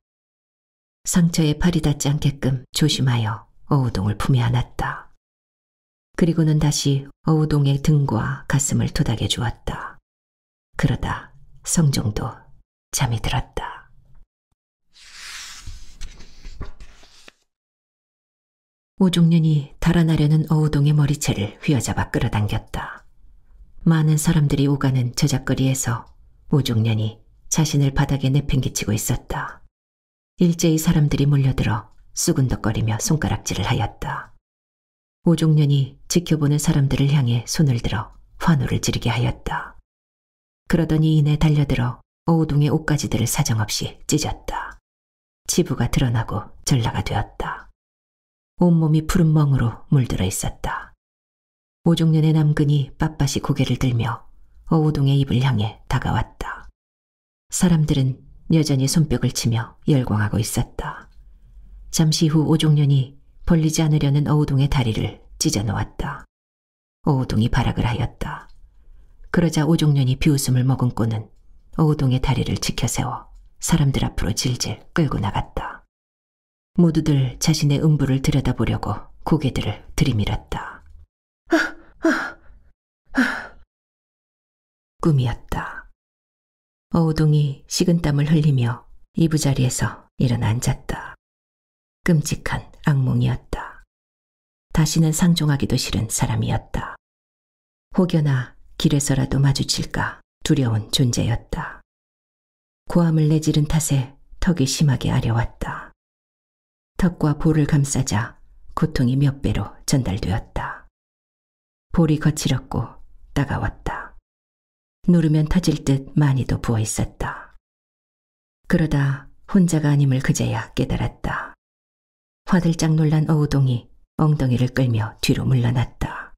상처에 팔이 닿지 않게끔 조심하여 어우동을 품에 안았다. 그리고는 다시 어우동의 등과 가슴을 토닥여 주었다. 그러다 성종도 잠이 들었다. 오종년이 달아나려는 어우동의 머리채를 휘어잡아 끌어당겼다. 많은 사람들이 오가는 저작거리에서 오종년이 자신을 바닥에 내팽개치고 있었다. 일제히 사람들이 몰려들어 수은덕거리며 손가락질을 하였다. 오종년이 지켜보는 사람들을 향해 손을 들어 환호를 지르게 하였다. 그러더니 이내 달려들어 오동의 우 옷가지들을 사정없이 찢었다. 치부가 드러나고 전라가 되었다. 온몸이 푸른 멍으로 물들어 있었다. 오종년의 남근이 빳빳이 고개를 들며 오우동의 입을 향해 다가왔다. 사람들은 여전히 손뼉을 치며 열광하고 있었다. 잠시 후 오종년이 벌리지 않으려는 어우동의 다리를 찢어놓았다. 어우동이 발악을 하였다. 그러자 오종년이 비웃음을 머금고는 오동의 다리를 지켜세워 사람들 앞으로 질질 끌고 나갔다. 모두들 자신의 음부를 들여다보려고 고개들을 들이밀었다. 아, 아, 아. 꿈이었다. 어우동이 식은땀을 흘리며 이부자리에서 일어나 앉았다. 끔찍한 악몽이었다. 다시는 상종하기도 싫은 사람이었다. 혹여나 길에서라도 마주칠까 두려운 존재였다. 고함을 내지른 탓에 턱이 심하게 아려왔다. 턱과 볼을 감싸자 고통이 몇 배로 전달되었다. 볼이 거칠었고 따가웠다. 누르면 터질 듯 많이도 부어 있었다. 그러다 혼자가 아님을 그제야 깨달았다. 화들짝 놀란 어우동이 엉덩이를 끌며 뒤로 물러났다.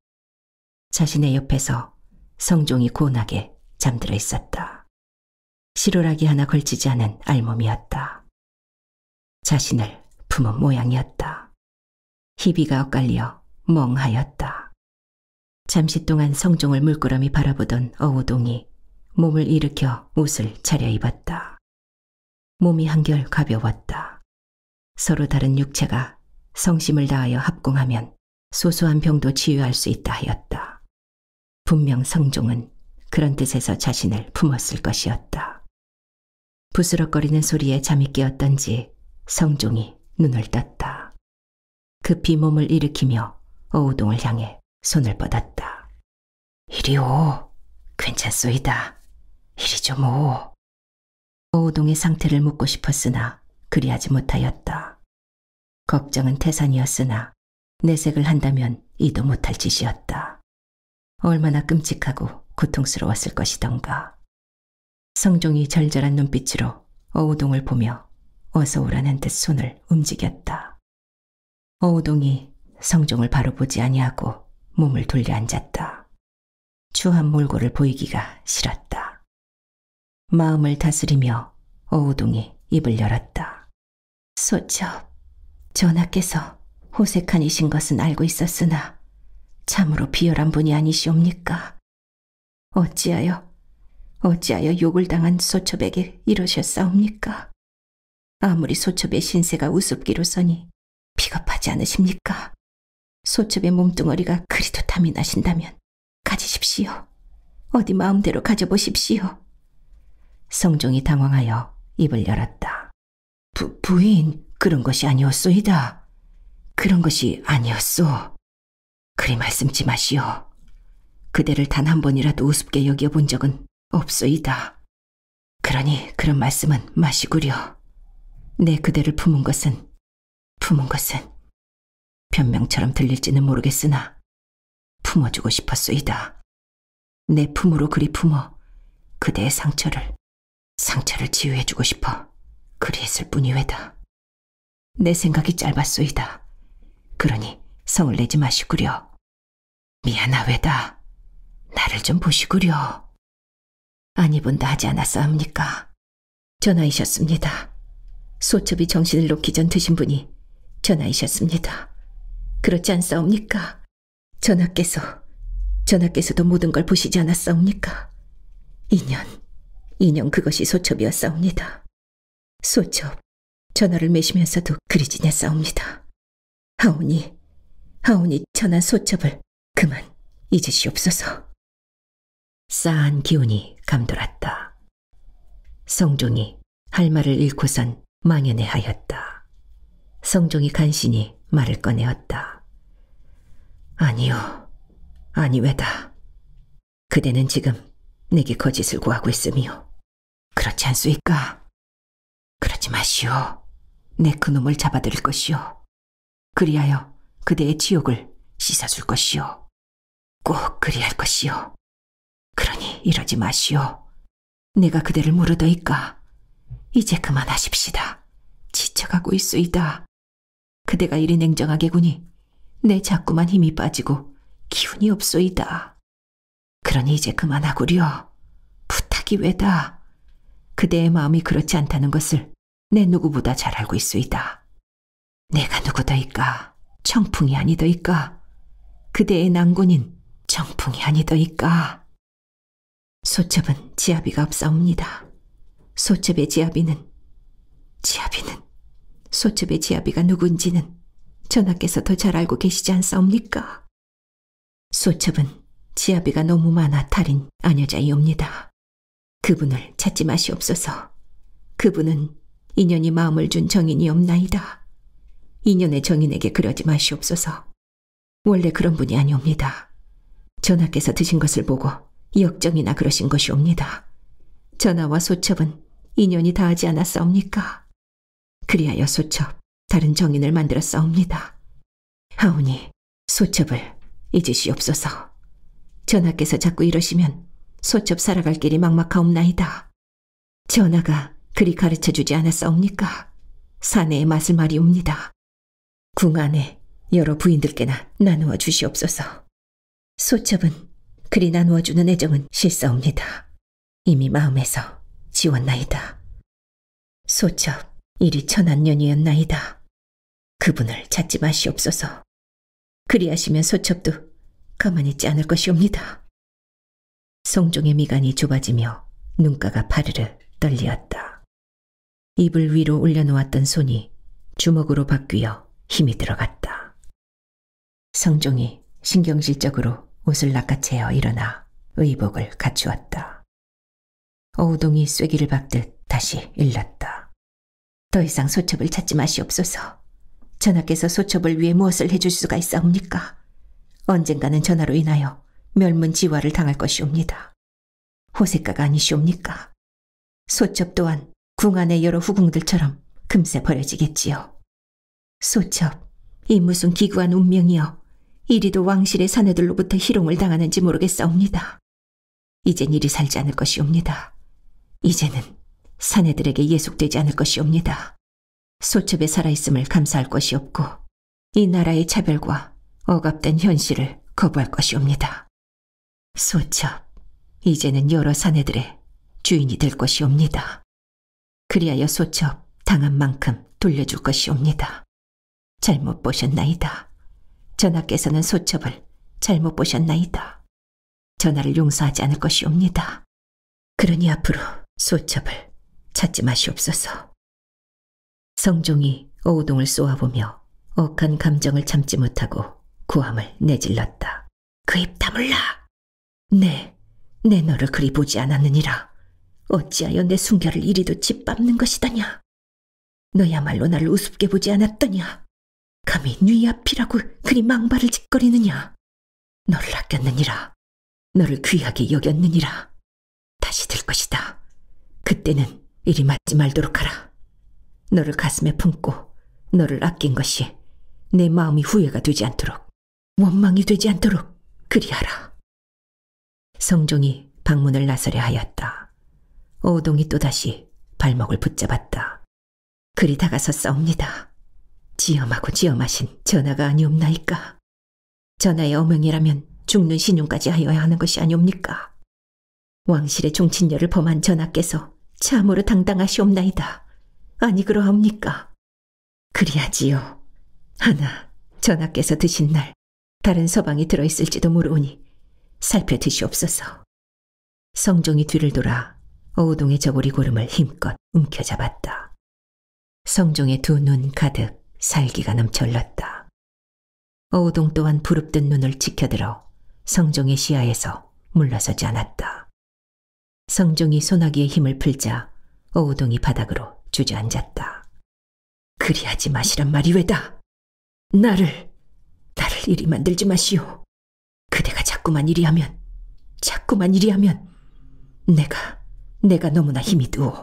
자신의 옆에서 성종이 고운하게 잠들어 있었다. 시로락이 하나 걸치지 않은 알몸이었다. 자신을 품은 모양이었다. 희비가 엇갈려 멍하였다. 잠시 동안 성종을 물끄러미 바라보던 어우동이 몸을 일으켜 옷을 차려입었다. 몸이 한결 가벼웠다. 서로 다른 육체가 성심을 다하여 합공하면 소소한 병도 치유할 수 있다 하였다. 분명 성종은 그런 뜻에서 자신을 품었을 것이었다. 부스럭거리는 소리에 잠이 깨었던지 성종이 눈을 떴다. 급히 몸을 일으키며 어우동을 향해 손을 뻗었다. 이리 오. 괜찮소이다. 이리 좀 뭐. 오. 어우동의 상태를 묻고 싶었으나 그리하지 못하였다. 걱정은 태산이었으나 내색을 한다면 이도 못할 짓이었다. 얼마나 끔찍하고 고통스러웠을 것이던가. 성종이 절절한 눈빛으로 어우동을 보며 어서 오라는 듯 손을 움직였다. 어우동이 성종을 바로 보지 아니하고 몸을 돌려 앉았다. 추한 몰골을 보이기가 싫었다. 마음을 다스리며 어우동이 입을 열었다. 소첩, 전하께서 호색한이신 것은 알고 있었으나 참으로 비열한 분이 아니시옵니까? 어찌하여 어찌하여 욕을 당한 소첩에게 이러셨사옵니까? 아무리 소첩의 신세가 우습기로서니 비겁하지 않으십니까? 소첩의 몸뚱어리가 그리도 탐이 나신다면 가지십시오. 어디 마음대로 가져보십시오. 성종이 당황하여 입을 열었다. 부, 부인, 그런 것이 아니었소이다. 그런 것이 아니었소. 그리 말씀지 마시오. 그대를 단 한 번이라도 우습게 여겨본 적은 없소이다. 그러니 그런 말씀은 마시구려. 내 그대를 품은 것은, 품은 것은 변명처럼 들릴지는 모르겠으나 품어주고 싶었소이다. 내 품으로 그리 품어 그대의 상처를, 상처를 치유해주고 싶어 그리했을 뿐이외다. 내 생각이 짧았소이다. 그러니 성을 내지 마시구려. 미안하외다. 나를 좀 보시구려. 안 입은다 하지 않았사옵니까? 전화이셨습니다. 소첩이 정신을 놓기 전 드신 분이 전화이셨습니다. 그렇지 않사옵니까? 전하께서, 전하께서도 모든 걸 보시지 않았사옵니까? 인연, 인연 그것이 소첩이었사옵니다. 소첩, 전화를 매시면서도 그리 지냈사옵니다. 하오니, 하오니 전한 소첩을 그만 잊으시옵소서. 싸한 기운이 감돌았다. 성종이 할 말을 잃고선 망연해하였다. 성종이 간신히 말을 꺼내었다. 아니요, 아니왜다 그대는 지금 내게 거짓을 구하고 있으며 그렇지 않습니까 그러지 마시오. 내 그놈을 잡아들일 것이오. 그리하여 그대의 지옥을 씻어줄 것이오. 꼭 그리할 것이오. 그러니 이러지 마시오. 내가 그대를 물으더이까. 이제 그만하십시다. 지쳐가고 있으이다. 그대가 이리 냉정하게 구니 내 자꾸만 힘이 빠지고 기운이 없소이다. 그러니 이제 그만하구려. 부탁이 왜다. 그대의 마음이 그렇지 않다는 것을 내 누구보다 잘 알고 있으이다. 내가 누구더이까? 청풍이 아니더이까? 그대의 난군인 청풍이 아니더이까? 소첩은 지아비가 없사옵니다. 소첩의 지아비는 지아비는 소첩의 지아비가 누군지는 전하께서 더 잘 알고 계시지 않사옵니까? 소첩은 지아비가 너무 많아 탈인 아녀자이옵니다. 그분을 찾지 마시옵소서. 그분은 인연이 마음을 준 정인이옵나이다. 인연의 정인에게 그러지 마시옵소서. 원래 그런 분이 아니옵니다. 전하께서 드신 것을 보고 역정이나 그러신 것이옵니다. 전하와 소첩은 인연이 다하지 않았사옵니까? 그리하여 소첩, 다른 정인을 만들어 싸옵니다 하오니 소첩을 잊으시옵소서. 전하께서 자꾸 이러시면 소첩 살아갈 길이 막막하옵나이다. 전하가 그리 가르쳐주지 않았사옵니까? 사내의 맛을 말이옵니다. 궁 안에 여러 부인들께나 나누어 주시옵소서. 소첩은 그리 나누어주는 애정은 실사옵니다. 이미 마음에서 지웠나이다. 소첩 일이 천안년이었나이다. 그분을 찾지 마시옵소서. 그리하시면 소첩도 가만히 있지 않을 것이옵니다. 송종의 미간이 좁아지며 눈가가 파르르 떨리었다. 입을 위로 올려놓았던 손이 주먹으로 바뀌어 힘이 들어갔다. 성종이 신경질적으로 옷을 낚아채어 일어나 의복을 갖추었다. 오우동이 쐐기를 박듯 다시 일렀다. 더 이상 소첩을 찾지 마시옵소서. 전하께서 소첩을 위해 무엇을 해줄 수가 있사옵니까? 언젠가는 전하로 인하여 멸문 지화를 당할 것이옵니다. 호색가가 아니시옵니까? 소첩 또한 궁 안의 여러 후궁들처럼 금세 버려지겠지요. 소첩, 이 무슨 기구한 운명이여 이리도 왕실의 사내들로부터 희롱을 당하는지 모르겠사옵니다. 이젠 이리 살지 않을 것이옵니다. 이제는 사내들에게 예속되지 않을 것이옵니다. 소첩에 살아있음을 감사할 것이 없고 이 나라의 차별과 억압된 현실을 거부할 것이옵니다. 소첩, 이제는 여러 사내들의 주인이 될 것이옵니다. 그리하여 소첩 당한 만큼 돌려줄 것이옵니다. 잘못 보셨나이다. 전하께서는 소첩을 잘못 보셨나이다. 전하를 용서하지 않을 것이옵니다. 그러니 앞으로 소첩을 찾지 마시옵소서. 성종이 오동을 쏘아보며 억한 감정을 참지 못하고 구함을 내질렀다. 그 입 다물라. 네, 내 너를 그리 보지 않았느니라. 어찌하여 내 순결을 이리도 짓밟는 것이다냐. 너야말로 날 우습게 보지 않았더냐. 감히 뉘 앞이라고 그리 망발을 짓거리느냐? 너를 아꼈느니라. 너를 귀하게 여겼느니라. 다시 들 것이다. 그때는 이리 맞지 말도록 하라. 너를 가슴에 품고 너를 아낀 것이 내 마음이 후회가 되지 않도록 원망이 되지 않도록 그리하라. 성종이 방문을 나서려 하였다. 오동이 또다시 발목을 붙잡았다. 그리 다가서 싸웁니다. 지엄하고 지엄하신 전하가 아니옵나이까. 전하의 어명이라면 죽는 신용까지 하여야 하는 것이 아니옵니까? 왕실의 종친녀를 범한 전하께서 참으로 당당하시옵나이다. 아니 그러합니까? 그리하지요. 하나, 전하께서 드신 날 다른 서방이 들어있을지도 모르오니 살펴 드시옵소서. 성종이 뒤를 돌아 어우동의 저고리 고름을 힘껏 움켜잡았다. 성종의 두 눈 가득 살기가 넘쳐 흘렀다. 어우동 또한 부릅뜬 눈을 지켜들어 성종의 시야에서 물러서지 않았다. 성종이 소나기의 힘을 풀자 어우동이 바닥으로 주저앉았다. 그리하지 마시란 말이 왜다. 나를, 나를 이리 만들지 마시오. 그대가 자꾸만 이리 하면, 자꾸만 이리 하면 내가, 내가 너무나 힘이 두어.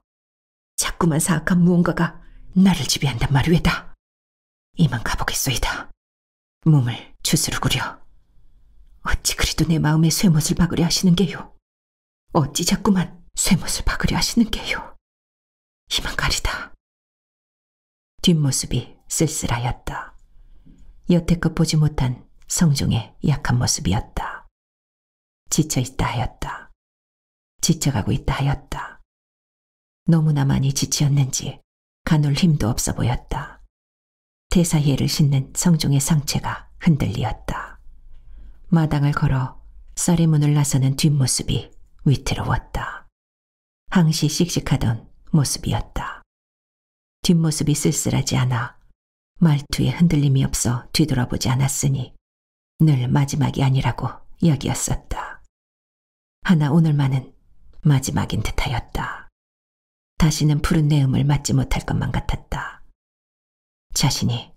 자꾸만 사악한 무언가가 나를 지배한단 말이 왜다. 이만 가보겠소이다. 몸을 주스르구려. 어찌 그리도 내 마음에 쇠못을 박으려 하시는 게요. 어찌 자꾸만 쇠못을 박으려 하시는 게요. 이만 가리다. 뒷모습이 쓸쓸하였다. 여태껏 보지 못한 성종의 약한 모습이었다. 지쳐있다 하였다. 지쳐가고 있다 하였다. 너무나 많이 지치었는지 가눌 힘도 없어 보였다. 태사이를 싣는 성종의 상체가 흔들리었다. 마당을 걸어 쌀의 문을 나서는 뒷모습이 위태로웠다. 항시 씩씩하던 모습이었다. 뒷모습이 쓸쓸하지 않아 말투에 흔들림이 없어 뒤돌아보지 않았으니 늘 마지막이 아니라고 여기었었다. 하나 오늘만은 마지막인 듯하였다. 다시는 푸른 내음을 맞지 못할 것만 같았다. 자신이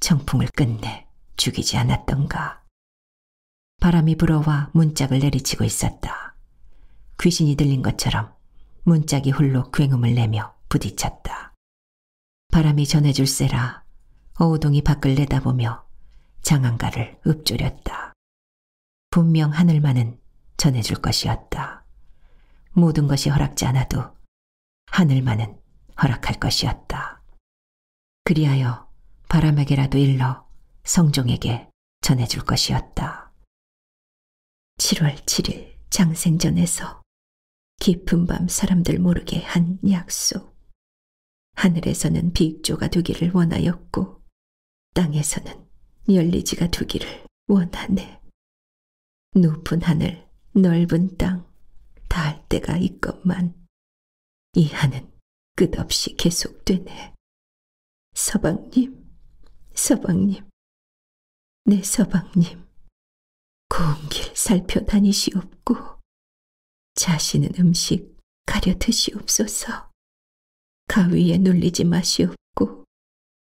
정풍을 끝내 죽이지 않았던가. 바람이 불어와 문짝을 내리치고 있었다. 귀신이 들린 것처럼 문짝이 홀로 굉음을 내며 부딪혔다. 바람이 전해줄 새라 어우동이 밖을 내다보며 장안가를 읊조렸다. 분명 하늘만은 전해줄 것이었다. 모든 것이 허락지 않아도 하늘만은 허락할 것이었다. 그리하여 바람에게라도 일러 성종에게 전해줄 것이었다. 7월 7일 장생전에서 깊은 밤 사람들 모르게 한 약속. 하늘에서는 비익조가 되기를 원하였고 땅에서는 열리지가 되기를 원하네. 높은 하늘, 넓은 땅, 닿을 때가 있건만 이 한은 끝없이 계속되네. 서방님, 서방님, 내 네 서방님, 고운 길 살펴 다니시옵고 자신은 음식 가려 드시옵소서. 가위에 눌리지 마시옵고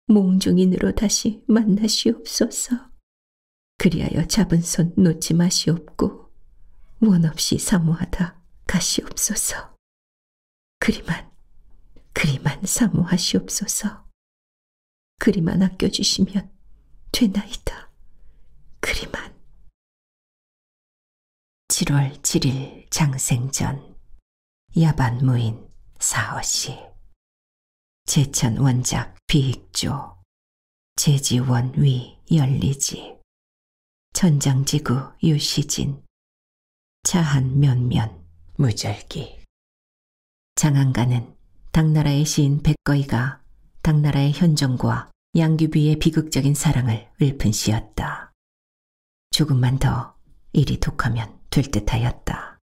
몽중인으로 다시 만나시옵소서. 그리하여 잡은 손 놓지 마시옵고 원 없이 사모하다 가시옵소서. 그리만, 그리만 사모하시옵소서. 그리만 아껴주시면 되나이다. 그리만. 7월 7일 장생전 야반무인 사어시 제천 원작 비익조 제지원 위 열리지 천장지구 유시진 차한 면면 무절기 장안가는 당나라의 시인 백거이가 당나라의 현정과 양규비의 비극적인 사랑을 읊은시였다. 조금만 더 일이 독하면 될 듯하였다.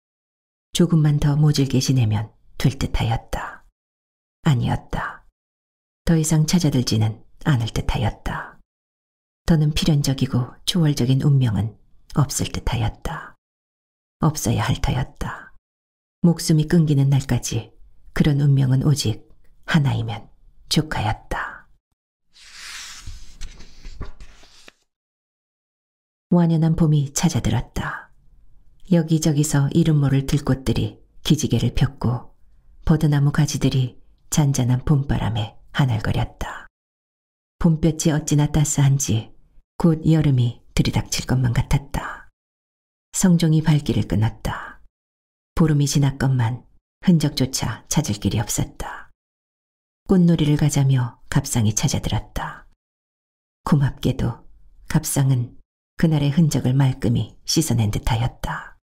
조금만 더 모질게 지내면 될 듯하였다. 아니었다. 더 이상 찾아들지는 않을 듯하였다. 더는 필연적이고 초월적인 운명은 없을 듯하였다. 없어야 할 터였다. 목숨이 끊기는 날까지 그런 운명은 오직 하나이면 축하였다. 완연한 봄이 찾아들었다. 여기저기서 이름 모를 들꽃들이 기지개를 폈고 버드나무 가지들이 잔잔한 봄바람에 하늘거렸다. 봄볕이 어찌나 따스한지 곧 여름이 들이닥칠 것만 같았다. 성종이 발길을 끊었다. 보름이 지났건만 흔적조차 찾을 길이 없었다. 꽃놀이를 가자며 갑상이 찾아들었다. 고맙게도 갑상은 그날의 흔적을 말끔히 씻어낸 듯하였다.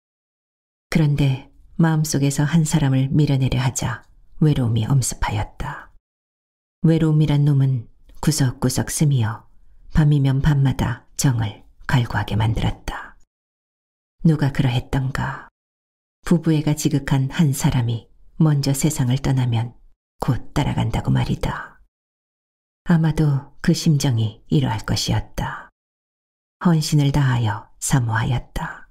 그런데 마음속에서 한 사람을 밀어내려 하자 외로움이 엄습하였다. 외로움이란 놈은 구석구석 스며 밤이면 밤마다 정을 갈구하게 만들었다. 누가 그러했던가. 부부애가 지극한 한 사람이 먼저 세상을 떠나면 곧 따라간다고 말이다. 아마도 그 심정이 이러할 것이었다. 헌신을 다하여 사모하였다.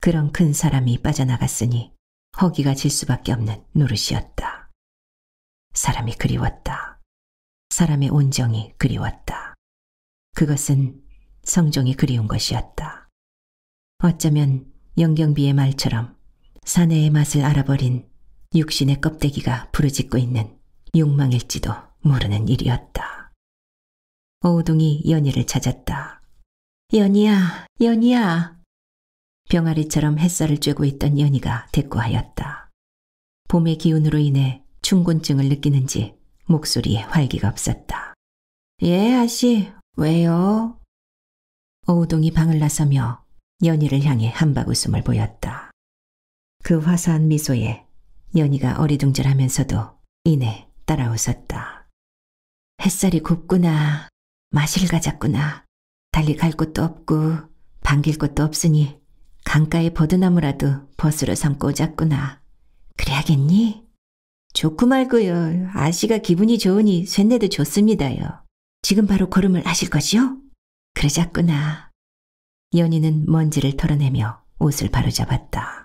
그런 큰 사람이 빠져나갔으니 허기가 질 수밖에 없는 노릇이었다. 사람이 그리웠다. 사람의 온정이 그리웠다. 그것은 성종이 그리운 것이었다. 어쩌면 영경비의 말처럼 사내의 맛을 알아버린 육신의 껍데기가 부르짖고 있는 욕망일지도 모르는 일이었다. 오우동이 연희를 찾았다. 연희야, 연희야. 병아리처럼 햇살을 쬐고 있던 연희가 대꾸하였다. 봄의 기운으로 인해 충곤증을 느끼는지 목소리에 활기가 없었다. 예, 아씨, 왜요? 오우동이 방을 나서며 연희를 향해 한박웃음을 보였다. 그 화사한 미소에 연희가 어리둥절하면서도 이내 따라 웃었다. 햇살이 곱구나, 마실 가졌구나, 달리 갈 곳도 없고 반길 곳도 없으니 강가의 버드나무라도 버스로 삼고 오자꾸나. 그래야겠니? 좋고 말고요. 아씨가 기분이 좋으니 쇳내도 좋습니다요. 지금 바로 걸음을 하실 것이요? 그러자꾸나. 연희는 먼지를 털어내며 옷을 바로잡았다.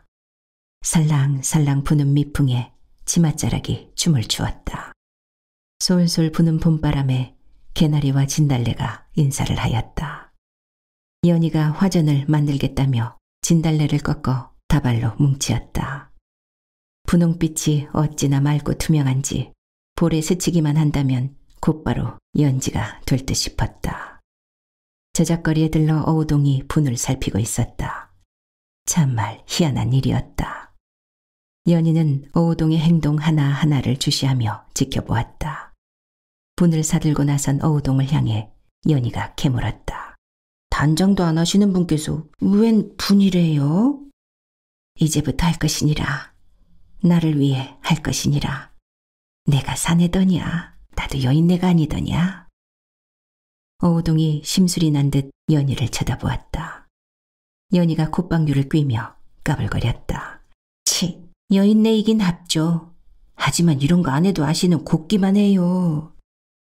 살랑살랑 부는 미풍에 치맛자락이 춤을 추었다. 솔솔 부는 봄바람에 개나리와 진달래가 인사를 하였다. 이연희가 화전을 만들겠다며 진달래를 꺾어 다발로 뭉치었다. 분홍빛이 어찌나 맑고 투명한지 볼에 스치기만 한다면 곧바로 연지가 될 듯 싶었다. 저작거리에 들러 어우동이 분을 살피고 있었다. 참말 희한한 일이었다. 연희는 어우동의 행동 하나하나를 주시하며 지켜보았다. 분을 사들고 나선 어우동을 향해 연희가 캐물었다. 단정도안 하시는 분께서 웬 분이래요? 이제부터 할 것이니라. 나를 위해 할 것이니라. 내가 사내더냐? 나도 여인네가 아니더냐? 어우동이 심술이 난 듯 연희를 쳐다보았다. 연희가 콧방귀를 꿰며 까불거렸다. 여인네이긴 합죠. 하지만 이런 거 안 해도 아시는 곱기만 해요.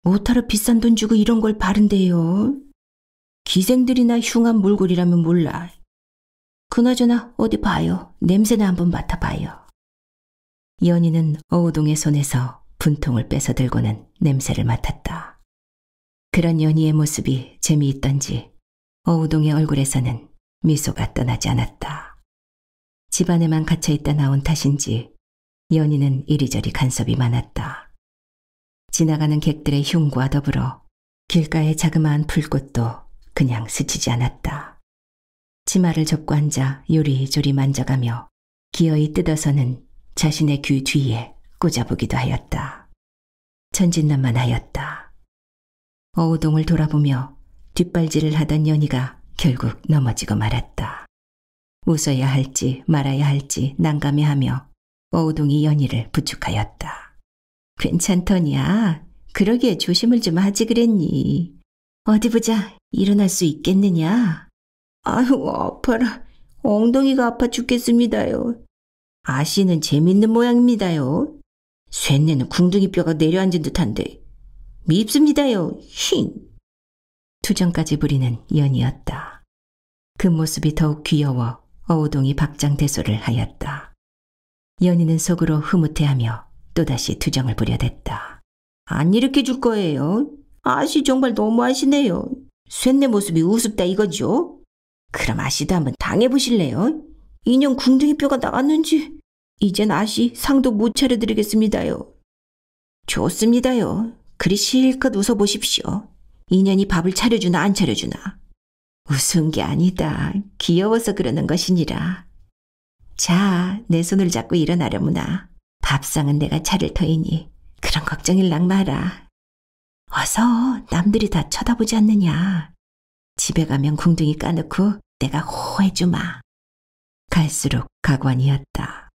오타로 비싼 돈 주고 이런 걸 바른대요. 기생들이나 흉한 몰골이라면 몰라. 그나저나 어디 봐요. 냄새나 한번 맡아봐요. 연희는 어우동의 손에서 분통을 뺏어들고는 냄새를 맡았다. 그런 연희의 모습이 재미있던지 어우동의 얼굴에서는 미소가 떠나지 않았다. 집안에만 갇혀있다 나온 탓인지 연희는 이리저리 간섭이 많았다. 지나가는 객들의 흉과 더불어 길가의 자그마한 풀꽃도 그냥 스치지 않았다. 치마를 접고 앉아 요리조리 만져가며 기어이 뜯어서는 자신의 귀 뒤에 꽂아보기도 하였다. 천진난만 하였다. 어우동을 돌아보며 뒷발질을 하던 연희가 결국 넘어지고 말았다. 웃어야 할지 말아야 할지 난감해하며 어우동이 연희를 부축하였다. 괜찮더냐? 그러기에 조심을 좀 하지 그랬니? 어디 보자 일어날 수 있겠느냐? 아유 아파라 엉덩이가 아파 죽겠습니다요. 아씨는 재밌는 모양입니다요. 쇠뇌는 궁둥이 뼈가 내려앉은 듯한데 밉습니다요. 흰. 투정까지 부리는 연이었다. 그 모습이 더욱 귀여워 어우동이 박장대소를 하였다. 연희는 속으로 흐뭇해하며 또다시 투정을 부려댔다. 안 이렇게 줄 거예요. 아씨 정말 너무하시네요. 쇳내 모습이 우습다 이거죠? 그럼 아씨도 한번 당해보실래요? 인형 궁둥이 뼈가 나갔는지 이젠 아씨 상도 못 차려드리겠습니다요. 좋습니다요. 그리 실컷 웃어보십시오. 인연이 밥을 차려주나 안 차려주나. 웃은 게 아니다. 귀여워서 그러는 것이니라. 자, 내 손을 잡고 일어나려무나. 밥상은 내가 차릴 터이니 그런 걱정일랑 마라. 어서 남들이 다 쳐다보지 않느냐. 집에 가면 궁둥이 까놓고 내가 호호해주마. 갈수록 가관이었다.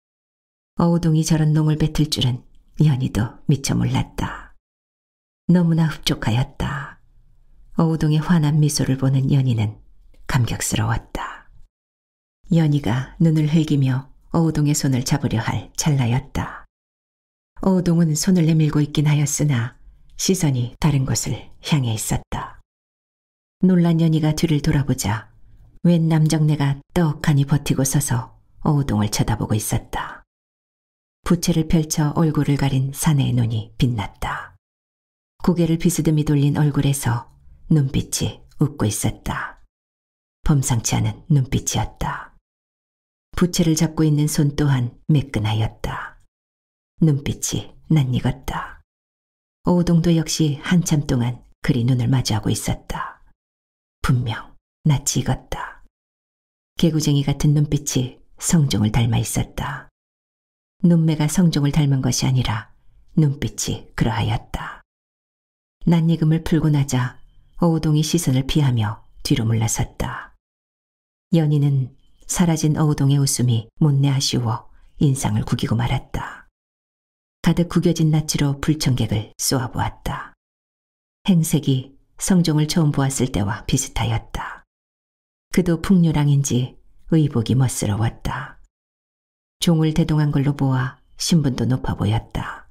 어우동이 저런 농을 뱉을 줄은 연희도 미처 몰랐다. 너무나 흡족하였다. 어우동의 환한 미소를 보는 연희는 감격스러웠다. 연희가 눈을 흘기며 어우동의 손을 잡으려 할 찰나였다. 어우동은 손을 내밀고 있긴 하였으나 시선이 다른 곳을 향해 있었다. 놀란 연희가 뒤를 돌아보자 웬 남정네가 떡하니 버티고 서서 어우동을 쳐다보고 있었다. 부채를 펼쳐 얼굴을 가린 사내의 눈이 빛났다. 고개를 비스듬히 돌린 얼굴에서 눈빛이 웃고 있었다. 범상치 않은 눈빛이었다. 부채를 잡고 있는 손 또한 매끈하였다. 눈빛이 낯익었다. 오동도 역시 한참 동안 그리 눈을 마주하고 있었다. 분명 낯 익었다. 개구쟁이 같은 눈빛이 성종을 닮아 있었다. 눈매가 성종을 닮은 것이 아니라 눈빛이 그러하였다. 낯익음을 풀고 나자 어우동이 시선을 피하며 뒤로 물러섰다. 연희는 사라진 어우동의 웃음이 못내 아쉬워 인상을 구기고 말았다. 가득 구겨진 낯으로 불청객을 쏘아보았다. 행색이 성종을 처음 보았을 때와 비슷하였다. 그도 풍류랑인지 의복이 멋스러웠다. 종을 대동한 걸로 보아 신분도 높아 보였다.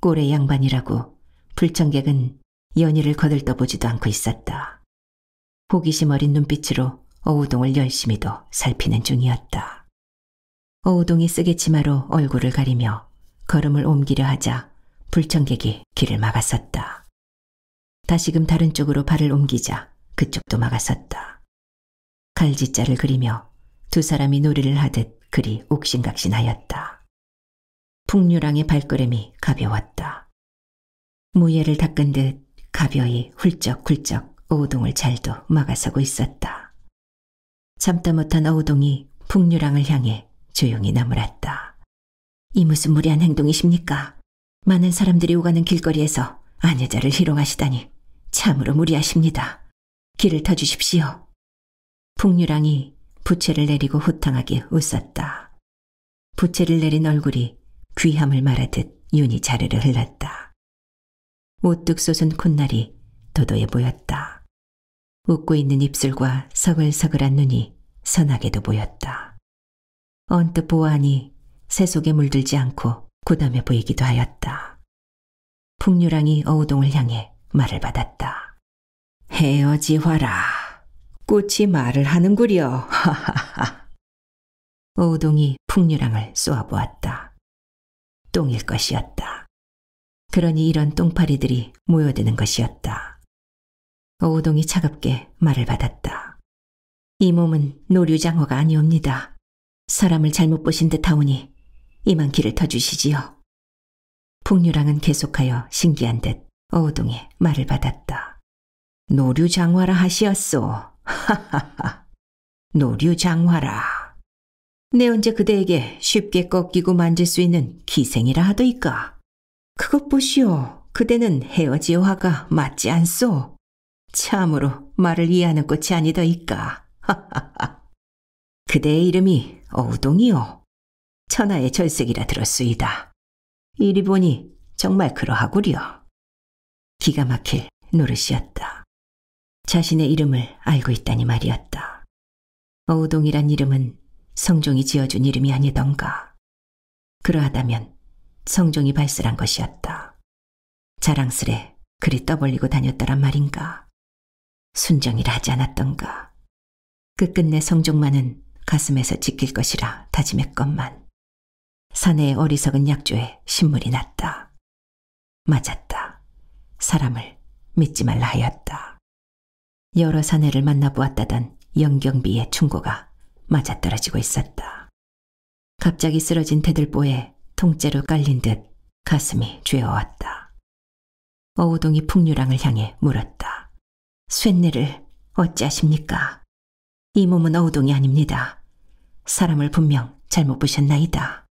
꼴의 양반이라고 불청객은 연희를 거들떠보지도 않고 있었다. 호기심 어린 눈빛으로 어우동을 열심히도 살피는 중이었다. 어우동이 쓰개 치마로 얼굴을 가리며 걸음을 옮기려 하자 불청객이 길을 막았었다. 다시금 다른 쪽으로 발을 옮기자 그쪽도 막았었다. 갈지자를 그리며 두 사람이 놀이를 하듯 그리 옥신각신하였다. 풍류랑의 발걸음이 가벼웠다. 무예를 닦은 듯 가벼이 훌쩍훌쩍 어우동을 잘도 막아서고 있었다. 참다 못한 어우동이 북유랑을 향해 조용히 나무랐다. 이 무슨 무리한 행동이십니까? 많은 사람들이 오가는 길거리에서 아내자를 희롱하시다니 참으로 무리하십니다. 길을 터주십시오. 풍류랑이 부채를 내리고 호탕하게 웃었다. 부채를 내린 얼굴이 귀함을 말하듯 윤이 자르르 흘렀다. 오뚝 솟은 콧날이 도도해 보였다. 웃고 있는 입술과 서글서글한 눈이 선하게도 보였다. 언뜻 보아하니 새 속에 물들지 않고 고담해 보이기도 하였다. 풍류랑이 어우동을 향해 말을 받았다. 헤어지화라. 꽃이 말을 하는구려. 하하하. [LAUGHS] 어우동이 풍류랑을 쏘아보았다. 똥일 것이었다. 그러니 이런 똥파리들이 모여드는 것이었다. 오우동이 차갑게 말을 받았다. 이 몸은 노류장어가 아니옵니다. 사람을 잘못 보신 듯 하오니 이만 길을 터주시지요. 풍류랑은 계속하여 신기한 듯 어우동의 말을 받았다. 노류장화라 하시었소. 하하하. 노류장화라. 내 언제 그대에게 쉽게 꺾이고 만질 수 있는 기생이라 하더이까. 그것 보시오. 그대는 헤어지의 화가 맞지 않소. 참으로 말을 이해하는 꽃이 아니더이까. 하하하. 그대의 이름이 어우동이요. 천하의 절색이라 들었수이다. 이리 보니 정말 그러하구려. 기가 막힐 노릇이었다. 자신의 이름을 알고 있다니 말이었다. 어우동이란 이름은 성종이 지어준 이름이 아니던가. 그러하다면 성종이 발설한 것이었다. 자랑스레 그리 떠벌리고 다녔다란 말인가. 순정이라 하지 않았던가. 끝끝내 그 성종만은 가슴에서 지킬 것이라 다짐했건만 사내의 어리석은 약조에 신물이 났다. 맞았다. 사람을 믿지 말라 하였다. 여러 사내를 만나보았다던 영경비의 충고가 맞아떨어지고 있었다. 갑자기 쓰러진 대들보에 통째로 깔린 듯 가슴이 죄어왔다. 어우동이 풍류랑을 향해 물었다. 쇳내를 어찌하십니까? 이 몸은 어우동이 아닙니다. 사람을 분명 잘못 보셨나이다.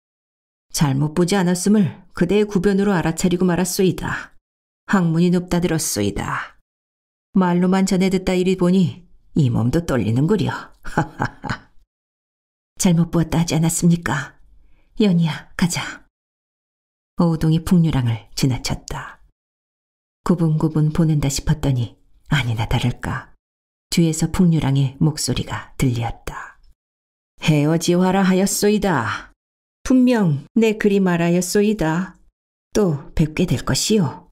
잘못 보지 않았음을 그대의 구변으로 알아차리고 말았소이다. 학문이 높다 들었소이다. 말로만 전해 듣다 이리 보니 이 몸도 떨리는구려. [LAUGHS] 잘못 보았다 하지 않았습니까? 연희야, 가자. 오동이 풍류랑을 지나쳤다. 구분구분 보낸다 싶었더니 아니나 다를까. 뒤에서 풍류랑의 목소리가 들렸다. 헤어지화라 하였소이다. 분명 내 그리 말하였소이다. 또 뵙게 될것이오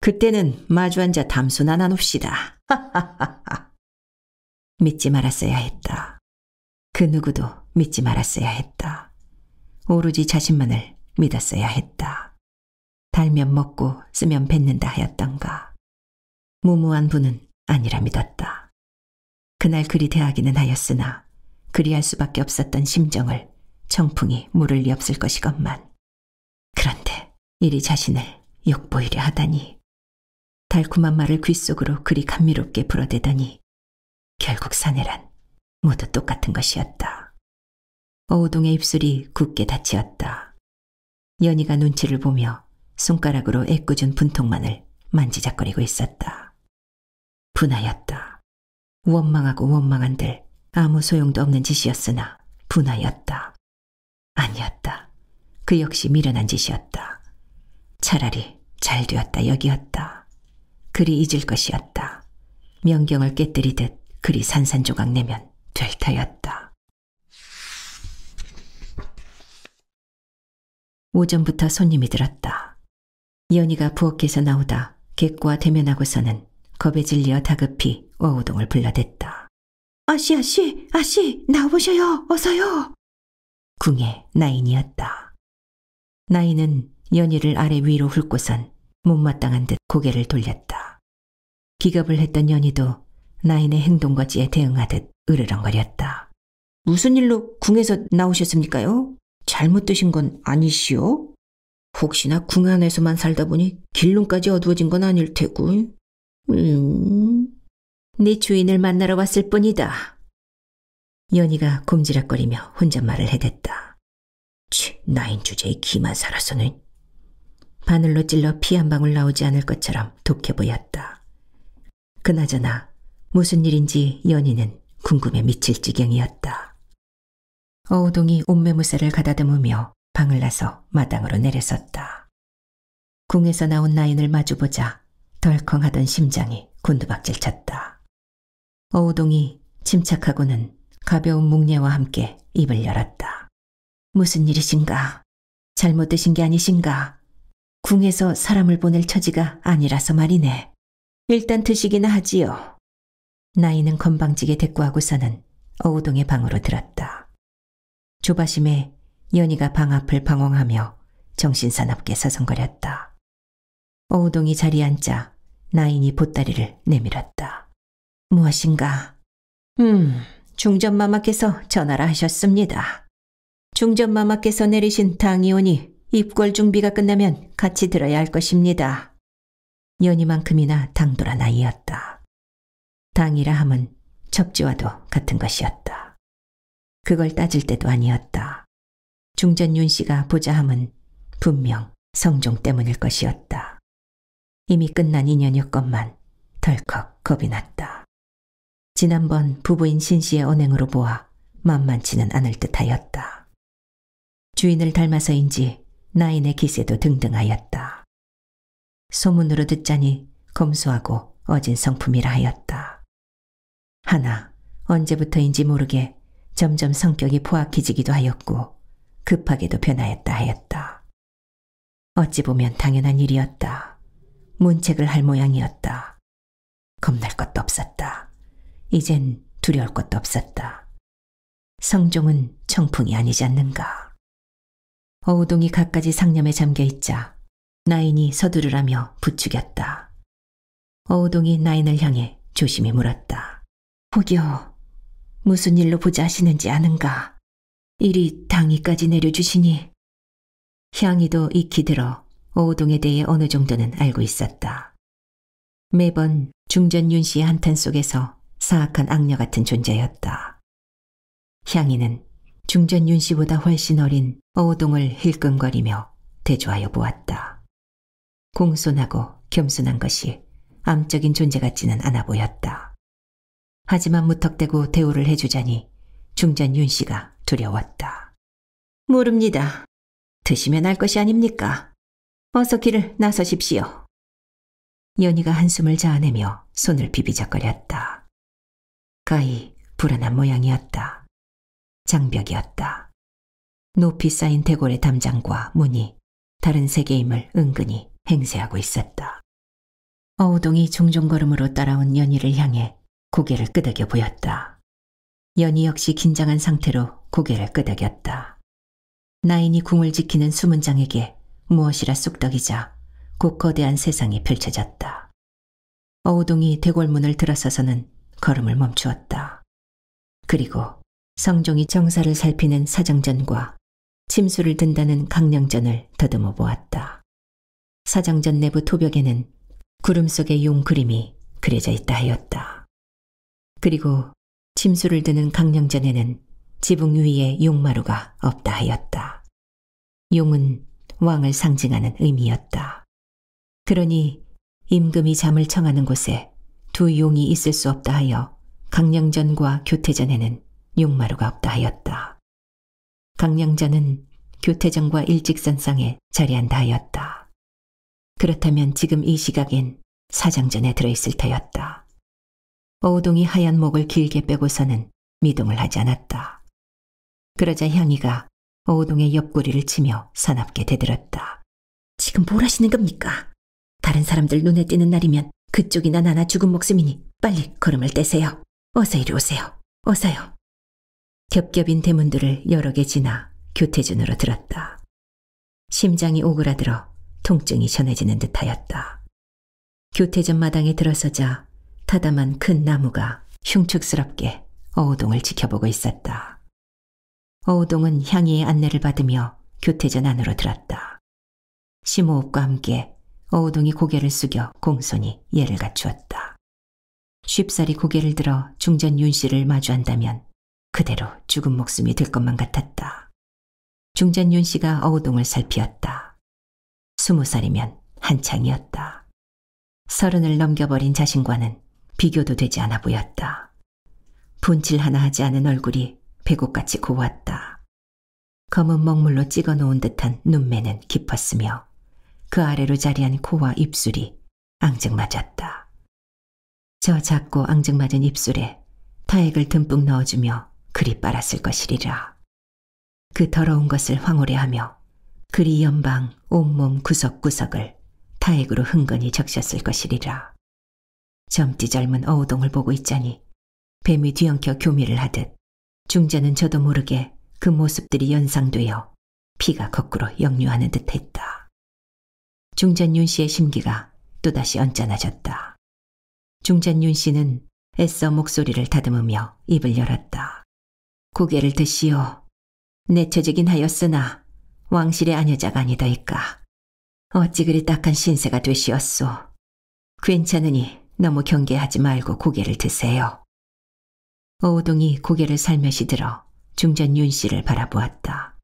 그때는 마주 앉아 담소나 나눕시다. 하하하하. [LAUGHS] 믿지 말았어야 했다. 그 누구도 믿지 말았어야 했다. 오로지 자신만을 믿었어야 했다. 달면 먹고 쓰면 뱉는다 하였던가. 무모한 분은 아니라 믿었다. 그날 그리 대하기는 하였으나 그리할 수밖에 없었던 심정을 청풍이 물을 리 없을 것이건만. 그런데 이리 자신을 욕보이려 하다니. 달콤한 말을 귓속으로 그리 감미롭게 불어대더니 결국 사내란 모두 똑같은 것이었다. 어우동의 입술이 굳게 닫히었다. 연희가 눈치를 보며 손가락으로 애꿎은 분통만을 만지작거리고 있었다. 분하였다. 원망하고 원망한들 아무 소용도 없는 짓이었으나 분하였다. 아니었다. 그 역시 미련한 짓이었다. 차라리 잘 되었다 여기였다. 그리 잊을 것이었다. 명경을 깨뜨리듯 그리 산산조각 내면 될타였다 오전부터 손님이 들었다. 연희가 부엌에서 나오다 객과 대면하고서는 겁에 질려 다급히 어우동을 불러댔다. 아씨 아씨 아씨 나오셔요 어서요. 궁의 나인이었다. 나인은 연희를 아래 위로 훑고선 못마땅한 듯 고개를 돌렸다. 기겁을 했던 연희도 나인의 행동거지에 대응하듯 으르렁거렸다. 무슨 일로 궁에서 나오셨습니까요? 잘못 드신 건 아니시오? 혹시나 궁 안에서만 살다 보니 길론까지 어두워진 건 아닐 테고. 음... 네 주인을 만나러 왔을 뿐이다. 연희가 곰지락거리며 혼잣말을 해댔다. 치, 나인 주제에 기만 살아서는. 바늘로 찔러 피 한 방울 나오지 않을 것처럼 독해 보였다. 그나저나 무슨 일인지 연희는 궁금해 미칠 지경이었다. 어우동이 옷매무새를 가다듬으며 방을 나서 마당으로 내려섰다 궁에서 나온 나인을 마주보자 덜컹하던 심장이 곤두박질 쳤다. 어우동이 침착하고는 가벼운 묵례와 함께 입을 열었다. 무슨 일이신가? 잘못 드신 게 아니신가? 궁에서 사람을 보낼 처지가 아니라서 말이네. 일단 드시기나 하지요. 나이는 건방지게 대꾸하고서는 어우동의 방으로 들었다. 조바심에 연희가 방 앞을 방황하며 정신사납게 서성거렸다. 어우동이 자리에 앉자 나인이 보따리를 내밀었다. 무엇인가? 음, 중전마마께서 전화를 하셨습니다. 중전마마께서 내리신 당이오니 입궐 준비가 끝나면 같이 들어야 할 것입니다. 연희만큼이나 당돌한 아이였다. 당이라 함은 접지와도 같은 것이었다. 그걸 따질 때도 아니었다. 중전 윤 씨가 보자함은 분명 성종 때문일 것이었다. 이미 끝난 인연이었건만 덜컥 겁이 났다. 지난번 부부인 신 씨의 언행으로 보아 만만치는 않을 듯하였다. 주인을 닮아서인지 나인의 기세도 등등하였다. 소문으로 듣자니 검소하고 어진 성품이라 하였다. 하나 언제부터인지 모르게 점점 성격이 포악해지기도 하였고 급하게도 변하였다 하였다. 어찌 보면 당연한 일이었다. 문책을 할 모양이었다. 겁날 것도 없었다. 이젠 두려울 것도 없었다. 성종은 청풍이 아니지 않는가. 어우동이 갖가지 상념에 잠겨있자 나인이 서두르라며 부추겼다. 어우동이 나인을 향해 조심히 물었다. 혹여 무슨 일로 보자 하시는지 아는가. 일이 당이까지 내려주시니. 향이도 익히 들어 오동에 대해 어느 정도는 알고 있었다. 매번 중전 윤 씨의 한탄 속에서 사악한 악녀 같은 존재였다. 향이는 중전 윤 씨보다 훨씬 어린 어오동을 힐끔거리며 대조하여 보았다. 공손하고 겸손한 것이 암적인 존재 같지는 않아 보였다. 하지만 무턱대고 대우를 해주자니 중전 윤 씨가 두려웠다. 모릅니다. 드시면 알 것이 아닙니까? 어서 길을 나서십시오. 연희가 한숨을 자아내며 손을 비비적거렸다. 가히 불안한 모양이었다. 장벽이었다. 높이 쌓인 대골의 담장과 문이 다른 세계임을 은근히 행세하고 있었다. 어우동이 종종 걸음으로 따라온 연희를 향해 고개를 끄덕여 보였다. 연희 역시 긴장한 상태로 고개를 끄덕였다. 나인이 궁을 지키는 수문장에게 무엇이라 쑥덕이자 곧 거대한 세상이 펼쳐졌다. 어우동이 대골문을 들어서서는 걸음을 멈추었다. 그리고 성종이 정사를 살피는 사장전과 침수를 든다는 강령전을 더듬어 보았다. 사장전 내부 토벽에는 구름 속의 용 그림이 그려져 있다 하였다. 그리고 침수를 드는 강령전에는 지붕 위에 용마루가 없다 하였다. 용은 왕을 상징하는 의미였다. 그러니 임금이 잠을 청하는 곳에 두 용이 있을 수 없다 하여 강령전과 교태전에는 용마루가 없다 하였다. 강령전은 교태전과 일직선상에 자리한다 하였다. 그렇다면 지금 이 시각엔 사장전에 들어있을 터였다. 오동이 하얀 목을 길게 빼고서는 미동을 하지 않았다. 그러자 향이가 오동의 옆구리를 치며 사납게 대들었다. 지금 뭘 하시는 겁니까? 다른 사람들 눈에 띄는 날이면 그쪽이나 나나 죽은 목숨이니 빨리 걸음을 떼세요. 어서 이리 오세요. 어서요. 겹겹인 대문들을 여러 개 지나 교태준으로 들었다. 심장이 오그라들어 통증이 전해지는 듯하였다. 교태전 마당에 들어서자 타다만 큰 나무가 흉측스럽게 어우동을 지켜보고 있었다. 어우동은 향이의 안내를 받으며 교태전 안으로 들었다. 심호흡과 함께 어우동이 고개를 숙여 공손히 예를 갖추었다. 쉽사리 고개를 들어 중전 윤 씨를 마주한다면 그대로 죽은 목숨이 될 것만 같았다. 중전 윤 씨가 어우동을 살피었다. 스무 살이면 한창이었다. 서른을 넘겨버린 자신과는 비교도 되지 않아 보였다. 분칠 하나 하지 않은 얼굴이 배고같이 고왔다. 검은 먹물로 찍어 놓은 듯한 눈매는 깊었으며 그 아래로 자리한 코와 입술이 앙증맞았다. 저 작고 앙증맞은 입술에 타액을 듬뿍 넣어주며 그리 빨았을 것이리라. 그 더러운 것을 황홀해하며 그리 연방 온몸 구석구석을 타액으로 흥건히 적셨을 것이리라. 젊디 젊은 어우동을 보고 있자니 뱀이 뒤엉켜 교미를 하듯 중자는 저도 모르게 그 모습들이 연상되어 피가 거꾸로 역류하는 듯했다. 중전윤 씨의 심기가 또다시 언짢아졌다. 중전윤 씨는 애써 목소리를 다듬으며 입을 열었다. 고개를 드시오. 내 처지긴 하였으나 왕실의 아녀자가 아니다이까 어찌 그리 딱한 신세가 되시었소. 괜찮으니 너무 경계하지 말고 고개를 드세요. 어우동이 고개를 살며시 들어 중전 윤 씨를 바라보았다.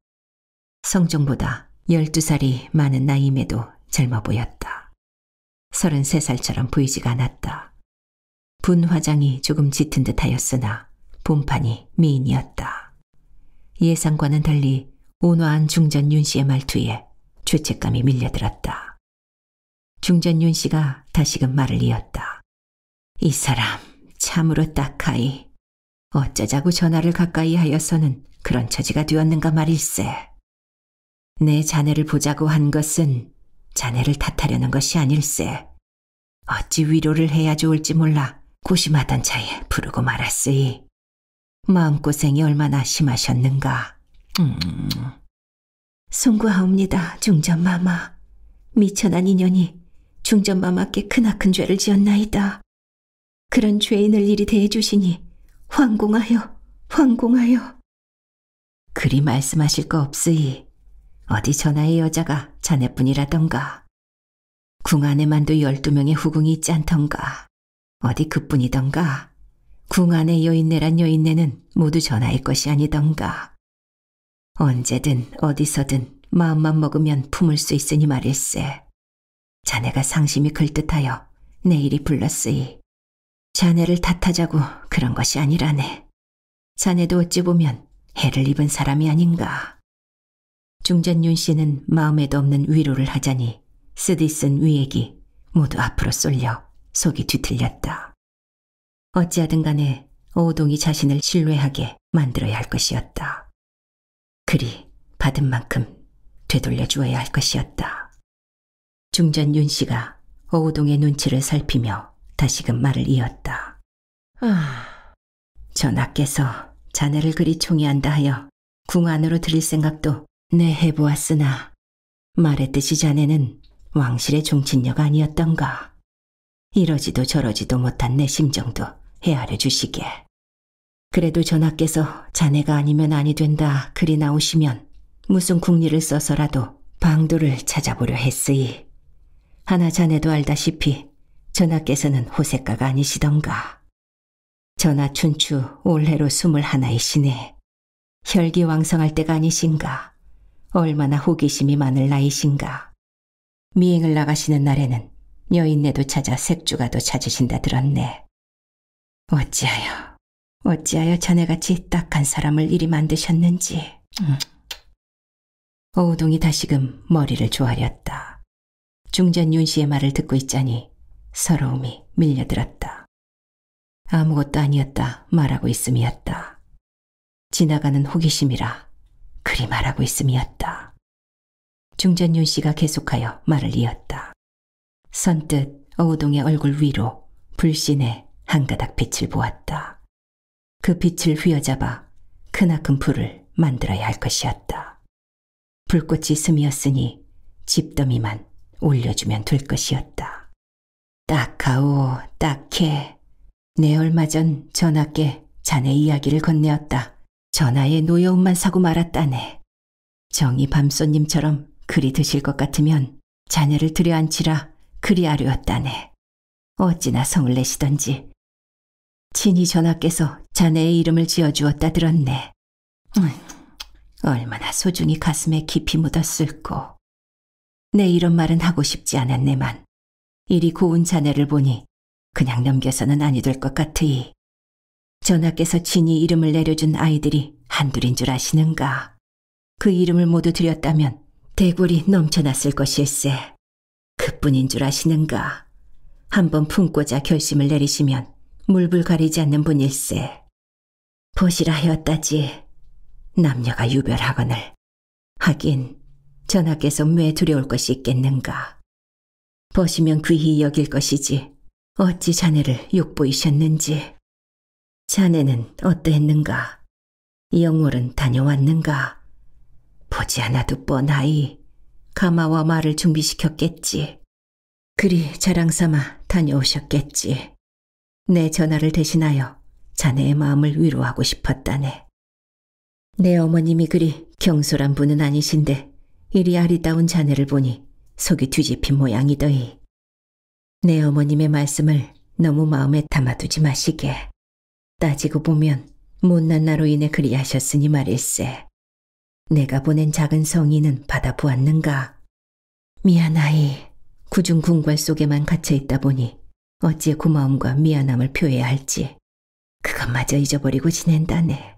성종보다 12살이 많은 나이임에도 젊어 보였다. 33살처럼 보이지가 않았다. 분 화장이 조금 짙은 듯 하였으나 본판이 미인이었다. 예상과는 달리 온화한 중전 윤 씨의 말투에 죄책감이 밀려들었다. 중전 윤 씨가 다시금 말을 이었다. 이 사람 참으로 딱하이. 어쩌자고 전화를 가까이 하여서는 그런 처지가 되었는가 말일세. 내 자네를 보자고 한 것은 자네를 탓하려는 것이 아닐세. 어찌 위로를 해야 좋을지 몰라 고심하던 차에 부르고 말았으이. 마음고생이 얼마나 심하셨는가. 음. 송구하옵니다, 중전마마. 미천한 인연이 중전마마께 크나큰 죄를 지었나이다. 그런 죄인을 이리 대해주시니 황공하여 황공하여 그리 말씀하실 거 없으이 어디 전하의 여자가 자네뿐이라던가 궁 안에만도 열두 명의 후궁이 있지 않던가 어디 그뿐이던가 궁 안의 여인네란 여인네는 모두 전하의 것이 아니던가 언제든 어디서든 마음만 먹으면 품을 수 있으니 말일세 자네가 상심이 글듯하여 내일이 불렀으이 자네를 탓하자고 그런 것이 아니라네. 자네도 어찌 보면 해를 입은 사람이 아닌가. 중전윤 씨는 마음에도 없는 위로를 하자니 쓰디쓴 위액이 모두 앞으로 쏠려 속이 뒤틀렸다. 어찌하든 간에 오동이 자신을 신뢰하게 만들어야 할 것이었다. 그리 받은 만큼 되돌려 주어야 할 것이었다. 중전 윤 씨가 오우동의 눈치를 살피며 다시금 말을 이었다. 아, 전하께서 자네를 그리 총애한다 하여 궁 안으로 들일 생각도 내 해보았으나 말했듯이 자네는 왕실의 종친녀가 아니었던가. 이러지도 저러지도 못한 내 심정도 헤아려 주시게. 그래도 전하께서 자네가 아니면 아니 된다 그리 나오시면 무슨 국리를 써서라도 방도를 찾아보려 했으이 하나 자네도 알다시피 전하께서는 호색가가 아니시던가. 전하 춘추 올해로 스물하나이시네. 혈기왕성할 때가 아니신가. 얼마나 호기심이 많을 나이신가. 미행을 나가시는 날에는 여인네도 찾아 색주가도 찾으신다 들었네. 어찌하여, 어찌하여 자네같이 딱한 사람을 이리 만드셨는지. 음. 어우동이 다시금 머리를 조아렸다. 중전 윤씨의 말을 듣고 있자니 서러움이 밀려들었다. 아무것도 아니었다 말하고 있음이었다. 지나가는 호기심이라 그리 말하고 있음이었다. 중전윤 씨가 계속하여 말을 이었다. 선뜻 어우동의 얼굴 위로 불신의 한 가닥 빛을 보았다. 그 빛을 휘어잡아 크나큰 불을 만들어야 할 것이었다. 불꽃이 스미었으니 집더미만 올려주면 될 것이었다. 딱하오, 딱해. 내 얼마 전 전하께 자네 이야기를 건네었다. 전하의 노여움만 사고 말았다네. 정이 밤손님처럼 그리 드실 것 같으면 자네를 들여앉히라 그리아려었다네 어찌나 성을 내시던지. 친히 전하께서 자네의 이름을 지어주었다 들었네. 음, 얼마나 소중히 가슴에 깊이 묻었을꼬. 내 이런 말은 하고 싶지 않았네만 이리 고운 자네를 보니 그냥 넘겨서는 아니 될 것 같으이. 전하께서 친히 이름을 내려준 아이들이 한둘인 줄 아시는가. 그 이름을 모두 드렸다면 대굴이 넘쳐났을 것일세. 그뿐인 줄 아시는가. 한번 품고자 결심을 내리시면 물불 가리지 않는 분일세. 보시라 하였다지. 남녀가 유별하거늘. 하긴 전하께서 왜 두려울 것이 있겠는가. 보시면 귀히 여길 것이지 어찌 자네를 욕보이셨는지 자네는 어땠는가 영월은 다녀왔는가 보지 않아도 뻔하이 가마와 말을 준비시켰겠지 그리 자랑삼아 다녀오셨겠지 내 전화를 대신하여 자네의 마음을 위로하고 싶었다네 내 어머님이 그리 경솔한 분은 아니신데 이리 아리따운 자네를 보니 속이 뒤집힌 모양이더이. 내 어머님의 말씀을 너무 마음에 담아두지 마시게. 따지고 보면 못난 나로 인해 그리하셨으니 말일세. 내가 보낸 작은 성의는 받아보았는가? 미안하이. 구중 궁궐 속에만 갇혀 있다 보니 어찌 고마움과 미안함을 표해야 할지 그것마저 잊어버리고 지낸다네.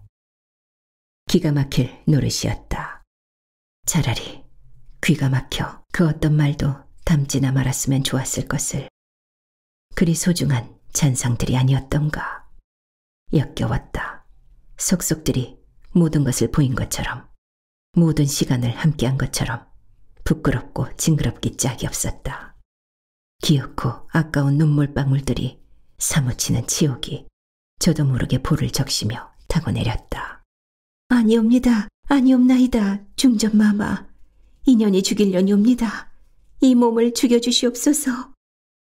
기가 막힐 노릇이었다. 차라리 귀가 막혀 그 어떤 말도 담지나 말았으면 좋았을 것을. 그리 소중한 잔상들이 아니었던가. 엮여왔다 속속들이 모든 것을 보인 것처럼, 모든 시간을 함께한 것처럼 부끄럽고 징그럽기 짝이 없었다. 기어고 아까운 눈물방울들이 사무치는 지옥이 저도 모르게 볼을 적시며 타고 내렸다. 아니옵니다. 아니옵나이다. 중전마마. 인연이 죽일려니옵니다. 이 몸을 죽여주시옵소서.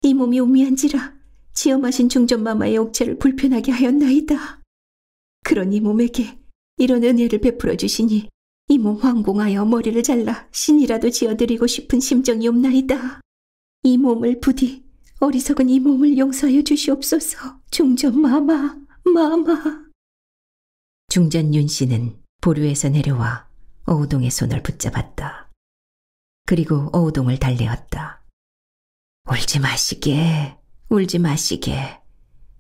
이 몸이 우미한지라 지엄하신 중전마마의 옥체를 불편하게 하였나이다. 그런 이 몸에게 이런 은혜를 베풀어 주시니 이 몸 황공하여 머리를 잘라 신이라도 지어드리고 싶은 심정이옵나이다. 이 몸을 부디 어리석은 이 몸을 용서하여 주시옵소서. 중전마마, 마마. 중전 윤 씨는 보류에서 내려와 어우동의 손을 붙잡았다. 그리고 어우동을 달래었다. 울지 마시게, 울지 마시게.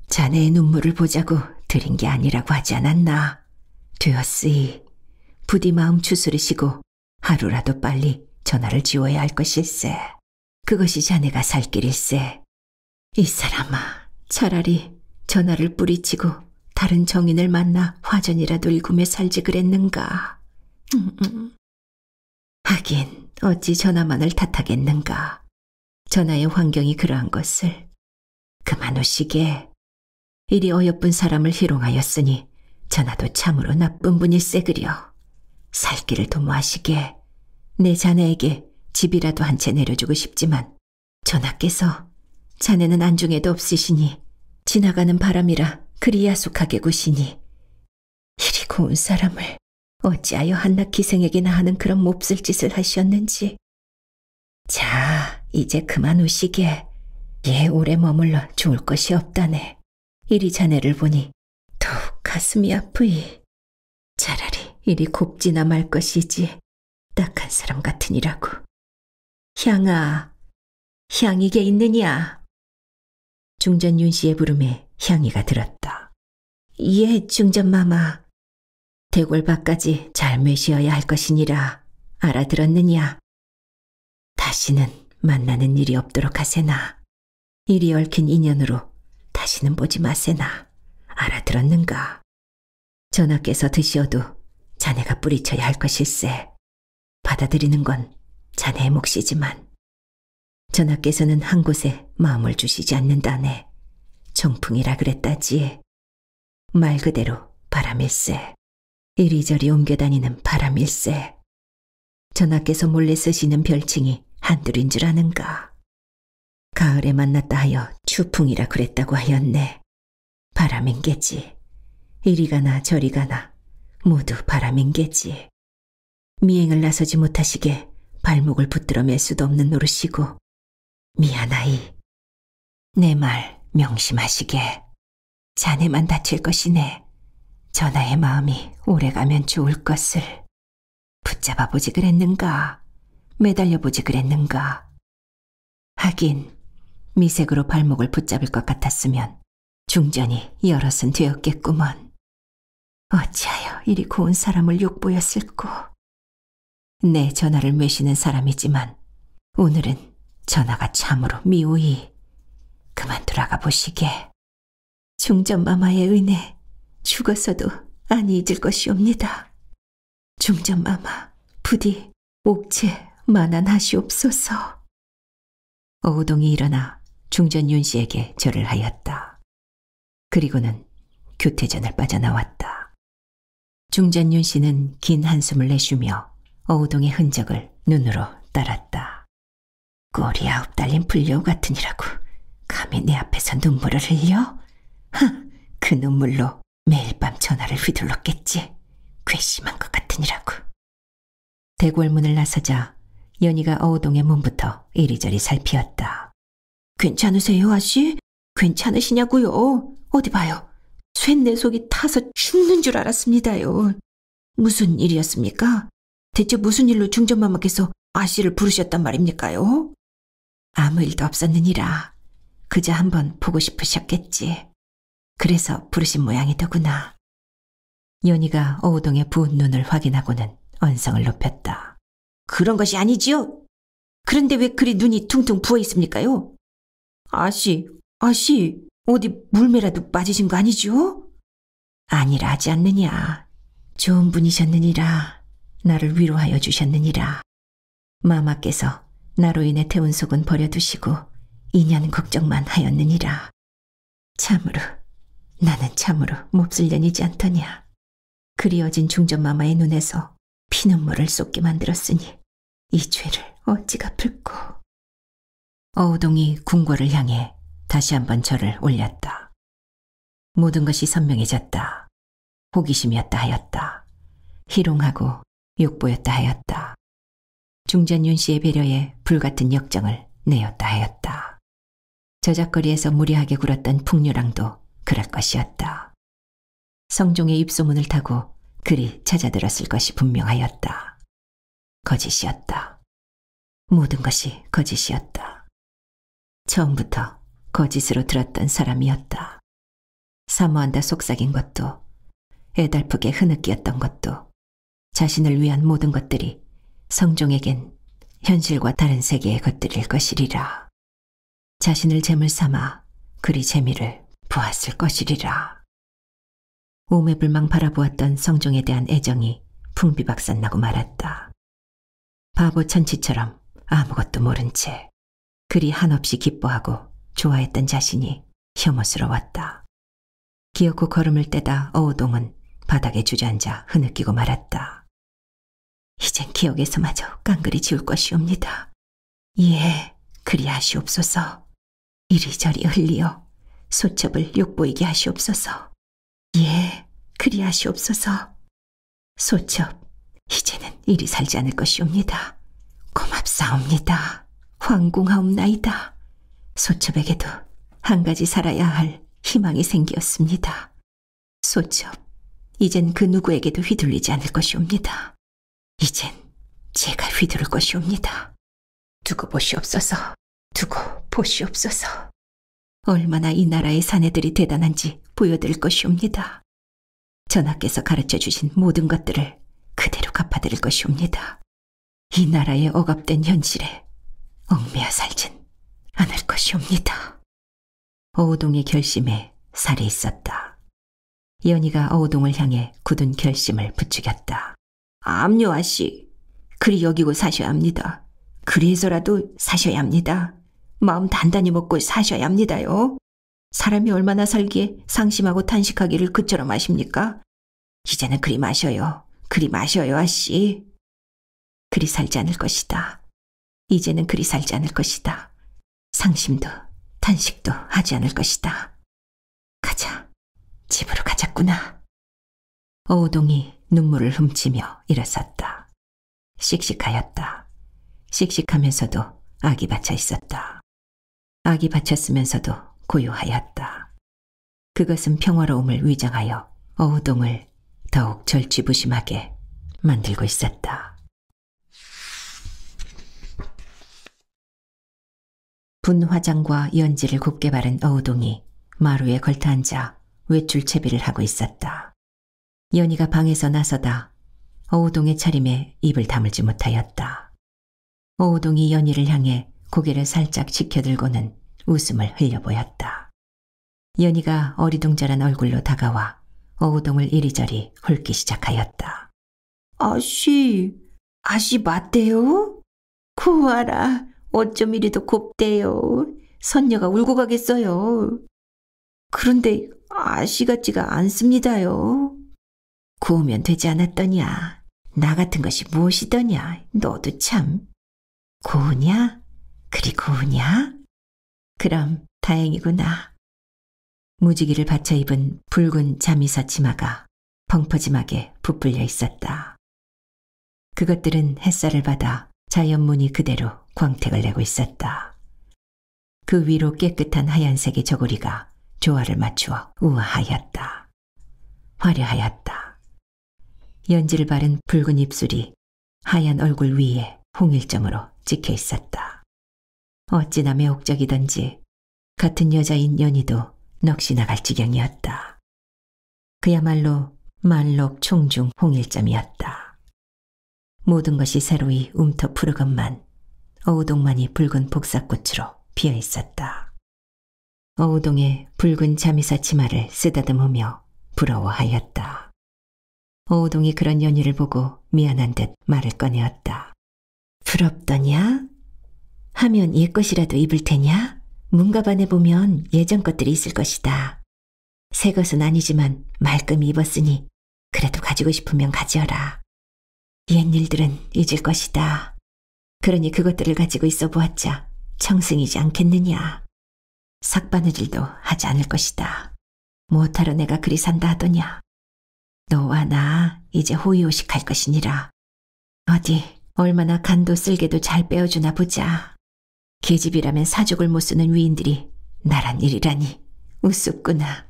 자네의 눈물을 보자고 드린 게 아니라고 하지 않았나. 되었으이 부디 마음 추스르시고 하루라도 빨리 전화를 지워야 할 것일세. 그것이 자네가 살 길일세. 이 사람아, 차라리 전화를 뿌리치고 다른 정인을 만나 화전이라도 일금에 살지 그랬는가. 음, 음. 하긴 어찌 전하만을 탓하겠는가. 전하의 환경이 그러한 것을. 그만 오시게. 이리 어여쁜 사람을 희롱하였으니 전하도 참으로 나쁜 분일세 그려. 살 길을 도모하시게. 내 자네에게 집이라도 한 채 내려주고 싶지만 전하께서 자네는 안중에도 없으시니 지나가는 바람이라 그리 야속하게 구시니 이리 고운 사람을 어찌하여 한낱 기생에게나 하는 그런 몹쓸 짓을 하셨는지. 자, 이제 그만 오시게. 예, 오래 머물러 좋을 것이 없다네. 이리 자네를 보니 더욱 가슴이 아프이. 차라리 이리 곱지나 말 것이지. 딱한 사람 같으니라고. 향아, 향이게 있느냐? 중전 윤 씨의 부름에 향이가 들었다. 예, 중전 마마. 대궐밖까지 잘 메시어야 할 것이니라 알아들었느냐? 다시는 만나는 일이 없도록 하세나. 일이 얽힌 인연으로 다시는 보지 마세나. 알아들었는가? 전하께서 드시어도 자네가 뿌리쳐야 할 것일세. 받아들이는 건 자네의 몫이지만 전하께서는 한 곳에 마음을 주시지 않는다네. 정풍이라 그랬다지. 말 그대로 바람일세. 이리저리 옮겨다니는 바람 일세. 전하께서 몰래 쓰시는 별칭이 한둘인 줄 아는가. 가을에 만났다 하여 추풍이라 그랬다고 하였네. 바람인 게지. 이리 가나 저리 가나 모두 바람인 게지. 미행을 나서지 못하시게 발목을 붙들어 맬 수도 없는 노릇이고 미안하이. 내 말 명심하시게. 자네만 다칠 것이네. 전하의 마음이 오래가면 좋을 것을 붙잡아 보지 그랬는가, 매달려 보지 그랬는가. 하긴 미색으로 발목을 붙잡을 것 같았으면 중전이 여럿은 되었겠구먼. 어찌하여 이리 고운 사람을 욕보였을꼬. 내전화를 메시는 사람이지만 오늘은 전하가 참으로 미우이 그만 돌아가 보시게. 중전마마의 은혜 죽었어도 아니 잊을 것이옵니다. 중전마마, 부디 옥체 만한하시옵소서 어우동이 일어나 중전 윤씨에게 절을 하였다. 그리고는 교태전을 빠져나왔다. 중전 윤씨는 긴 한숨을 내쉬며 어우동의 흔적을 눈으로 따랐다. 꼬리 아홉 달린 불려우 같으니라고 감히 내 앞에서 눈물을 흘려? 하, 그 눈물로 매일 밤 전화를 휘둘렀겠지. 괘씸한 것 같으니라고. 대궐문을 나서자 연희가 어우동의 몸부터 이리저리 살피었다. 괜찮으세요, 아씨? 괜찮으시냐고요? 어디 봐요. 쇠내 속이 타서 죽는 줄 알았습니다요. 무슨 일이었습니까? 대체 무슨 일로 중전마마께서 아씨를 부르셨단 말입니까요? 아무 일도 없었느니라. 그저 한번 보고 싶으셨겠지. 그래서 부르신 모양이더구나. 연희가 오우동의 부은 눈을 확인하고는 언성을 높였다. 그런 것이 아니지요? 그런데 왜 그리 눈이 퉁퉁 부어 있습니까요? 아씨, 아씨, 어디 물매라도 빠지신거 아니지요? 아니라 하지 않느냐. 좋은 분이셨느니라. 나를 위로하여 주셨느니라. 마마께서 나로 인해 태운 속은 버려두시고 인연 걱정만 하였느니라. 참으로 나는 참으로 몹쓸 년이지 않더냐. 그리워진 중전마마의 눈에서 피눈물을 쏟게 만들었으니 이 죄를 어찌 갚을꼬. 어우동이 궁궐을 향해 다시 한번 절을 올렸다. 모든 것이 선명해졌다. 호기심이었다 하였다. 희롱하고 욕보였다 하였다. 중전윤 씨의 배려에 불같은 역정을 내었다 하였다. 저작거리에서 무리하게 굴었던 풍류랑도 그럴 것이었다. 성종의 입소문을 타고 그리 찾아들었을 것이 분명하였다. 거짓이었다. 모든 것이 거짓이었다. 처음부터 거짓으로 들었던 사람이었다. 사모한다 속삭인 것도 애달프게 흐느끼었던 것도 자신을 위한 모든 것들이 성종에겐 현실과 다른 세계의 것들일 것이리라. 자신을 재물 삼아 그리 재미를 보았을 것이리라. 오매불망 바라보았던 성종에 대한 애정이 풍비박산나고 말았다. 바보 천치처럼 아무것도 모른 채 그리 한없이 기뻐하고 좋아했던 자신이 혐오스러웠다. 기어코 걸음을 떼다 어우동은 바닥에 주저앉아 흐느끼고 말았다. 이젠 기억에서마저 깡그리 지울 것이옵니다. 예, 그리 하시옵소서. 이리저리 흘리어 소첩을 욕보이게 하시옵소서. 예, 그리 하시옵소서. 소첩, 이제는 이리 살지 않을 것이옵니다. 고맙사옵니다. 황궁하옵나이다. 소첩에게도 한 가지 살아야 할 희망이 생기었습니다. 소첩, 이젠 그 누구에게도 휘둘리지 않을 것이옵니다. 이젠 제가 휘두를 것이옵니다. 두고 보시옵소서, 두고 보시옵소서. 얼마나 이 나라의 사내들이 대단한지 보여드릴 것이옵니다. 전하께서 가르쳐 주신 모든 것들을 그대로 갚아드릴 것이옵니다. 이 나라의 억압된 현실에 얽매여 살진 않을 것이옵니다. 어우동의 결심에 살이 있었다. 연희가 어우동을 향해 굳은 결심을 부추겼다. 암요아씨, 그리 여기고 사셔야 합니다. 그리해서라도 사셔야 합니다. 마음 단단히 먹고 사셔야 합니다요. 사람이 얼마나 살기에 상심하고 탄식하기를 그처럼 하십니까? 이제는 그리 마셔요. 그리 마셔요, 아씨. 그리 살지 않을 것이다. 이제는 그리 살지 않을 것이다. 상심도 탄식도 하지 않을 것이다. 가자. 집으로 가자꾸나. 오동이 눈물을 훔치며 일어섰다. 씩씩하였다. 씩씩하면서도 아기 받쳐 있었다. 악이 바쳤으면서도 고요하였다. 그것은 평화로움을 위장하여 어우동을 더욱 절치부심하게 만들고 있었다. 분화장과 연지를 곱게 바른 어우동이 마루에 걸터앉아 외출 채비를 하고 있었다. 연희가 방에서 나서다 어우동의 차림에 입을 다물지 못하였다. 어우동이 연희를 향해 고개를 살짝 지켜들고는 웃음을 흘려보였다. 연희가 어리둥절한 얼굴로 다가와 어우동을 이리저리 훑기 시작하였다. 아씨, 아씨 맞대요? 구하라, 어쩜 이리도 곱대요. 선녀가 울고 가겠어요. 그런데 아씨 같지가 않습니다요. 구우면 되지 않았더냐. 나 같은 것이 무엇이더냐. 너도 참. 구우냐 그리 고우냐? 그럼 다행이구나. 무지개를 받쳐 입은 붉은 자미사 치마가 펑퍼짐하게 부풀려 있었다. 그것들은 햇살을 받아 자연문이 그대로 광택을 내고 있었다. 그 위로 깨끗한 하얀색의 저고리가 조화를 맞추어 우아하였다. 화려하였다. 연지를 바른 붉은 입술이 하얀 얼굴 위에 홍일점으로 찍혀 있었다. 어찌 나매혹적이던지 같은 여자인 연희도 넋이 나갈 지경이었다. 그야말로 만록 총중 홍일점이었다. 모든 것이 새로이 움터 푸르건만 어우동만이 붉은 복사꽃으로 비어 있었다. 어우동의 붉은 자미사 치마를 쓰다듬으며 부러워하였다. 어우동이 그런 연희를 보고 미안한 듯 말을 꺼내었다. 부럽더냐? 하면 옛 것이라도 입을 테냐? 문갑 안에 보면 예전 것들이 있을 것이다. 새 것은 아니지만 말끔히 입었으니 그래도 가지고 싶으면 가져라. 옛 일들은 잊을 것이다. 그러니 그것들을 가지고 있어 보았자 청승이지 않겠느냐. 삭바느질도 하지 않을 것이다. 뭐하러 내가 그리 산다 하더냐. 너와 나 이제 호의호식할 것이니라. 어디 얼마나 간도 쓸개도 잘 빼어주나 보자. 계집이라면 사족을 못 쓰는 위인들이 나란 일이라니 우습구나.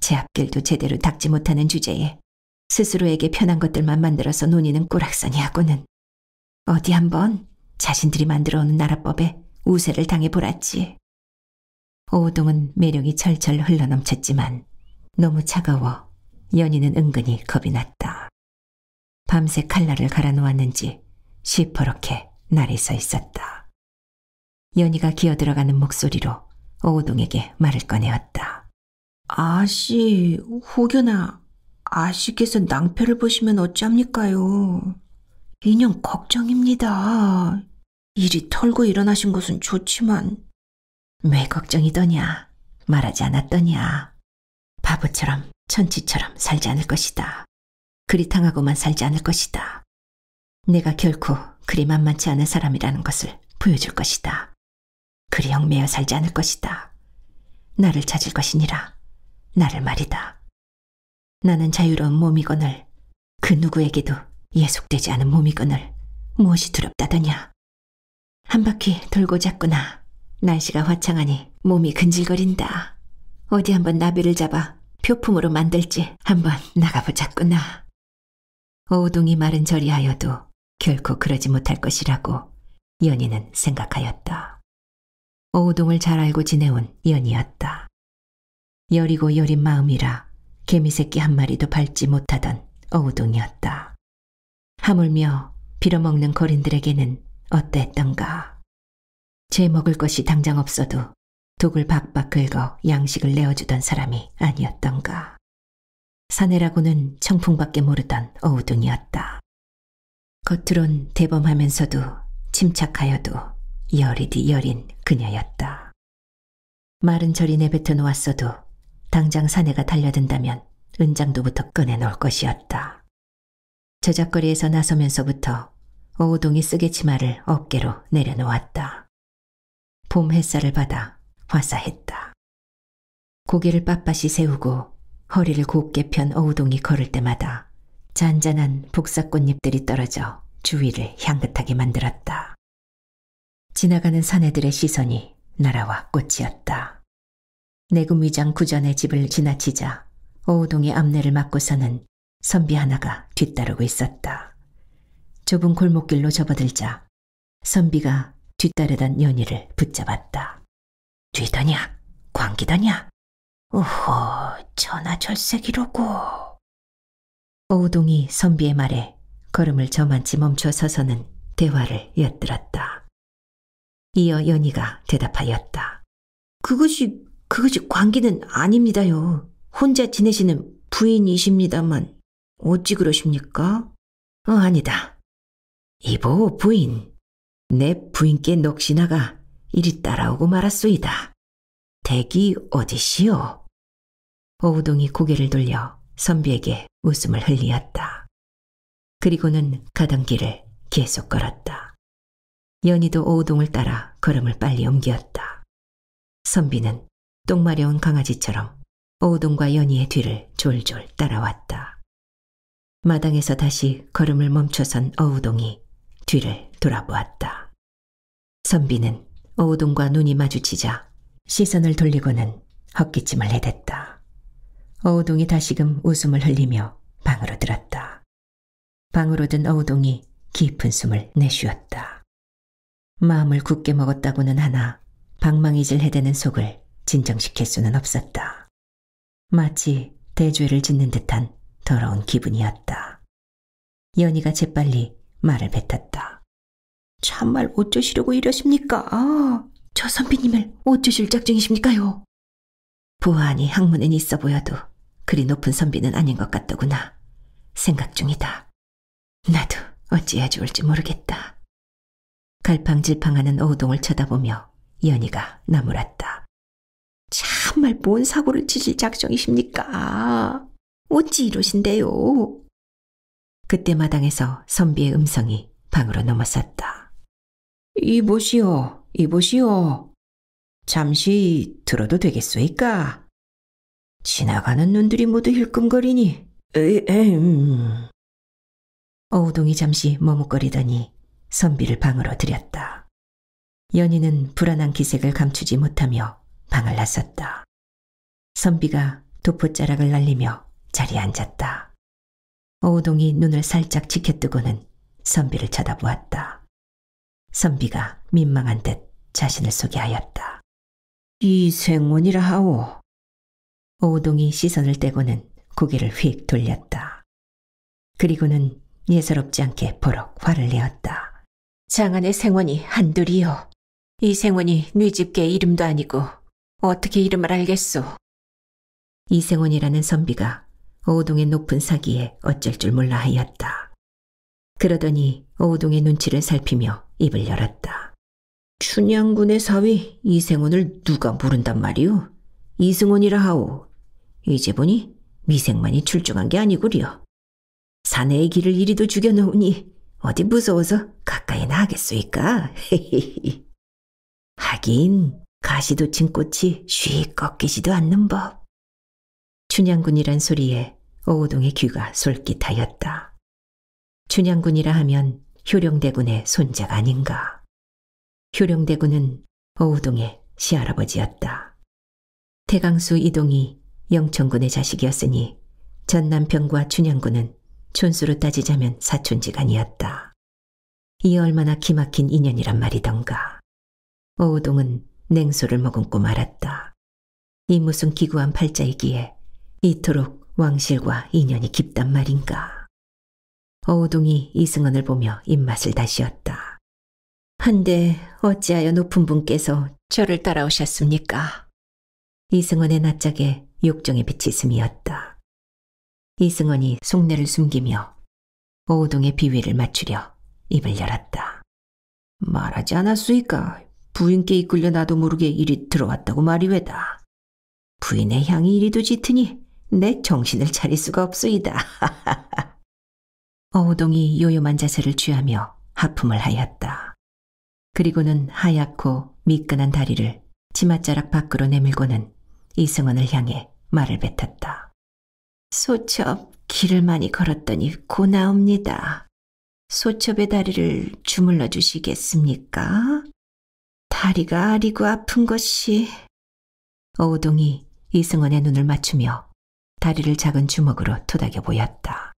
제 앞길도 제대로 닦지 못하는 주제에 스스로에게 편한 것들만 만들어서 논의는 꼬락서니하고는 어디 한번 자신들이 만들어오는 나라법에 우세를 당해보랐지 오동은 매력이 철철 흘러넘쳤지만 너무 차가워 연희는 은근히 겁이 났다. 밤새 칼날을 갈아놓았는지 시퍼렇게 날이 서 있었다. 연희가 기어들어가는 목소리로 오우동에게 말을 꺼내었다. 아씨, 혹여나 아씨께서 낭패를 보시면 어쩝니까요. 인형 걱정입니다. 일이 털고 일어나신 것은 좋지만 왜 걱정이더냐 말하지 않았더냐 바보처럼 천치처럼 살지 않을 것이다. 그리 당하고만 살지 않을 것이다. 내가 결코 그리 만만치 않은 사람이라는 것을 보여줄 것이다. 그리 얽매여 살지 않을 것이다. 나를 찾을 것이니라. 나를 말이다. 나는 자유로운 몸이거늘 그 누구에게도 예속되지 않은 몸이거늘 무엇이 두렵다더냐. 한 바퀴 돌고 잤구나. 날씨가 화창하니 몸이 근질거린다. 어디 한번 나비를 잡아 표품으로 만들지 한번 나가보자꾸나. 오동이 말은 저리하여도 결코 그러지 못할 것이라고 연희는 생각하였다. 오우동을 잘 알고 지내온 연이었다. 여리고 여린 마음이라 개미새끼 한 마리도 밟지 못하던 어우동이었다. 하물며 빌어먹는 거린들에게는 어땠던가. 제 먹을 것이 당장 없어도 독을 박박 긁어 양식을 내어주던 사람이 아니었던가. 사내라고는 청풍밖에 모르던 어우둥이었다. 겉으론 대범하면서도 침착하여도 여리디 여린 그녀였다. 마른 절이 내뱉어 놓았어도 당장 사내가 달려든다면 은장도부터 꺼내놓을 것이었다. 저작거리에서 나서면서부터 오우동이 쓰개 치마를 어깨로 내려놓았다. 봄 햇살을 받아 화사했다. 고개를 빳빳이 세우고 허리를 곱게 편 어우동이 걸을 때마다 잔잔한 복사꽃잎들이 떨어져 주위를 향긋하게 만들었다. 지나가는 사내들의 시선이 날아와 꽃이었다. 내금위장 구전의 집을 지나치자 오우동의 앞내를 막고 서는 선비 하나가 뒤따르고 있었다. 좁은 골목길로 접어들자 선비가 뒤따르던 연희를 붙잡았다. 뒤더냐? 광기더냐? 오호, 천하절색이로고. 오우동이 선비의 말에 걸음을 저만치 멈춰 서서는 대화를 엿들었다. 이어 연희가 대답하였다. 그것이, 그것이 관계는 아닙니다요. 혼자 지내시는 부인이십니다만 어찌 그러십니까? 어, 아니다. 이보 부인. 내 부인께 넋이나가 이리 따라오고 말았소이다. 댁이 어디시오? 오우동이 고개를 돌려 선비에게 웃음을 흘리었다. 그리고는 가던 길을 계속 걸었다. 연희도 오동을 따라 걸음을 빨리 옮겼다. 선비는 똥마려운 강아지처럼 오동과 연희의 뒤를 졸졸 따라왔다. 마당에서 다시 걸음을 멈춰선 어우동이 뒤를 돌아보았다. 선비는 어우동과 눈이 마주치자 시선을 돌리고는 헛기침을 해댔다. 어우동이 다시금 웃음을 흘리며 방으로 들었다. 방으로 든 어우동이 깊은 숨을 내쉬었다. 마음을 굳게 먹었다고는 하나 방망이질 해대는 속을 진정시킬 수는 없었다. 마치 대죄를 짓는 듯한 더러운 기분이었다. 연희가 재빨리 말을 뱉었다. 참말 어쩌시려고 이러십니까? 아, 저 선비님을 어쩌실 짝정이십니까요보안이 학문은 있어 보여도 그리 높은 선비는 아닌 것 같더구나. 생각 중이다. 나도 어찌해야 좋을지 모르겠다. 갈팡질팡하는 오동을 쳐다보며 연희가 나무랐다. 참말 뭔 사고를 치실 작정이십니까? 어찌 이러신데요? 그때 마당에서 선비의 음성이 방으로 넘어섰다. 이보시오, 이보시오. 잠시 들어도 되겠소이까? 지나가는 눈들이 모두 힐끔거리니, 에이, 에이, 음. 어우동이 잠시 머뭇거리더니 선비를 방으로 들였다. 연희는 불안한 기색을 감추지 못하며 방을 나섰다. 선비가 도포자락을 날리며 자리에 앉았다. 오우동이 눈을 살짝 지켜뜨고는 선비를 쳐다보았다. 선비가 민망한 듯 자신을 소개하였다. 이생원이라 하오. 오우동이 시선을 떼고는 고개를 휙 돌렸다. 그리고는 예사롭지 않게 보록 화를 내었다. 장안의 생원이 한둘이요. 이 생원이 뇌 집게 이름도 아니고 어떻게 이름을 알겠소? 이생원이라는 선비가 오동의 높은 사기에 어쩔 줄 몰라 하였다. 그러더니 오동의 눈치를 살피며 입을 열었다. 춘향군의 사위 이생원을 누가 모른단 말이오? 이승원이라 하오. 이제 보니 미생만이 출중한 게 아니구려. 사내의 길을 이리도 죽여놓으니 어디 무서워서 가까이나 겠소이까 [LAUGHS] 하긴 가시도 친 꽃이 쉬 꺾이지도 않는 법. 춘향군이란 소리에 오우동의 귀가 솔깃하였다. 춘향군이라 하면 효령대군의 손자가 아닌가. 효령대군은 오우동의 시할아버지였다. 태강수 이동이 영천군의 자식이었으니 전 남편과 춘향군은 촌수로 따지자면 사촌지간이었다. 이 얼마나 기막힌 인연이란 말이던가. 오우동은 냉소를 머금고 말았다. 이 무슨 기구한 팔자이기에 이토록 왕실과 인연이 깊단 말인가. 어우동이 이승헌을 보며 입맛을 다시었다. 한데 어찌하여 높은 분께서 저를 따라오셨습니까? 이승헌의 낯짝에 욕정의 빛이 스미었다. 이승헌이 속내를 숨기며 오우동의 비위를 맞추려 입을 열었다. 말하지 않았으니까 부인께 이끌려 나도 모르게 이리 들어왔다고 말이외다. 부인의 향이 이리도 짙으니 내 정신을 차릴 수가 없소이다. 어우동이 [LAUGHS] 요요만 자세를 취하며 하품을 하였다. 그리고는 하얗고 미끈한 다리를 치맛자락 밖으로 내밀고는 이승헌을 향해 말을 뱉었다. 소첩 길을 많이 걸었더니 고나옵니다. 소첩의 다리를 주물러 주시겠습니까? 다리가 아리고 아픈 것이. 어동이 이승원의 눈을 맞추며 다리를 작은 주먹으로 토닥여 보였다.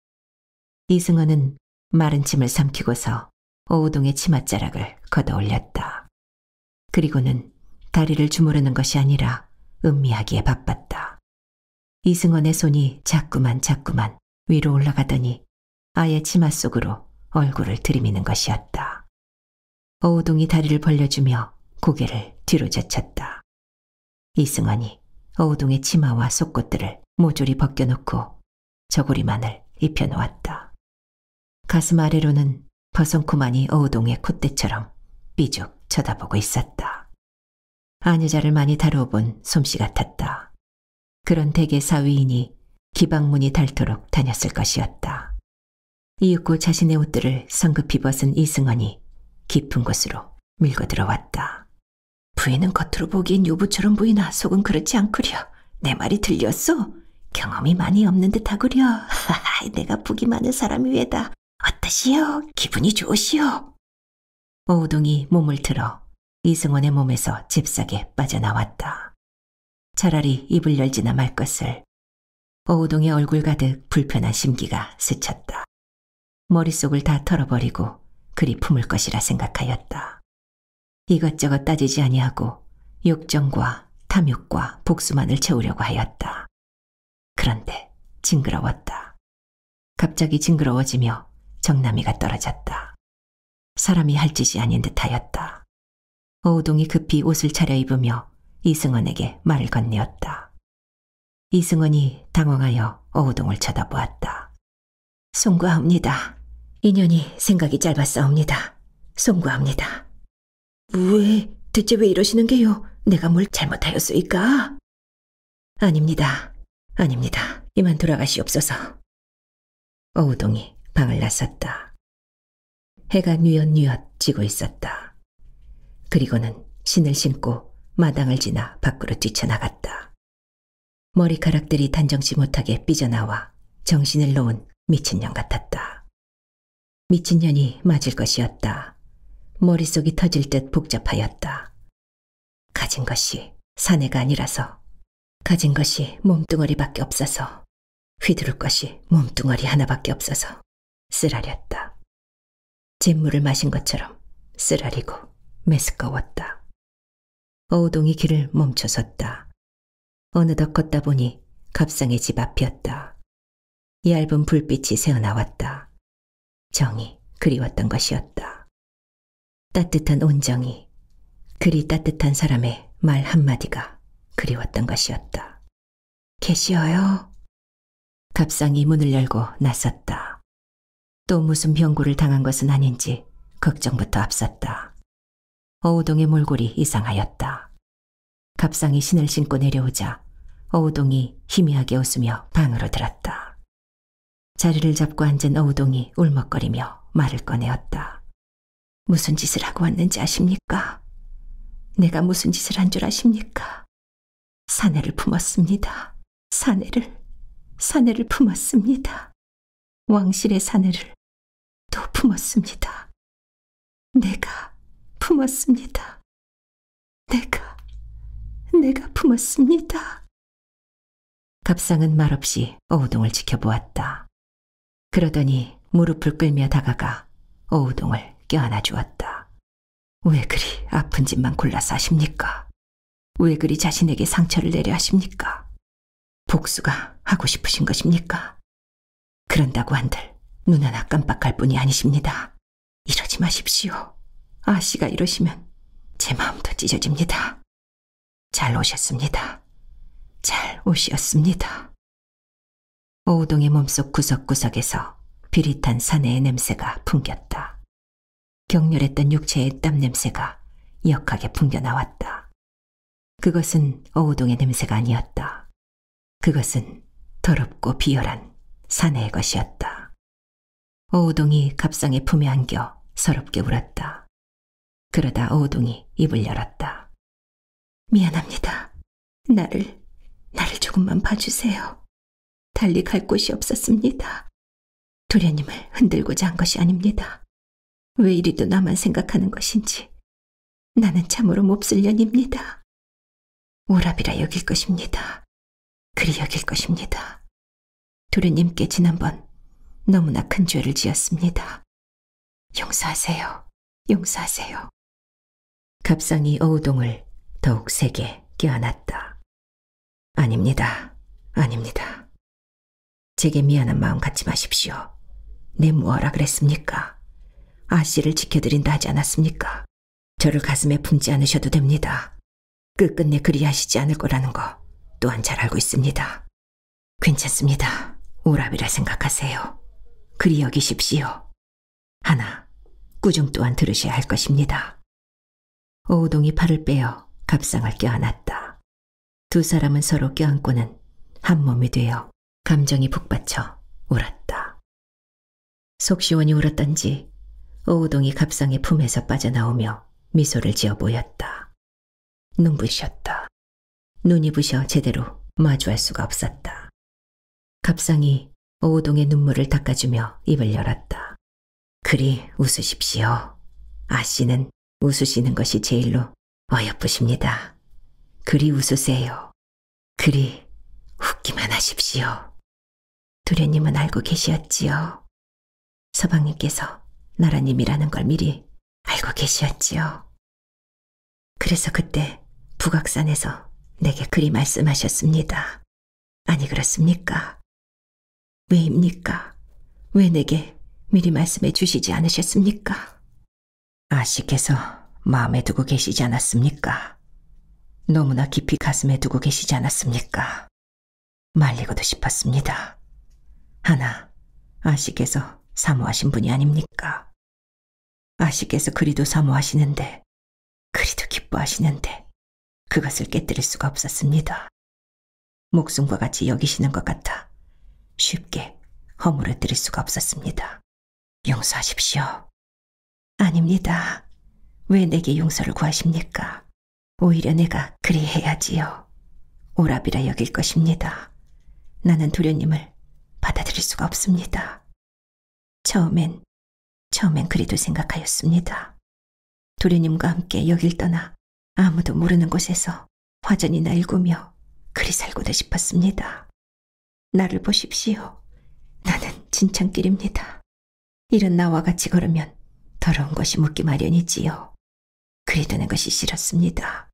이승원은 마른 침을 삼키고서 어동의 치맛자락을 걷어 올렸다. 그리고는 다리를 주무르는 것이 아니라 음미하기에 바빴다. 이승헌의 손이 자꾸만 자꾸만 위로 올라가더니 아예 치마 속으로 얼굴을 들이미는 것이었다. 어우동이 다리를 벌려주며 고개를 뒤로 젖혔다. 이승헌이 어우동의 치마와 속옷들을 모조리 벗겨놓고 저고리만을 입혀놓았다. 가슴 아래로는 버선코만이 어우동의 콧대처럼 삐죽 쳐다보고 있었다. 아녀자를 많이 다뤄본 솜씨 같았다. 그런 대개사 위인이 기방문이 닳도록 다녔을 것이었다. 이윽고 자신의 옷들을 성급히 벗은 이승헌이 깊은 곳으로 밀고 들어왔다. 부인은 겉으로 보기엔 요부처럼 보이나 속은 그렇지 않구려. 내 말이 들렸소? 경험이 많이 없는 듯 하구려. 내가 북이 많은 사람이 왜다. 어떠시오? 기분이 좋으시오? 오우동이 몸을 틀어 이승원의 몸에서 잽싸게 빠져나왔다. 차라리 입을 열지나 말 것을. 보우동의 얼굴 가득 불편한 심기가 스쳤다. 머릿속을 다 털어버리고 그리 품을 것이라 생각하였다. 이것저것 따지지 아니하고 욕정과 탐욕과 복수만을 채우려고 하였다. 그런데 징그러웠다. 갑자기 징그러워지며 정남이가 떨어졌다. 사람이 할 짓이 아닌 듯하였다. 오우동이 급히 옷을 차려입으며 이승헌에게 말을 건네었다. 이승헌이 당황하여 어우동을 쳐다보았다. 송구합니다. 인연이 생각이 짧았사옵니다. 송구합니다. 왜, 대체 왜 이러시는 게요? 내가 뭘 잘못하였소이까? 아닙니다. 아닙니다. 이만 돌아가시옵소서. 어우동이 방을 나섰다. 해가 뉘엿뉘엿 지고 있었다. 그리고는 신을 신고 마당을 지나 밖으로 뛰쳐나갔다. 머리카락들이 단정치 못하게 삐져나와 정신을 놓은 미친년 같았다. 미친년이 맞을 것이었다. 머릿속이 터질 듯 복잡하였다. 가진 것이 사내가 아니라서 가진 것이 몸뚱어리밖에 없어서 휘두를 것이 몸뚱어리 하나밖에 없어서 쓰라렸다. 잿물을 마신 것처럼 쓰라리고 메스꺼웠다. 어우동이 길을 멈춰섰다. 어느덧 걷다 보니 갑상의 집 앞이었다. 얇은 불빛이 새어나왔다. 정이 그리웠던 것이었다. 따뜻한 온정이 그리 따뜻한 사람의 말 한마디가 그리웠던 것이었다. 계시어요? 갑상이 문을 열고 나섰다. 또 무슨 병구를 당한 것은 아닌지 걱정부터 앞섰다. 어우동의 몰골이 이상하였다. 갑상이 신을 신고 내려오자 어우동이 희미하게 웃으며 방으로 들었다. 자리를 잡고 앉은 어우동이 울먹거리며 말을 꺼내었다. 무슨 짓을 하고 왔는지 아십니까? 내가 무슨 짓을 한 줄 아십니까? 사내를 품었습니다. 사내를, 사내를 품었습니다. 왕실의 사내를 또 품었습니다. 내가 품었습니다. 내가, 내가 품었습니다. 갑상은 말없이 어우동을 지켜보았다. 그러더니 무릎을 끌며 다가가 어우동을 껴안아 주었다. 왜 그리 아픈 짓만 골라서 하십니까? 왜 그리 자신에게 상처를 내려 하십니까? 복수가 하고 싶으신 것입니까? 그런다고 한들 눈 하나 깜빡할 뿐이 아니십니다. 이러지 마십시오. 아씨가 이러시면 제 마음도 찢어집니다. 잘 오셨습니다. 잘오셨습니다 오우동의 몸속 구석구석에서 비릿한 사내의 냄새가 풍겼다. 격렬했던 육체의 땀 냄새가 역하게 풍겨나왔다. 그것은 오우동의 냄새가 아니었다. 그것은 더럽고 비열한 사내의 것이었다. 오우동이 갑상의 품에 안겨 서럽게 울었다. 그러다 오동이 입을 열었다. 미안합니다. 나를, 나를 조금만 봐주세요. 달리 갈 곳이 없었습니다. 도련님을 흔들고자 한 것이 아닙니다. 왜 이리도 나만 생각하는 것인지. 나는 참으로 몹쓸 년입니다. 오랍이라 여길 것입니다. 그리 여길 것입니다. 도련님께 지난번 너무나 큰 죄를 지었습니다. 용서하세요. 용서하세요. 갑상이 어우동을 더욱 세게 껴안았다. 아닙니다. 아닙니다. 제게 미안한 마음 갖지 마십시오. 내 뭐라 그랬습니까? 아씨를 지켜드린다 하지 않았습니까? 저를 가슴에 품지 않으셔도 됩니다. 끝끝내 그리하시지 않을 거라는 거 또한 잘 알고 있습니다. 괜찮습니다. 오랍이라 생각하세요. 그리 여기십시오. 하나, 꾸중 또한 들으셔야 할 것입니다. 오우동이 팔을 빼어 갑상을 껴안았다. 두 사람은 서로 껴안고는 한몸이 되어 감정이 북받쳐 울었다. 속시원히 울었던지 오우동이 갑상의 품에서 빠져나오며 미소를 지어 보였다. 눈부셨다. 눈이 부셔 제대로 마주할 수가 없었다. 갑상이 오우동의 눈물을 닦아주며 입을 열었다. 그리 웃으십시오. 아씨는 웃으시는 것이 제일로 어여쁘십니다. 그리 웃으세요. 그리 웃기만 하십시오. 도련님은 알고 계시었지요. 서방님께서 나라님이라는 걸 미리 알고 계시었지요. 그래서 그때 북악산에서 내게 그리 말씀하셨습니다. 아니 그렇습니까? 왜입니까? 왜 내게 미리 말씀해 주시지 않으셨습니까? 아씨께서 마음에 두고 계시지 않았습니까? 너무나 깊이 가슴에 두고 계시지 않았습니까? 말리고도 싶었습니다. 하나, 아씨께서 사모하신 분이 아닙니까? 아씨께서 그리도 사모하시는데, 그리도 기뻐하시는데, 그것을 깨뜨릴 수가 없었습니다. 목숨과 같이 여기시는 것 같아 쉽게 허물을뜨릴 수가 없었습니다. 용서하십시오. 아닙니다. 왜 내게 용서를 구하십니까? 오히려 내가 그리 해야지요. 오랍이라 여길 것입니다. 나는 도련님을 받아들일 수가 없습니다. 처음엔, 처음엔 그리도 생각하였습니다. 도련님과 함께 여길 떠나 아무도 모르는 곳에서 화전이나 읽으며 그리 살고다 싶었습니다. 나를 보십시오. 나는 진창길입니다. 이런 나와 같이 걸으면 더러운 것이 묻기 마련이지요. 그리 되는 것이 싫었습니다.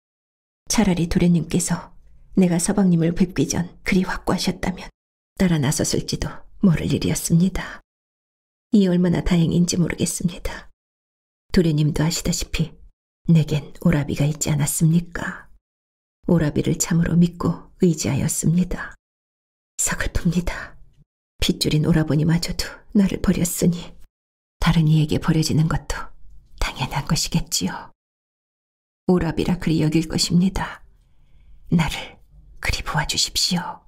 차라리 도련님께서 내가 서방님을 뵙기 전 그리 확고하셨다면 따라 나섰을지도 모를 일이었습니다. 이 얼마나 다행인지 모르겠습니다. 도련님도 아시다시피 내겐 오라비가 있지 않았습니까? 오라비를 참으로 믿고 의지하였습니다. 서글픕니다. 핏줄인 오라버니마저도 나를 버렸으니 다른 이에게 버려지는 것도 당연한 것이겠지요. 오랍이라 그리 여길 것입니다. 나를 그리 보아주십시오.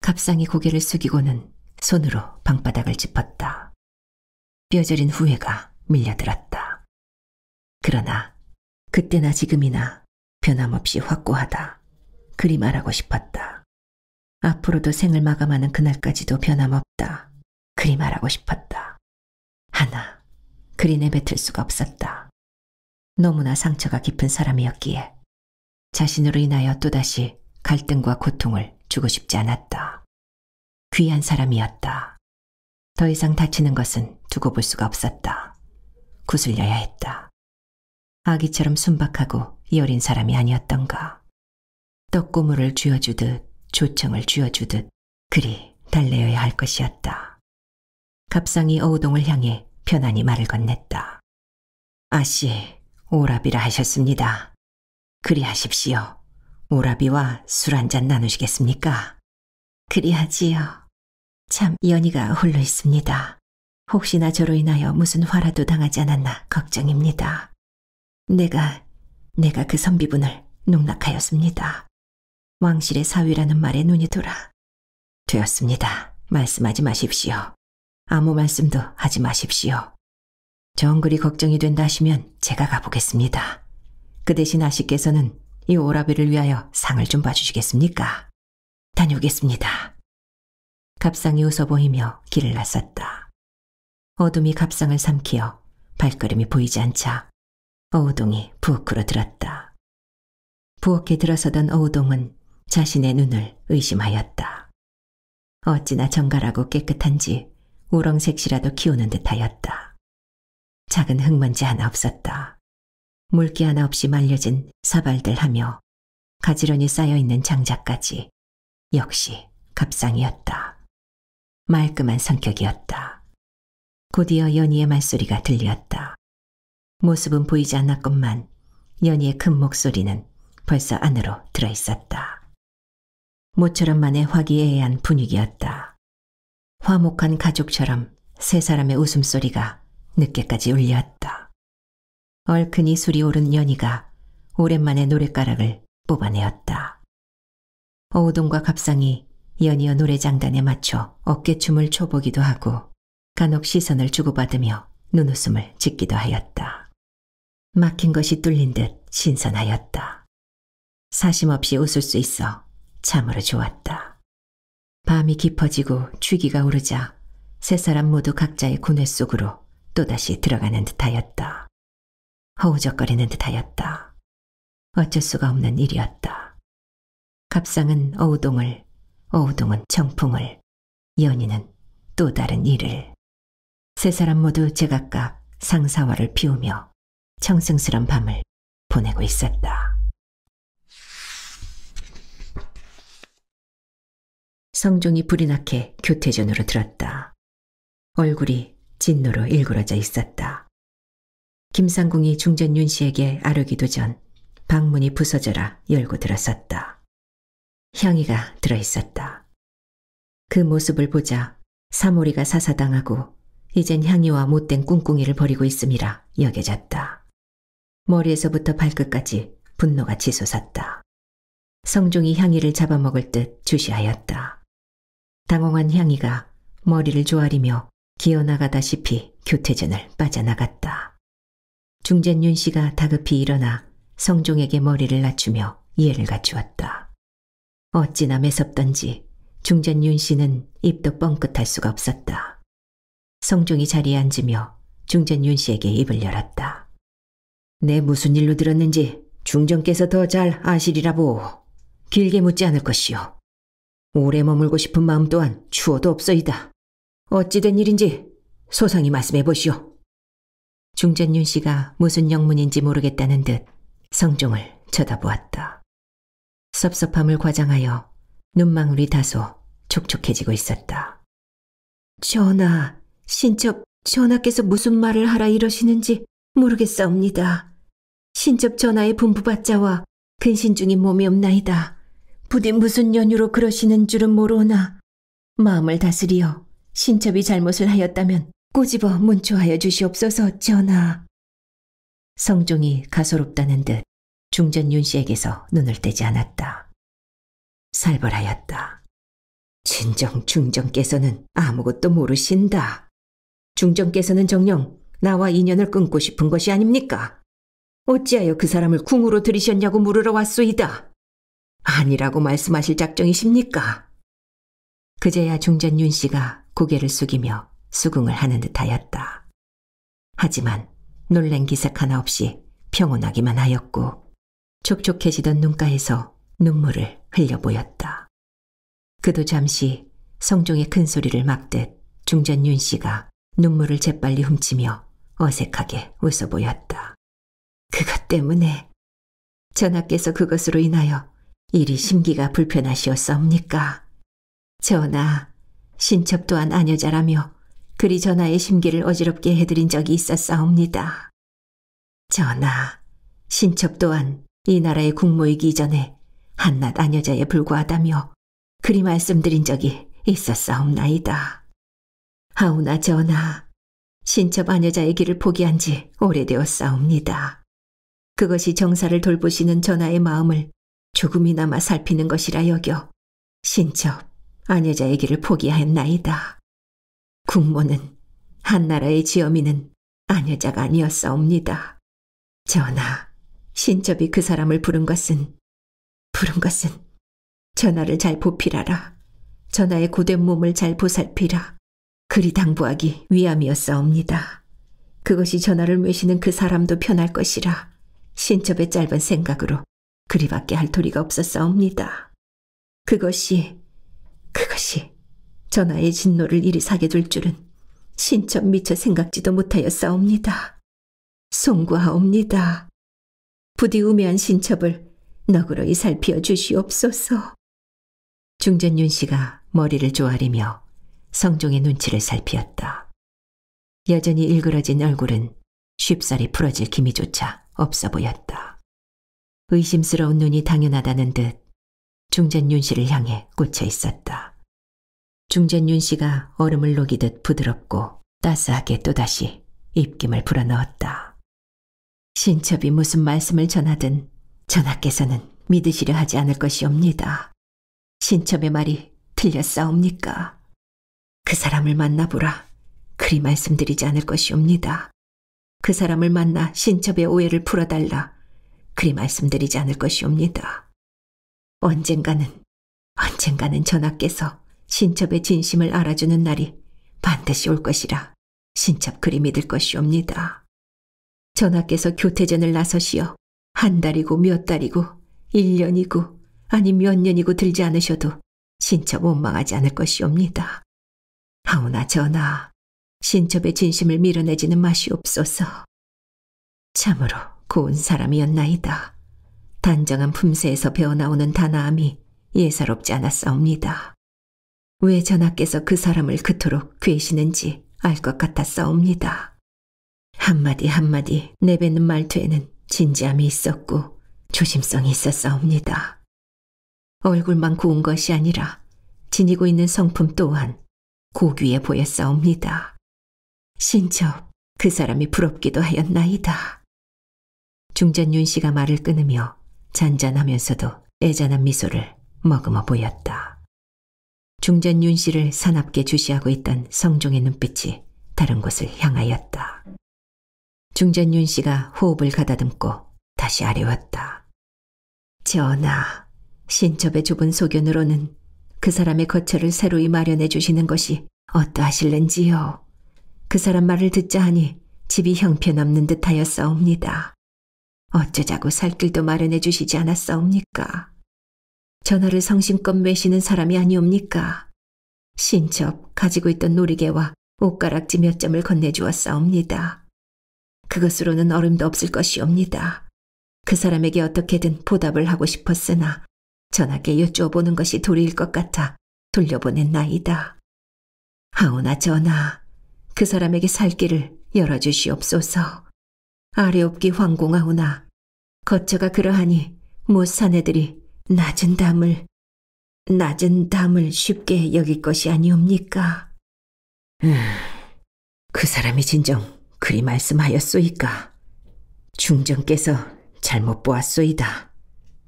갑상이 고개를 숙이고는 손으로 방바닥을 짚었다. 뼈저린 후회가 밀려들었다. 그러나 그때나 지금이나 변함없이 확고하다. 그리 말하고 싶었다. 앞으로도 생을 마감하는 그날까지도 변함없다. 그리 말하고 싶었다. 하나, 그리 내뱉을 수가 없었다. 너무나 상처가 깊은 사람이었기에 자신으로 인하여 또다시 갈등과 고통을 주고 싶지 않았다. 귀한 사람이었다. 더 이상 다치는 것은 두고 볼 수가 없었다. 구슬려야 했다. 아기처럼 순박하고 여린 사람이 아니었던가. 떡고물을 쥐어주듯 조청을 쥐어주듯 그리 달래어야 할 것이었다. 갑상이 어우동을 향해 편안히 말을 건넸다. 아씨, 오라비라 하셨습니다. 그리하십시오. 오라비와 술 한 잔 나누시겠습니까? 그리하지요. 참 연희가 홀로 있습니다. 혹시나 저로 인하여 무슨 화라도 당하지 않았나 걱정입니다. 내가, 내가 그 선비분을 농락하였습니다. 왕실의 사위라는 말에 눈이 돌아. 되었습니다. 말씀하지 마십시오. 아무 말씀도 하지 마십시오. 정글이 걱정이 된다 하시면 제가 가보겠습니다. 그 대신 아씨께서는 이 오라비를 위하여 상을 좀 봐주시겠습니까? 다녀오겠습니다. 갑상이 웃어 보이며 길을 나섰다. 어둠이 갑상을 삼키어 발걸음이 보이지 않자 어우동이 부엌으로 들었다. 부엌에 들어서던 어우동은 자신의 눈을 의심하였다. 어찌나 정갈하고 깨끗한지 우렁색시라도 키우는 듯하였다. 작은 흙먼지 하나 없었다. 물기 하나 없이 말려진 사발들하며 가지런히 쌓여있는 장작까지 역시 갑상이었다. 말끔한 성격이었다. 곧이어 연희의 말소리가 들렸다. 모습은 보이지 않았건만 연희의 큰 목소리는 벌써 안으로 들어있었다. 모처럼 만의 화기애애한 분위기였다. 화목한 가족처럼 세 사람의 웃음소리가 늦게까지 울렸다. 얼큰히 술이 오른 연희가 오랜만에 노랫가락을 뽑아내었다. 오우동과 갑상이 연이어 노래장단에 맞춰 어깨춤을 춰보기도 하고 간혹 시선을 주고받으며 눈웃음을 짓기도 하였다. 막힌 것이 뚫린 듯 신선하였다. 사심 없이 웃을 수 있어 참으로 좋았다. 밤이 깊어지고 추기가 오르자 세 사람 모두 각자의 고뇌 속으로 또다시 들어가는 듯하였다. 허우적거리는 듯하였다. 어쩔 수가 없는 일이었다. 갑상은 어우동을, 어우동은 청풍을, 연희는 또 다른 일을. 세 사람 모두 제각각 상사화를 피우며 청승스런 밤을 보내고 있었다. 성종이 불이 나게 교태전으로 들었다. 얼굴이 진노로 일그러져 있었다. 김상궁이 중전 윤씨에게 아르기도 전 방문이 부서져라 열고 들었었다. 향이가 들어있었다. 그 모습을 보자 사모리가 사사당하고 이젠 향이와 못된 꿍꿍이를 버리고 있음이라 여겨졌다. 머리에서부터 발끝까지 분노가 치솟았다. 성종이 향이를 잡아먹을 듯 주시하였다. 당황한 향이가 머리를 조아리며 기어나가다시피 교태전을 빠져나갔다. 중전 윤 씨가 다급히 일어나 성종에게 머리를 낮추며 이해를 갖추었다. 어찌나 매섭던지 중전 윤 씨는 입도 뻥끗할 수가 없었다. 성종이 자리에 앉으며 중전 윤 씨에게 입을 열었다. 내 무슨 일로 들었는지 중전께서 더 잘 아시리라고 길게 묻지 않을 것이오 오래 머물고 싶은 마음 또한 추워도 없어이다. 어찌된 일인지 소상히 말씀해 보시오. 중전윤 씨가 무슨 영문인지 모르겠다는 듯 성종을 쳐다보았다. 섭섭함을 과장하여 눈망울이 다소 촉촉해지고 있었다. 전하, 신첩 전하께서 무슨 말을 하라 이러시는지 모르겠사옵니다. 신첩 전하의 분부받자와 근신 중인 몸이 없나이다. 부디 무슨 연유로 그러시는 줄은 모르오나 마음을 다스리어 신첩이 잘못을 하였다면 꼬집어 문초하여 주시옵소서 전하. 성종이 가소롭다는 듯 중전 윤씨에게서 눈을 떼지 않았다. 살벌하였다. 진정 중전께서는 아무것도 모르신다. 중전께서는 정녕 나와 인연을 끊고 싶은 것이 아닙니까? 어찌하여 그 사람을 궁으로 들이셨냐고 물으러 왔소이다. 아니라고 말씀하실 작정이십니까? 그제야 중전 윤 씨가 고개를 숙이며 수긍을 하는 듯하였다. 하지만 놀란 기색 하나 없이 평온하기만 하였고 촉촉해지던 눈가에서 눈물을 흘려 보였다. 그도 잠시 성종의 큰 소리를 막듯 중전 윤 씨가 눈물을 재빨리 훔치며 어색하게 웃어 보였다. 그것 때문에 전하께서 그것으로 인하여 이리 심기가 불편하시었사옵니까? 전하, 신첩 또한 아녀자라며 그리 전하의 심기를 어지럽게 해드린 적이 있었사옵니다. 전하, 신첩 또한 이 나라의 국모이기 이전에 한낱 아녀자에 불과하다며 그리 말씀드린 적이 있었사옵나이다. 하오나 전하, 신첩 아녀자의 길을 포기한 지 오래되었사옵니다. 그것이 정사를 돌보시는 전하의 마음을 조금이나마 살피는 것이라 여겨 신첩 아녀자의 길을 포기하였나이다. 국모는 한나라의 지엄이는 아녀자가 아니었사옵니다. 전하, 신첩이 그 사람을 부른 것은 부른 것은 전하를 잘 보필하라. 전하의 고된 몸을 잘 보살피라. 그리 당부하기 위함이었사옵니다. 그것이 전하를 모시는 그 사람도 편할 것이라 신첩의 짧은 생각으로 그리밖에 할 도리가 없었사옵니다. 그것이 그것이 전하의 진노를 이리 사게 될 줄은 신첩 미처 생각지도 못하였사옵니다. 송구하옵니다. 부디 우매한 신첩을 너그러이 살피어 주시옵소서. 중전윤 씨가 머리를 조아리며 성종의 눈치를 살피었다. 여전히 일그러진 얼굴은 쉽사리 풀어질 기미조차 없어 보였다. 의심스러운 눈이 당연하다는 듯중전윤 씨를 향해 꽂혀 있었다. 중전윤 씨가 얼음을 녹이듯 부드럽고 따스하게 또다시 입김을 불어넣었다. 신첩이 무슨 말씀을 전하든 전하께서는 믿으시려 하지 않을 것이옵니다. 신첩의 말이 틀렸사옵니까? 그 사람을 만나보라. 그리 말씀드리지 않을 것이옵니다. 그 사람을 만나 신첩의 오해를 풀어달라. 그리 말씀드리지 않을 것이옵니다. 언젠가는, 언젠가는 전하께서 신첩의 진심을 알아주는 날이 반드시 올 것이라 신첩 그리 믿을 것이옵니다. 전하께서 교태전을 나서시어 한 달이고 몇 달이고 1년이고 아니 몇 년이고 들지 않으셔도 신첩 원망하지 않을 것이옵니다. 하오나 전하, 신첩의 진심을 밀어내지는 맛이 없소서. 참으로 고운 사람이었나이다. 단정한 품새에서 배어나오는 단아함이 예사롭지 않았사옵니다. 왜 전하께서 그 사람을 그토록 괴시는지 알 것 같았사옵니다. 한마디 한마디 내뱉는 말투에는 진지함이 있었고 조심성이 있었사옵니다. 얼굴만 고운 것이 아니라 지니고 있는 성품 또한 고귀해 보였사옵니다. 신척 그 사람이 부럽기도 하였나이다. 중전 윤 씨가 말을 끊으며 잔잔하면서도 애잔한 미소를 머금어 보였다. 중전 윤 씨를 사납게 주시하고 있던 성종의 눈빛이 다른 곳을 향하였다. 중전 윤 씨가 호흡을 가다듬고 다시 아래왔다 전하, 신첩의 좁은 소견으로는 그 사람의 거처를 새로이 마련해 주시는 것이 어떠하실는지요? 그 사람 말을 듣자 하니 집이 형편없는 듯하였사옵니다 어쩌자고 살 길도 마련해 주시지 않았사옵니까? 전화를 성심껏 매시는 사람이 아니옵니까? 신첩 가지고 있던 놀이개와 옷가락지 몇 점을 건네주었사옵니다. 그것으로는 얼음도 없을 것이옵니다. 그 사람에게 어떻게든 보답을 하고 싶었으나 전하께 여쭈어보는 것이 도리일 것 같아 돌려보낸 나이다. 하오나 전하, 그 사람에게 살 길을 열어주시옵소서. 아래옵기 황공하오나 거처가 그러하니 못 사내들이 낮은 담을 낮은 담을 쉽게 여길 것이 아니옵니까? 음, 그 사람이 진정 그리 말씀하였소이까. 중정께서 잘못 보았소이다.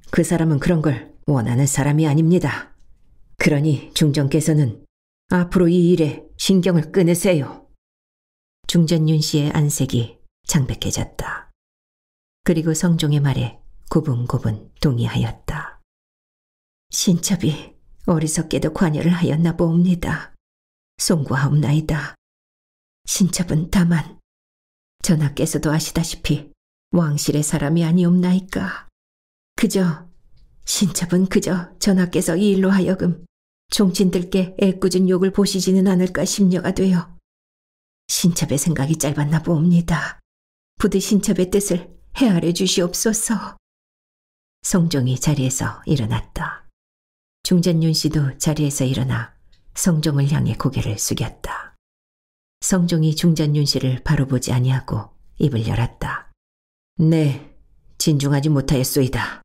그 사람은 그런 걸 원하는 사람이 아닙니다. 그러니 중정께서는 앞으로 이 일에 신경을 끊으세요. 중전윤 씨의 안색이 창백해졌다. 그리고 성종의 말에 구분구분 동의하였다. 신첩이 어리석게도 관여를 하였나 봅니다. 송구하옵나이다. 신첩은 다만 전하께서도 아시다시피 왕실의 사람이 아니옵나이까. 그저 신첩은 그저 전하께서 이 일로 하여금 종친들께 애꿎은 욕을 보시지는 않을까 심려가 되어 신첩의 생각이 짧았나 봅니다. 부드 신첩의 뜻을 헤아려 주시옵소서. 성종이 자리에서 일어났다. 중전윤 씨도 자리에서 일어나 성종을 향해 고개를 숙였다. 성종이 중전윤 씨를 바로 보지 아니하고 입을 열었다. 네, 진중하지 못하였소이다.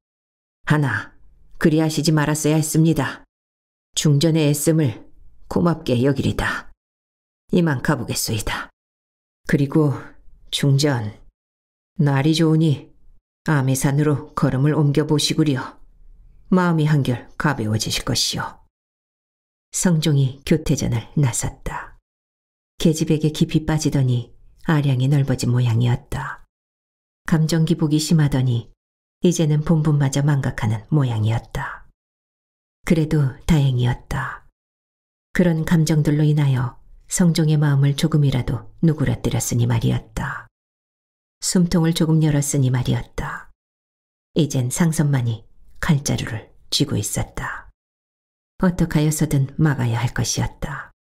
하나, 그리하시지 말았어야 했습니다. 중전의 애씀을 고맙게 여기리다. 이만 가보겠소이다. 그리고 중전, 날이 좋으니 아미산으로 걸음을 옮겨 보시구려. 마음이 한결 가벼워지실 것이요. 성종이 교태전을 나섰다. 계집에게 깊이 빠지더니 아량이 넓어진 모양이었다. 감정 기복이 심하더니 이제는 본분마저 망각하는 모양이었다. 그래도 다행이었다. 그런 감정들로 인하여 성종의 마음을 조금이라도 누그러뜨렸으니 말이었다. 숨통을 조금 열었으니 말이었다. 이젠 상선만이 칼자루를 쥐고 있었다. 어떡하여서든 막아야 할 것이었다.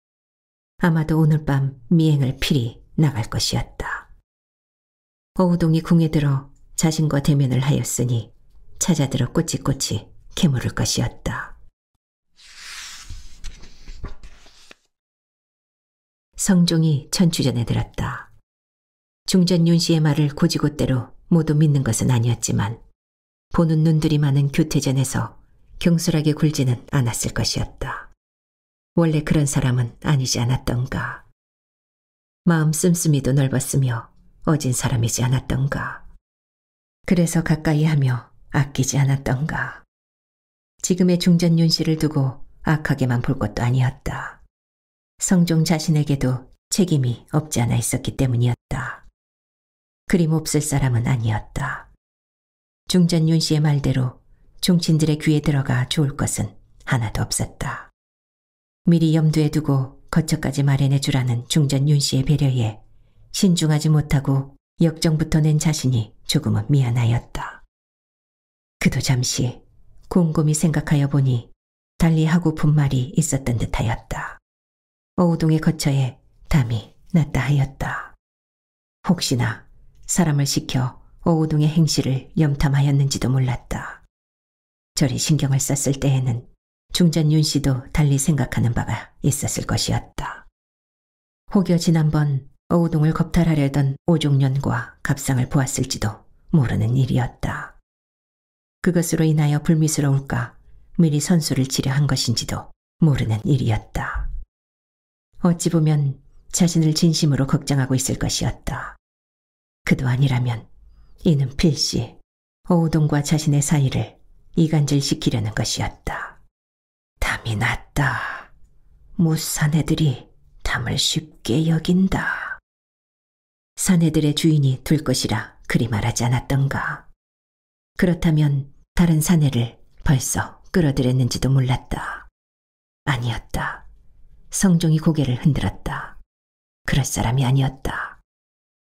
아마도 오늘 밤 미행을 필히 나갈 것이었다. 어우동이 궁에 들어 자신과 대면을 하였으니 찾아들어 꼬치꼬치 캐물을 것이었다. 성종이 천추전에 들었다. 중전 윤 씨의 말을 고지고대로 모두 믿는 것은 아니었지만 보는 눈들이 많은 교태전에서 경솔하게 굴지는 않았을 것이었다. 원래 그런 사람은 아니지 않았던가. 마음 씀씀이도 넓었으며 어진 사람이지 않았던가. 그래서 가까이 하며 아끼지 않았던가. 지금의 중전 윤 씨를 두고 악하게만 볼 것도 아니었다. 성종 자신에게도 책임이 없지 않아 있었기 때문이었다. 그리 몹쓸 사람은 아니었다. 중전 윤 씨의 말대로 종친들의 귀에 들어가 좋을 것은 하나도 없었다. 미리 염두에 두고 거처까지 마련해 주라는 중전 윤 씨의 배려에 신중하지 못하고 역정부터 낸 자신이 조금은 미안하였다. 그도 잠시 곰곰이 생각하여 보니 달리 하고픈 말이 있었던 듯하였다. 어우동의 거처에 담이 났다 하였다. 혹시나 사람을 시켜 오우동의 행실을 염탐하였는지도 몰랐다. 저리 신경을 썼을 때에는 중전 윤 씨도 달리 생각하는 바가 있었을 것이었다. 혹여 지난번 오우동을 겁탈하려던 오종년과 갑상을 보았을지도 모르는 일이었다. 그것으로 인하여 불미스러울까 미리 선수를 치려 한 것인지도 모르는 일이었다. 어찌 보면 자신을 진심으로 걱정하고 있을 것이었다. 그도 아니라면 이는 필시 오우동과 자신의 사이를 이간질시키려는 것이었다. 담이 났다. 무사내들이 담을 쉽게 여긴다. 사내들의 주인이 둘 것이라 그리 말하지 않았던가. 그렇다면 다른 사내를 벌써 끌어들였는지도 몰랐다. 아니었다. 성종이 고개를 흔들었다. 그럴 사람이 아니었다.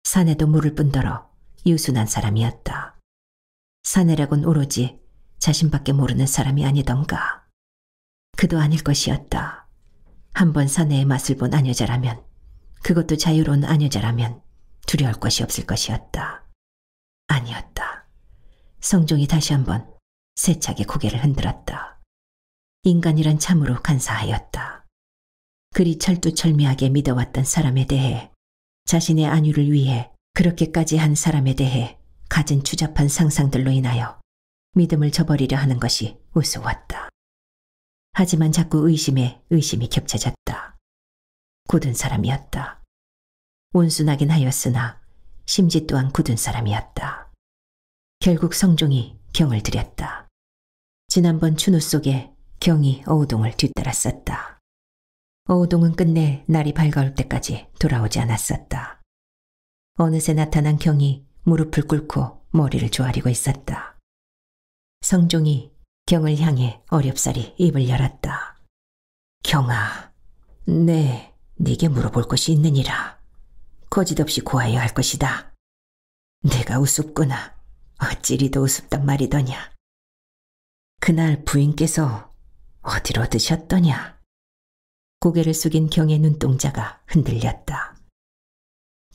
사내도 모를 뿐더러 유순한 사람이었다. 사내라곤 오로지 자신밖에 모르는 사람이 아니던가. 그도 아닐 것이었다. 한번 사내의 맛을 본 아녀자라면 그것도 자유로운 아녀자라면 두려울 것이 없을 것이었다. 아니었다. 성종이 다시 한번 세차게 고개를 흔들었다. 인간이란 참으로 간사하였다. 그리 철두철미하게 믿어왔던 사람에 대해 자신의 안위를 위해 그렇게까지 한 사람에 대해 가진 추잡한 상상들로 인하여 믿음을 저버리려 하는 것이 우스웠다. 하지만 자꾸 의심에 의심이 겹쳐졌다. 굳은 사람이었다. 온순하긴 하였으나 심지 또한 굳은 사람이었다. 결국 성종이 경을 들였다. 지난번 추노 속에 경이 어우동을 뒤따랐었다. 오동은 끝내 날이 밝아올 때까지 돌아오지 않았었다. 어느새 나타난 경이 무릎을 꿇고 머리를 조아리고 있었다. 성종이 경을 향해 어렵사리 입을 열었다. 경아, 네, 네게 물어볼 것이 있느니라. 거짓없이 고하여 할 것이다. 내가 우습구나. 어찌리도 우습단 말이더냐. 그날 부인께서 어디로 드셨더냐. 고개를 숙인 경의 눈동자가 흔들렸다.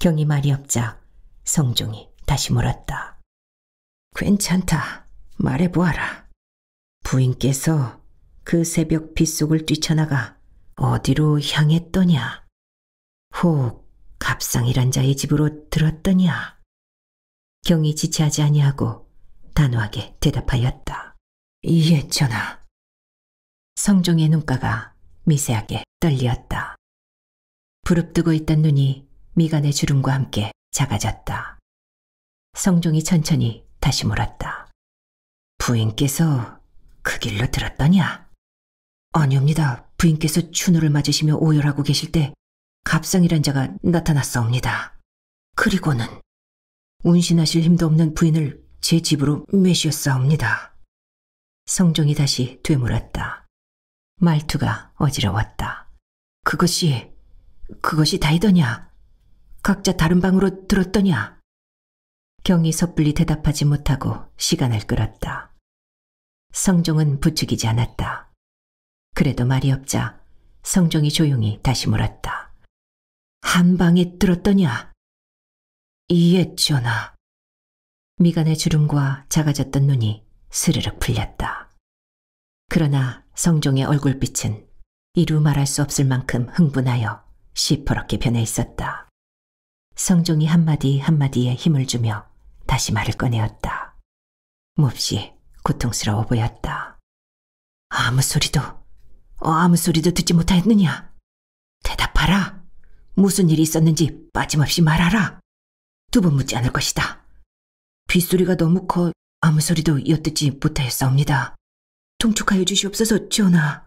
경이 말이 없자 성종이 다시 물었다. 괜찮다. 말해보아라. 부인께서 그 새벽 빗속을 뛰쳐나가 어디로 향했더냐? 혹 갑상이란 자의 집으로 들었더냐? 경이 지체하지 아니하고 단호하게 대답하였다. 이예 전하. 성종의 눈가가 미세하게 떨리었다. 부릅뜨고 있던 눈이 미간의 주름과 함께 작아졌다. 성종이 천천히 다시 물었다. 부인께서 그 길로 들었더냐? 아니옵니다. 부인께서 추노를 맞으시며 오열하고 계실 때 갑상이란 자가 나타났사옵니다. 그리고는 운신하실 힘도 없는 부인을 제 집으로 메시었사옵니다. 성종이 다시 되물었다. 말투가 어지러웠다. 그것이, 그것이 다이더냐? 각자 다른 방으로 들었더냐? 경이 섣불리 대답하지 못하고 시간을 끌었다. 성종은 부추기지 않았다. 그래도 말이 없자 성종이 조용히 다시 물었다. 한 방에 들었더냐? 이에 전하. 미간의 주름과 작아졌던 눈이 스르륵 풀렸다. 그러나 성종의 얼굴빛은 이루 말할 수 없을 만큼 흥분하여 시퍼렇게 변해 있었다. 성종이 한마디 한마디에 힘을 주며 다시 말을 꺼내었다. 몹시 고통스러워 보였다. 아무 소리도, 어, 아무 소리도 듣지 못하였느냐? 대답하라. 무슨 일이 있었는지 빠짐없이 말하라. 두 번 묻지 않을 것이다. 빗소리가 너무 커 아무 소리도 엿듣지 못하였사옵니다. 통촉하여 주시옵소서 전하.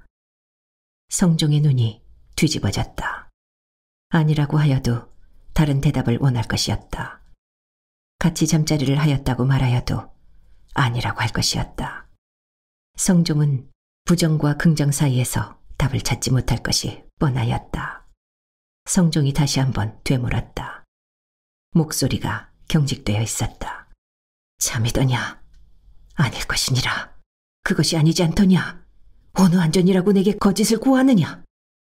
성종의 눈이 뒤집어졌다. 아니라고 하여도 다른 대답을 원할 것이었다. 같이 잠자리를 하였다고 말하여도 아니라고 할 것이었다. 성종은 부정과 긍정 사이에서 답을 찾지 못할 것이 뻔하였다. 성종이 다시 한번 되물었다. 목소리가 경직되어 있었다. 잠이더냐? 아닐 것이니라. 그것이 아니지 않더냐? 어느 안전이라고 내게 거짓을 고하느냐?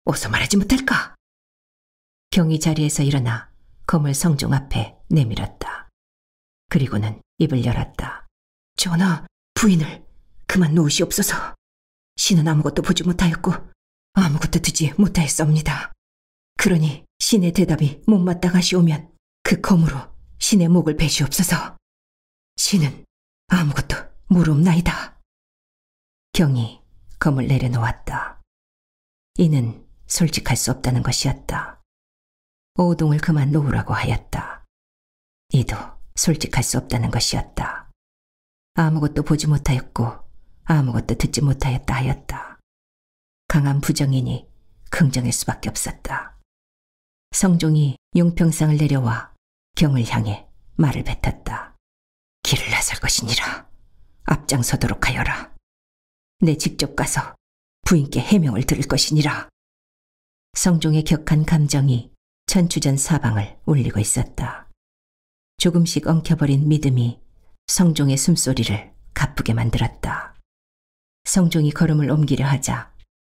어서 말하지 못할까? 경이 자리에서 일어나 검을 성종 앞에 내밀었다. 그리고는 입을 열었다. 전하, 부인을 그만 놓으시옵소서. 신은 아무것도 보지 못하였고 아무것도 듣지 못하였습니다. 그러니 신의 대답이 못마땅하시오면 그 검으로 신의 목을 베시옵소서. 신은 아무것도 모옵나이다 경이 검을 내려놓았다. 이는 솔직할 수 없다는 것이었다. 오동을 그만 놓으라고 하였다. 이도 솔직할 수 없다는 것이었다. 아무것도 보지 못하였고 아무것도 듣지 못하였다 하였다. 강한 부정이니 긍정일 수밖에 없었다. 성종이 용평상을 내려와 경을 향해 말을 뱉었다. 길을 나설 것이니라. 앞장서도록 하여라. 내 직접 가서 부인께 해명을 들을 것이니라. 성종의 격한 감정이 천추전 사방을 울리고 있었다. 조금씩 엉켜버린 믿음이 성종의 숨소리를 가쁘게 만들었다. 성종이 걸음을 옮기려 하자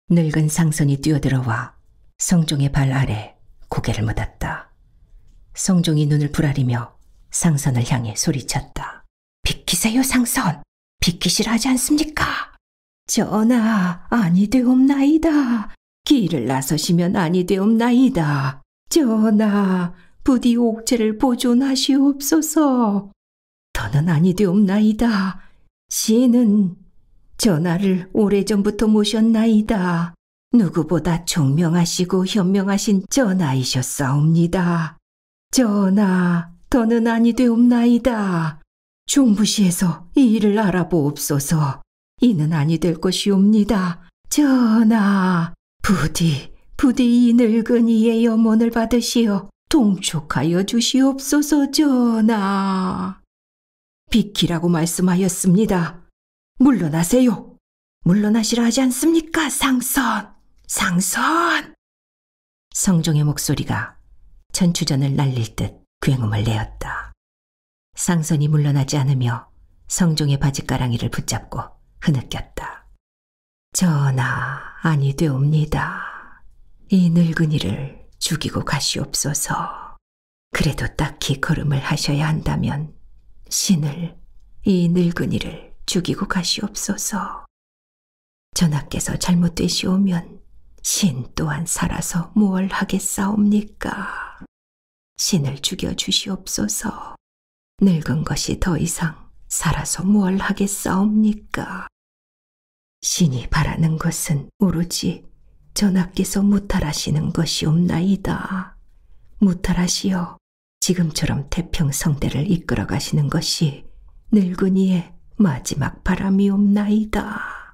늙은 상선이 뛰어들어와 성종의 발 아래 고개를 묻었다. 성종이 눈을 부라리며 상선을 향해 소리쳤다. 비키세요 상선! 비키시라 하지 않습니까? 전하, 아니되옵나이다. 길을 나서시면 아니되옵나이다. 전하, 부디 옥체를 보존하시옵소서. 더는 아니되옵나이다. 시은 전하를 오래전부터 모셨나이다. 누구보다 총명하시고 현명하신 전하이셨사옵니다. 전하, 더는 아니되옵나이다. 중부시에서이 일을 알아보옵소서. 이는 아니 될 것이옵니다. 전하, 부디, 부디 이 늙은 이의 염원을 받으시어 동촉하여 주시옵소서 전하. 비키라고 말씀하였습니다. 물러나세요. 물러나시라 하지 않습니까, 상선? 상선! 성종의 목소리가 전추전을 날릴 듯 굉음을 내었다. 상선이 물러나지 않으며 성종의 바지가랑이를 붙잡고 흐느꼈다. 전하 아니 되옵니다. 이 늙은이를 죽이고 가시옵소서. 그래도 딱히 걸음을 하셔야 한다면 신을 이 늙은이를 죽이고 가시옵소서. 전하께서 잘못되시오면 신 또한 살아서 무얼 하겠사옵니까? 신을 죽여 주시옵소서. 늙은 것이 더 이상 살아서 무얼 하겠사옵니까? 신이 바라는 것은 오로지 전하께서 무탈하시는 것이옵나이다. 무탈하시어 지금처럼 태평성대를 이끌어 가시는 것이 늙은이의 마지막 바람이옵나이다.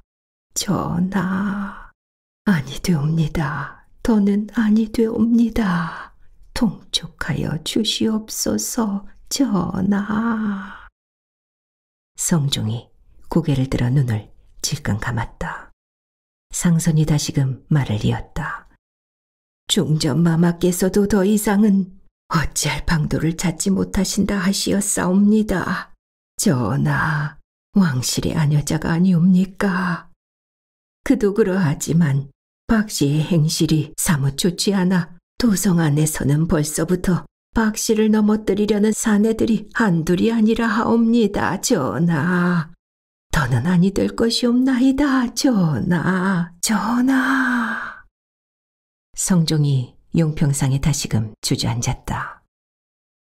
전하, 아니되옵니다. 더는 아니되옵니다. 통촉하여 주시옵소서 전하. 성종이 고개를 들어 눈을 질끈 감았다. 상선이 다시금 말을 이었다. 중전마마께서도 더 이상은 어찌할 방도를 찾지 못하신다 하시었사옵니다. 전하, 왕실의 아녀자가 아니옵니까? 그도 그러하지만 박씨의 행실이 사뭇 좋지 않아 도성 안에서는 벌써부터 박씨를 넘어뜨리려는 사내들이 한둘이 아니라 하옵니다, 전하. 더는 아니 될것이없나이다 전하, 전하. 성종이 용평상에 다시금 주저앉았다.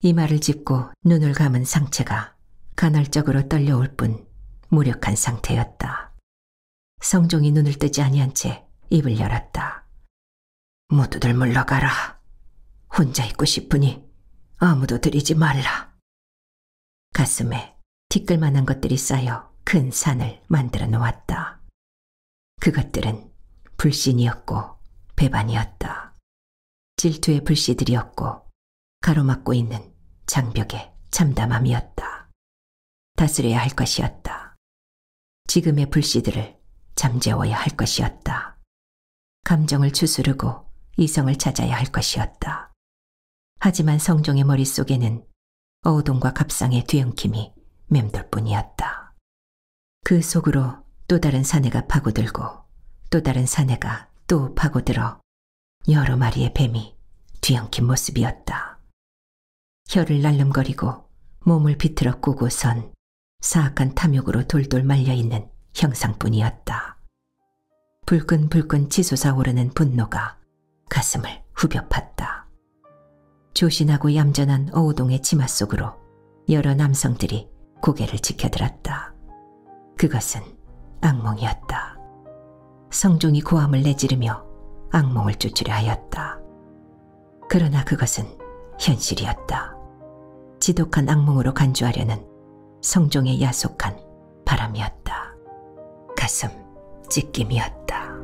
이 말을 짚고 눈을 감은 상체가 간헐적으로 떨려올 뿐 무력한 상태였다. 성종이 눈을 뜨지 아니한 채 입을 열었다. 모두들 물러가라. 혼자 있고 싶으니 아무도 들이지 말라. 가슴에 티끌만한 것들이 쌓여 큰 산을 만들어 놓았다. 그것들은 불신이었고 배반이었다. 질투의 불씨들이었고 가로막고 있는 장벽의 참담함이었다. 다스려야 할 것이었다. 지금의 불씨들을 잠재워야 할 것이었다. 감정을 추스르고 이성을 찾아야 할 것이었다. 하지만 성종의 머릿속에는 어우동과 갑상의 뒤엉킴이 맴돌 뿐이었다. 그 속으로 또 다른 사내가 파고들고 또 다른 사내가 또 파고들어 여러 마리의 뱀이 뒤엉킨 모습이었다. 혀를 날름거리고 몸을 비틀어 꾸고선 사악한 탐욕으로 돌돌 말려있는 형상뿐이었다. 불끈불끈 치솟아 오르는 분노가 가슴을 후벼 팠다. 조신하고 얌전한 어우동의 치마 속으로 여러 남성들이 고개를 지켜들었다. 그것은 악몽이었다. 성종이 고함을 내지르며 악몽을 쫓으려 하였다. 그러나 그것은 현실이었다. 지독한 악몽으로 간주하려는 성종의 야속한 바람이었다. 가슴 찢김이었다.